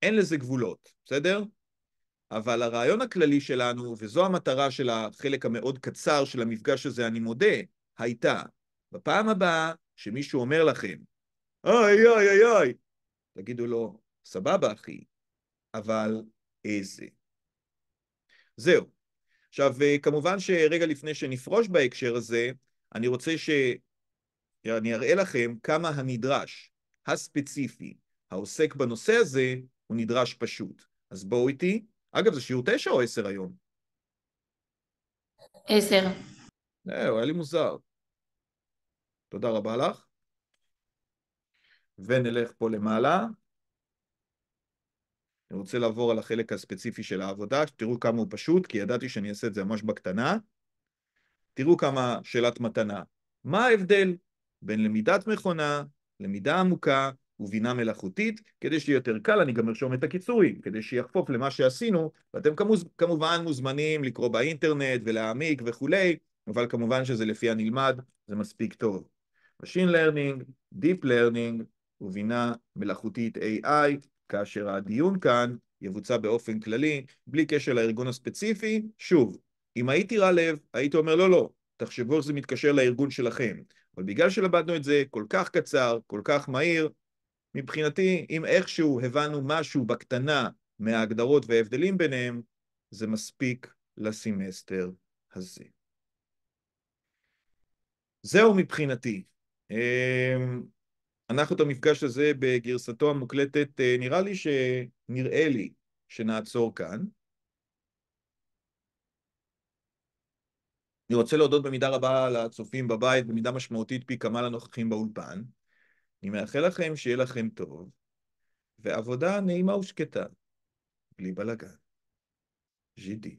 S1: אין לזה גבולות, בסדר? אבל הרעיון הכללי שלנו, וזו המטרה של החלק המאוד קצר של המפגש הזה, אני מודה, הייתה, בפעם הבאה שמישהו אומר לכם, אוי אוי אוי אוי, תגידו לו, סבבה אחי, אבל איזה. זהו, עכשיו, אה, כמובן שרגע לפני שנפרוש בהקשר הזה, אני רוצה שאני אראה לכם כמה הנדרש, הספציפי, העוסק בנושא הזה, הוא נדרש פשוט. אז בואו איתי. אגב, זה שיעור תשע או עשר היום? עשר. זהו, היה לי מוזר. תודה רבה לך. ונלך פה למעלה. אני רוצה לעבור על החלק הספציפי של העבודה, שתראו כמה הוא פשוט, כי ידעתי שאני אעשה את זה ממש בקטנה. תראו כמה שאלת מתנה. מה ההבדל בין למידת מכונה, למידה עמוקה ובינה מלאכותית? כדי שיהיה יותר קל, אני גם ארשום את הקיצורים, כדי שיחפוף למה שעשינו, ואתם כמובן מוזמנים לקרוא באינטרנט ולהעמיק וכולי, אבל כמובן שזה לפי הנלמד, זה מספיק טוב. Machine Learning, Deep Learning ובינה מלאכותית AI, כאשר הדיון כאן יבוצע באופן כללי, בלי קשר לארגון הספציפי. שוב, אם הייתי רע לב, הייתי אומר לא, לא, תחשבו איך זה מתקשר לארגון שלכם. אבל בגלל שלמדנו את זה כל כך קצר, כל כך מהיר, מבחינתי, אם איכשהו הבנו משהו בקטנה מההגדרות וההבדלים ביניהם, זה מספיק לסמסטר הזה. זהו מבחינתי. אמ, אנחנו את המפגש הזה בגרסתו המוקלטת, אה, נראה לי שנראה לי שנעצור כאן. אני רוצה להודות במידה רבה לצופים בבית, במידה משמעותית פי כמה לנוכחים באולפן. אני מאחל לכם שיהיה לכם טוב, ועבודה נעימה ושקטה, בלי בלאגן. ז'ידיל.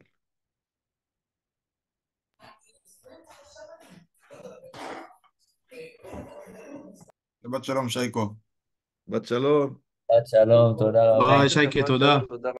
S1: שבת שלום, שייקו. שבת שלום. שבת שלום, תודה רבה. ביי, שייקה, תודה. תודה.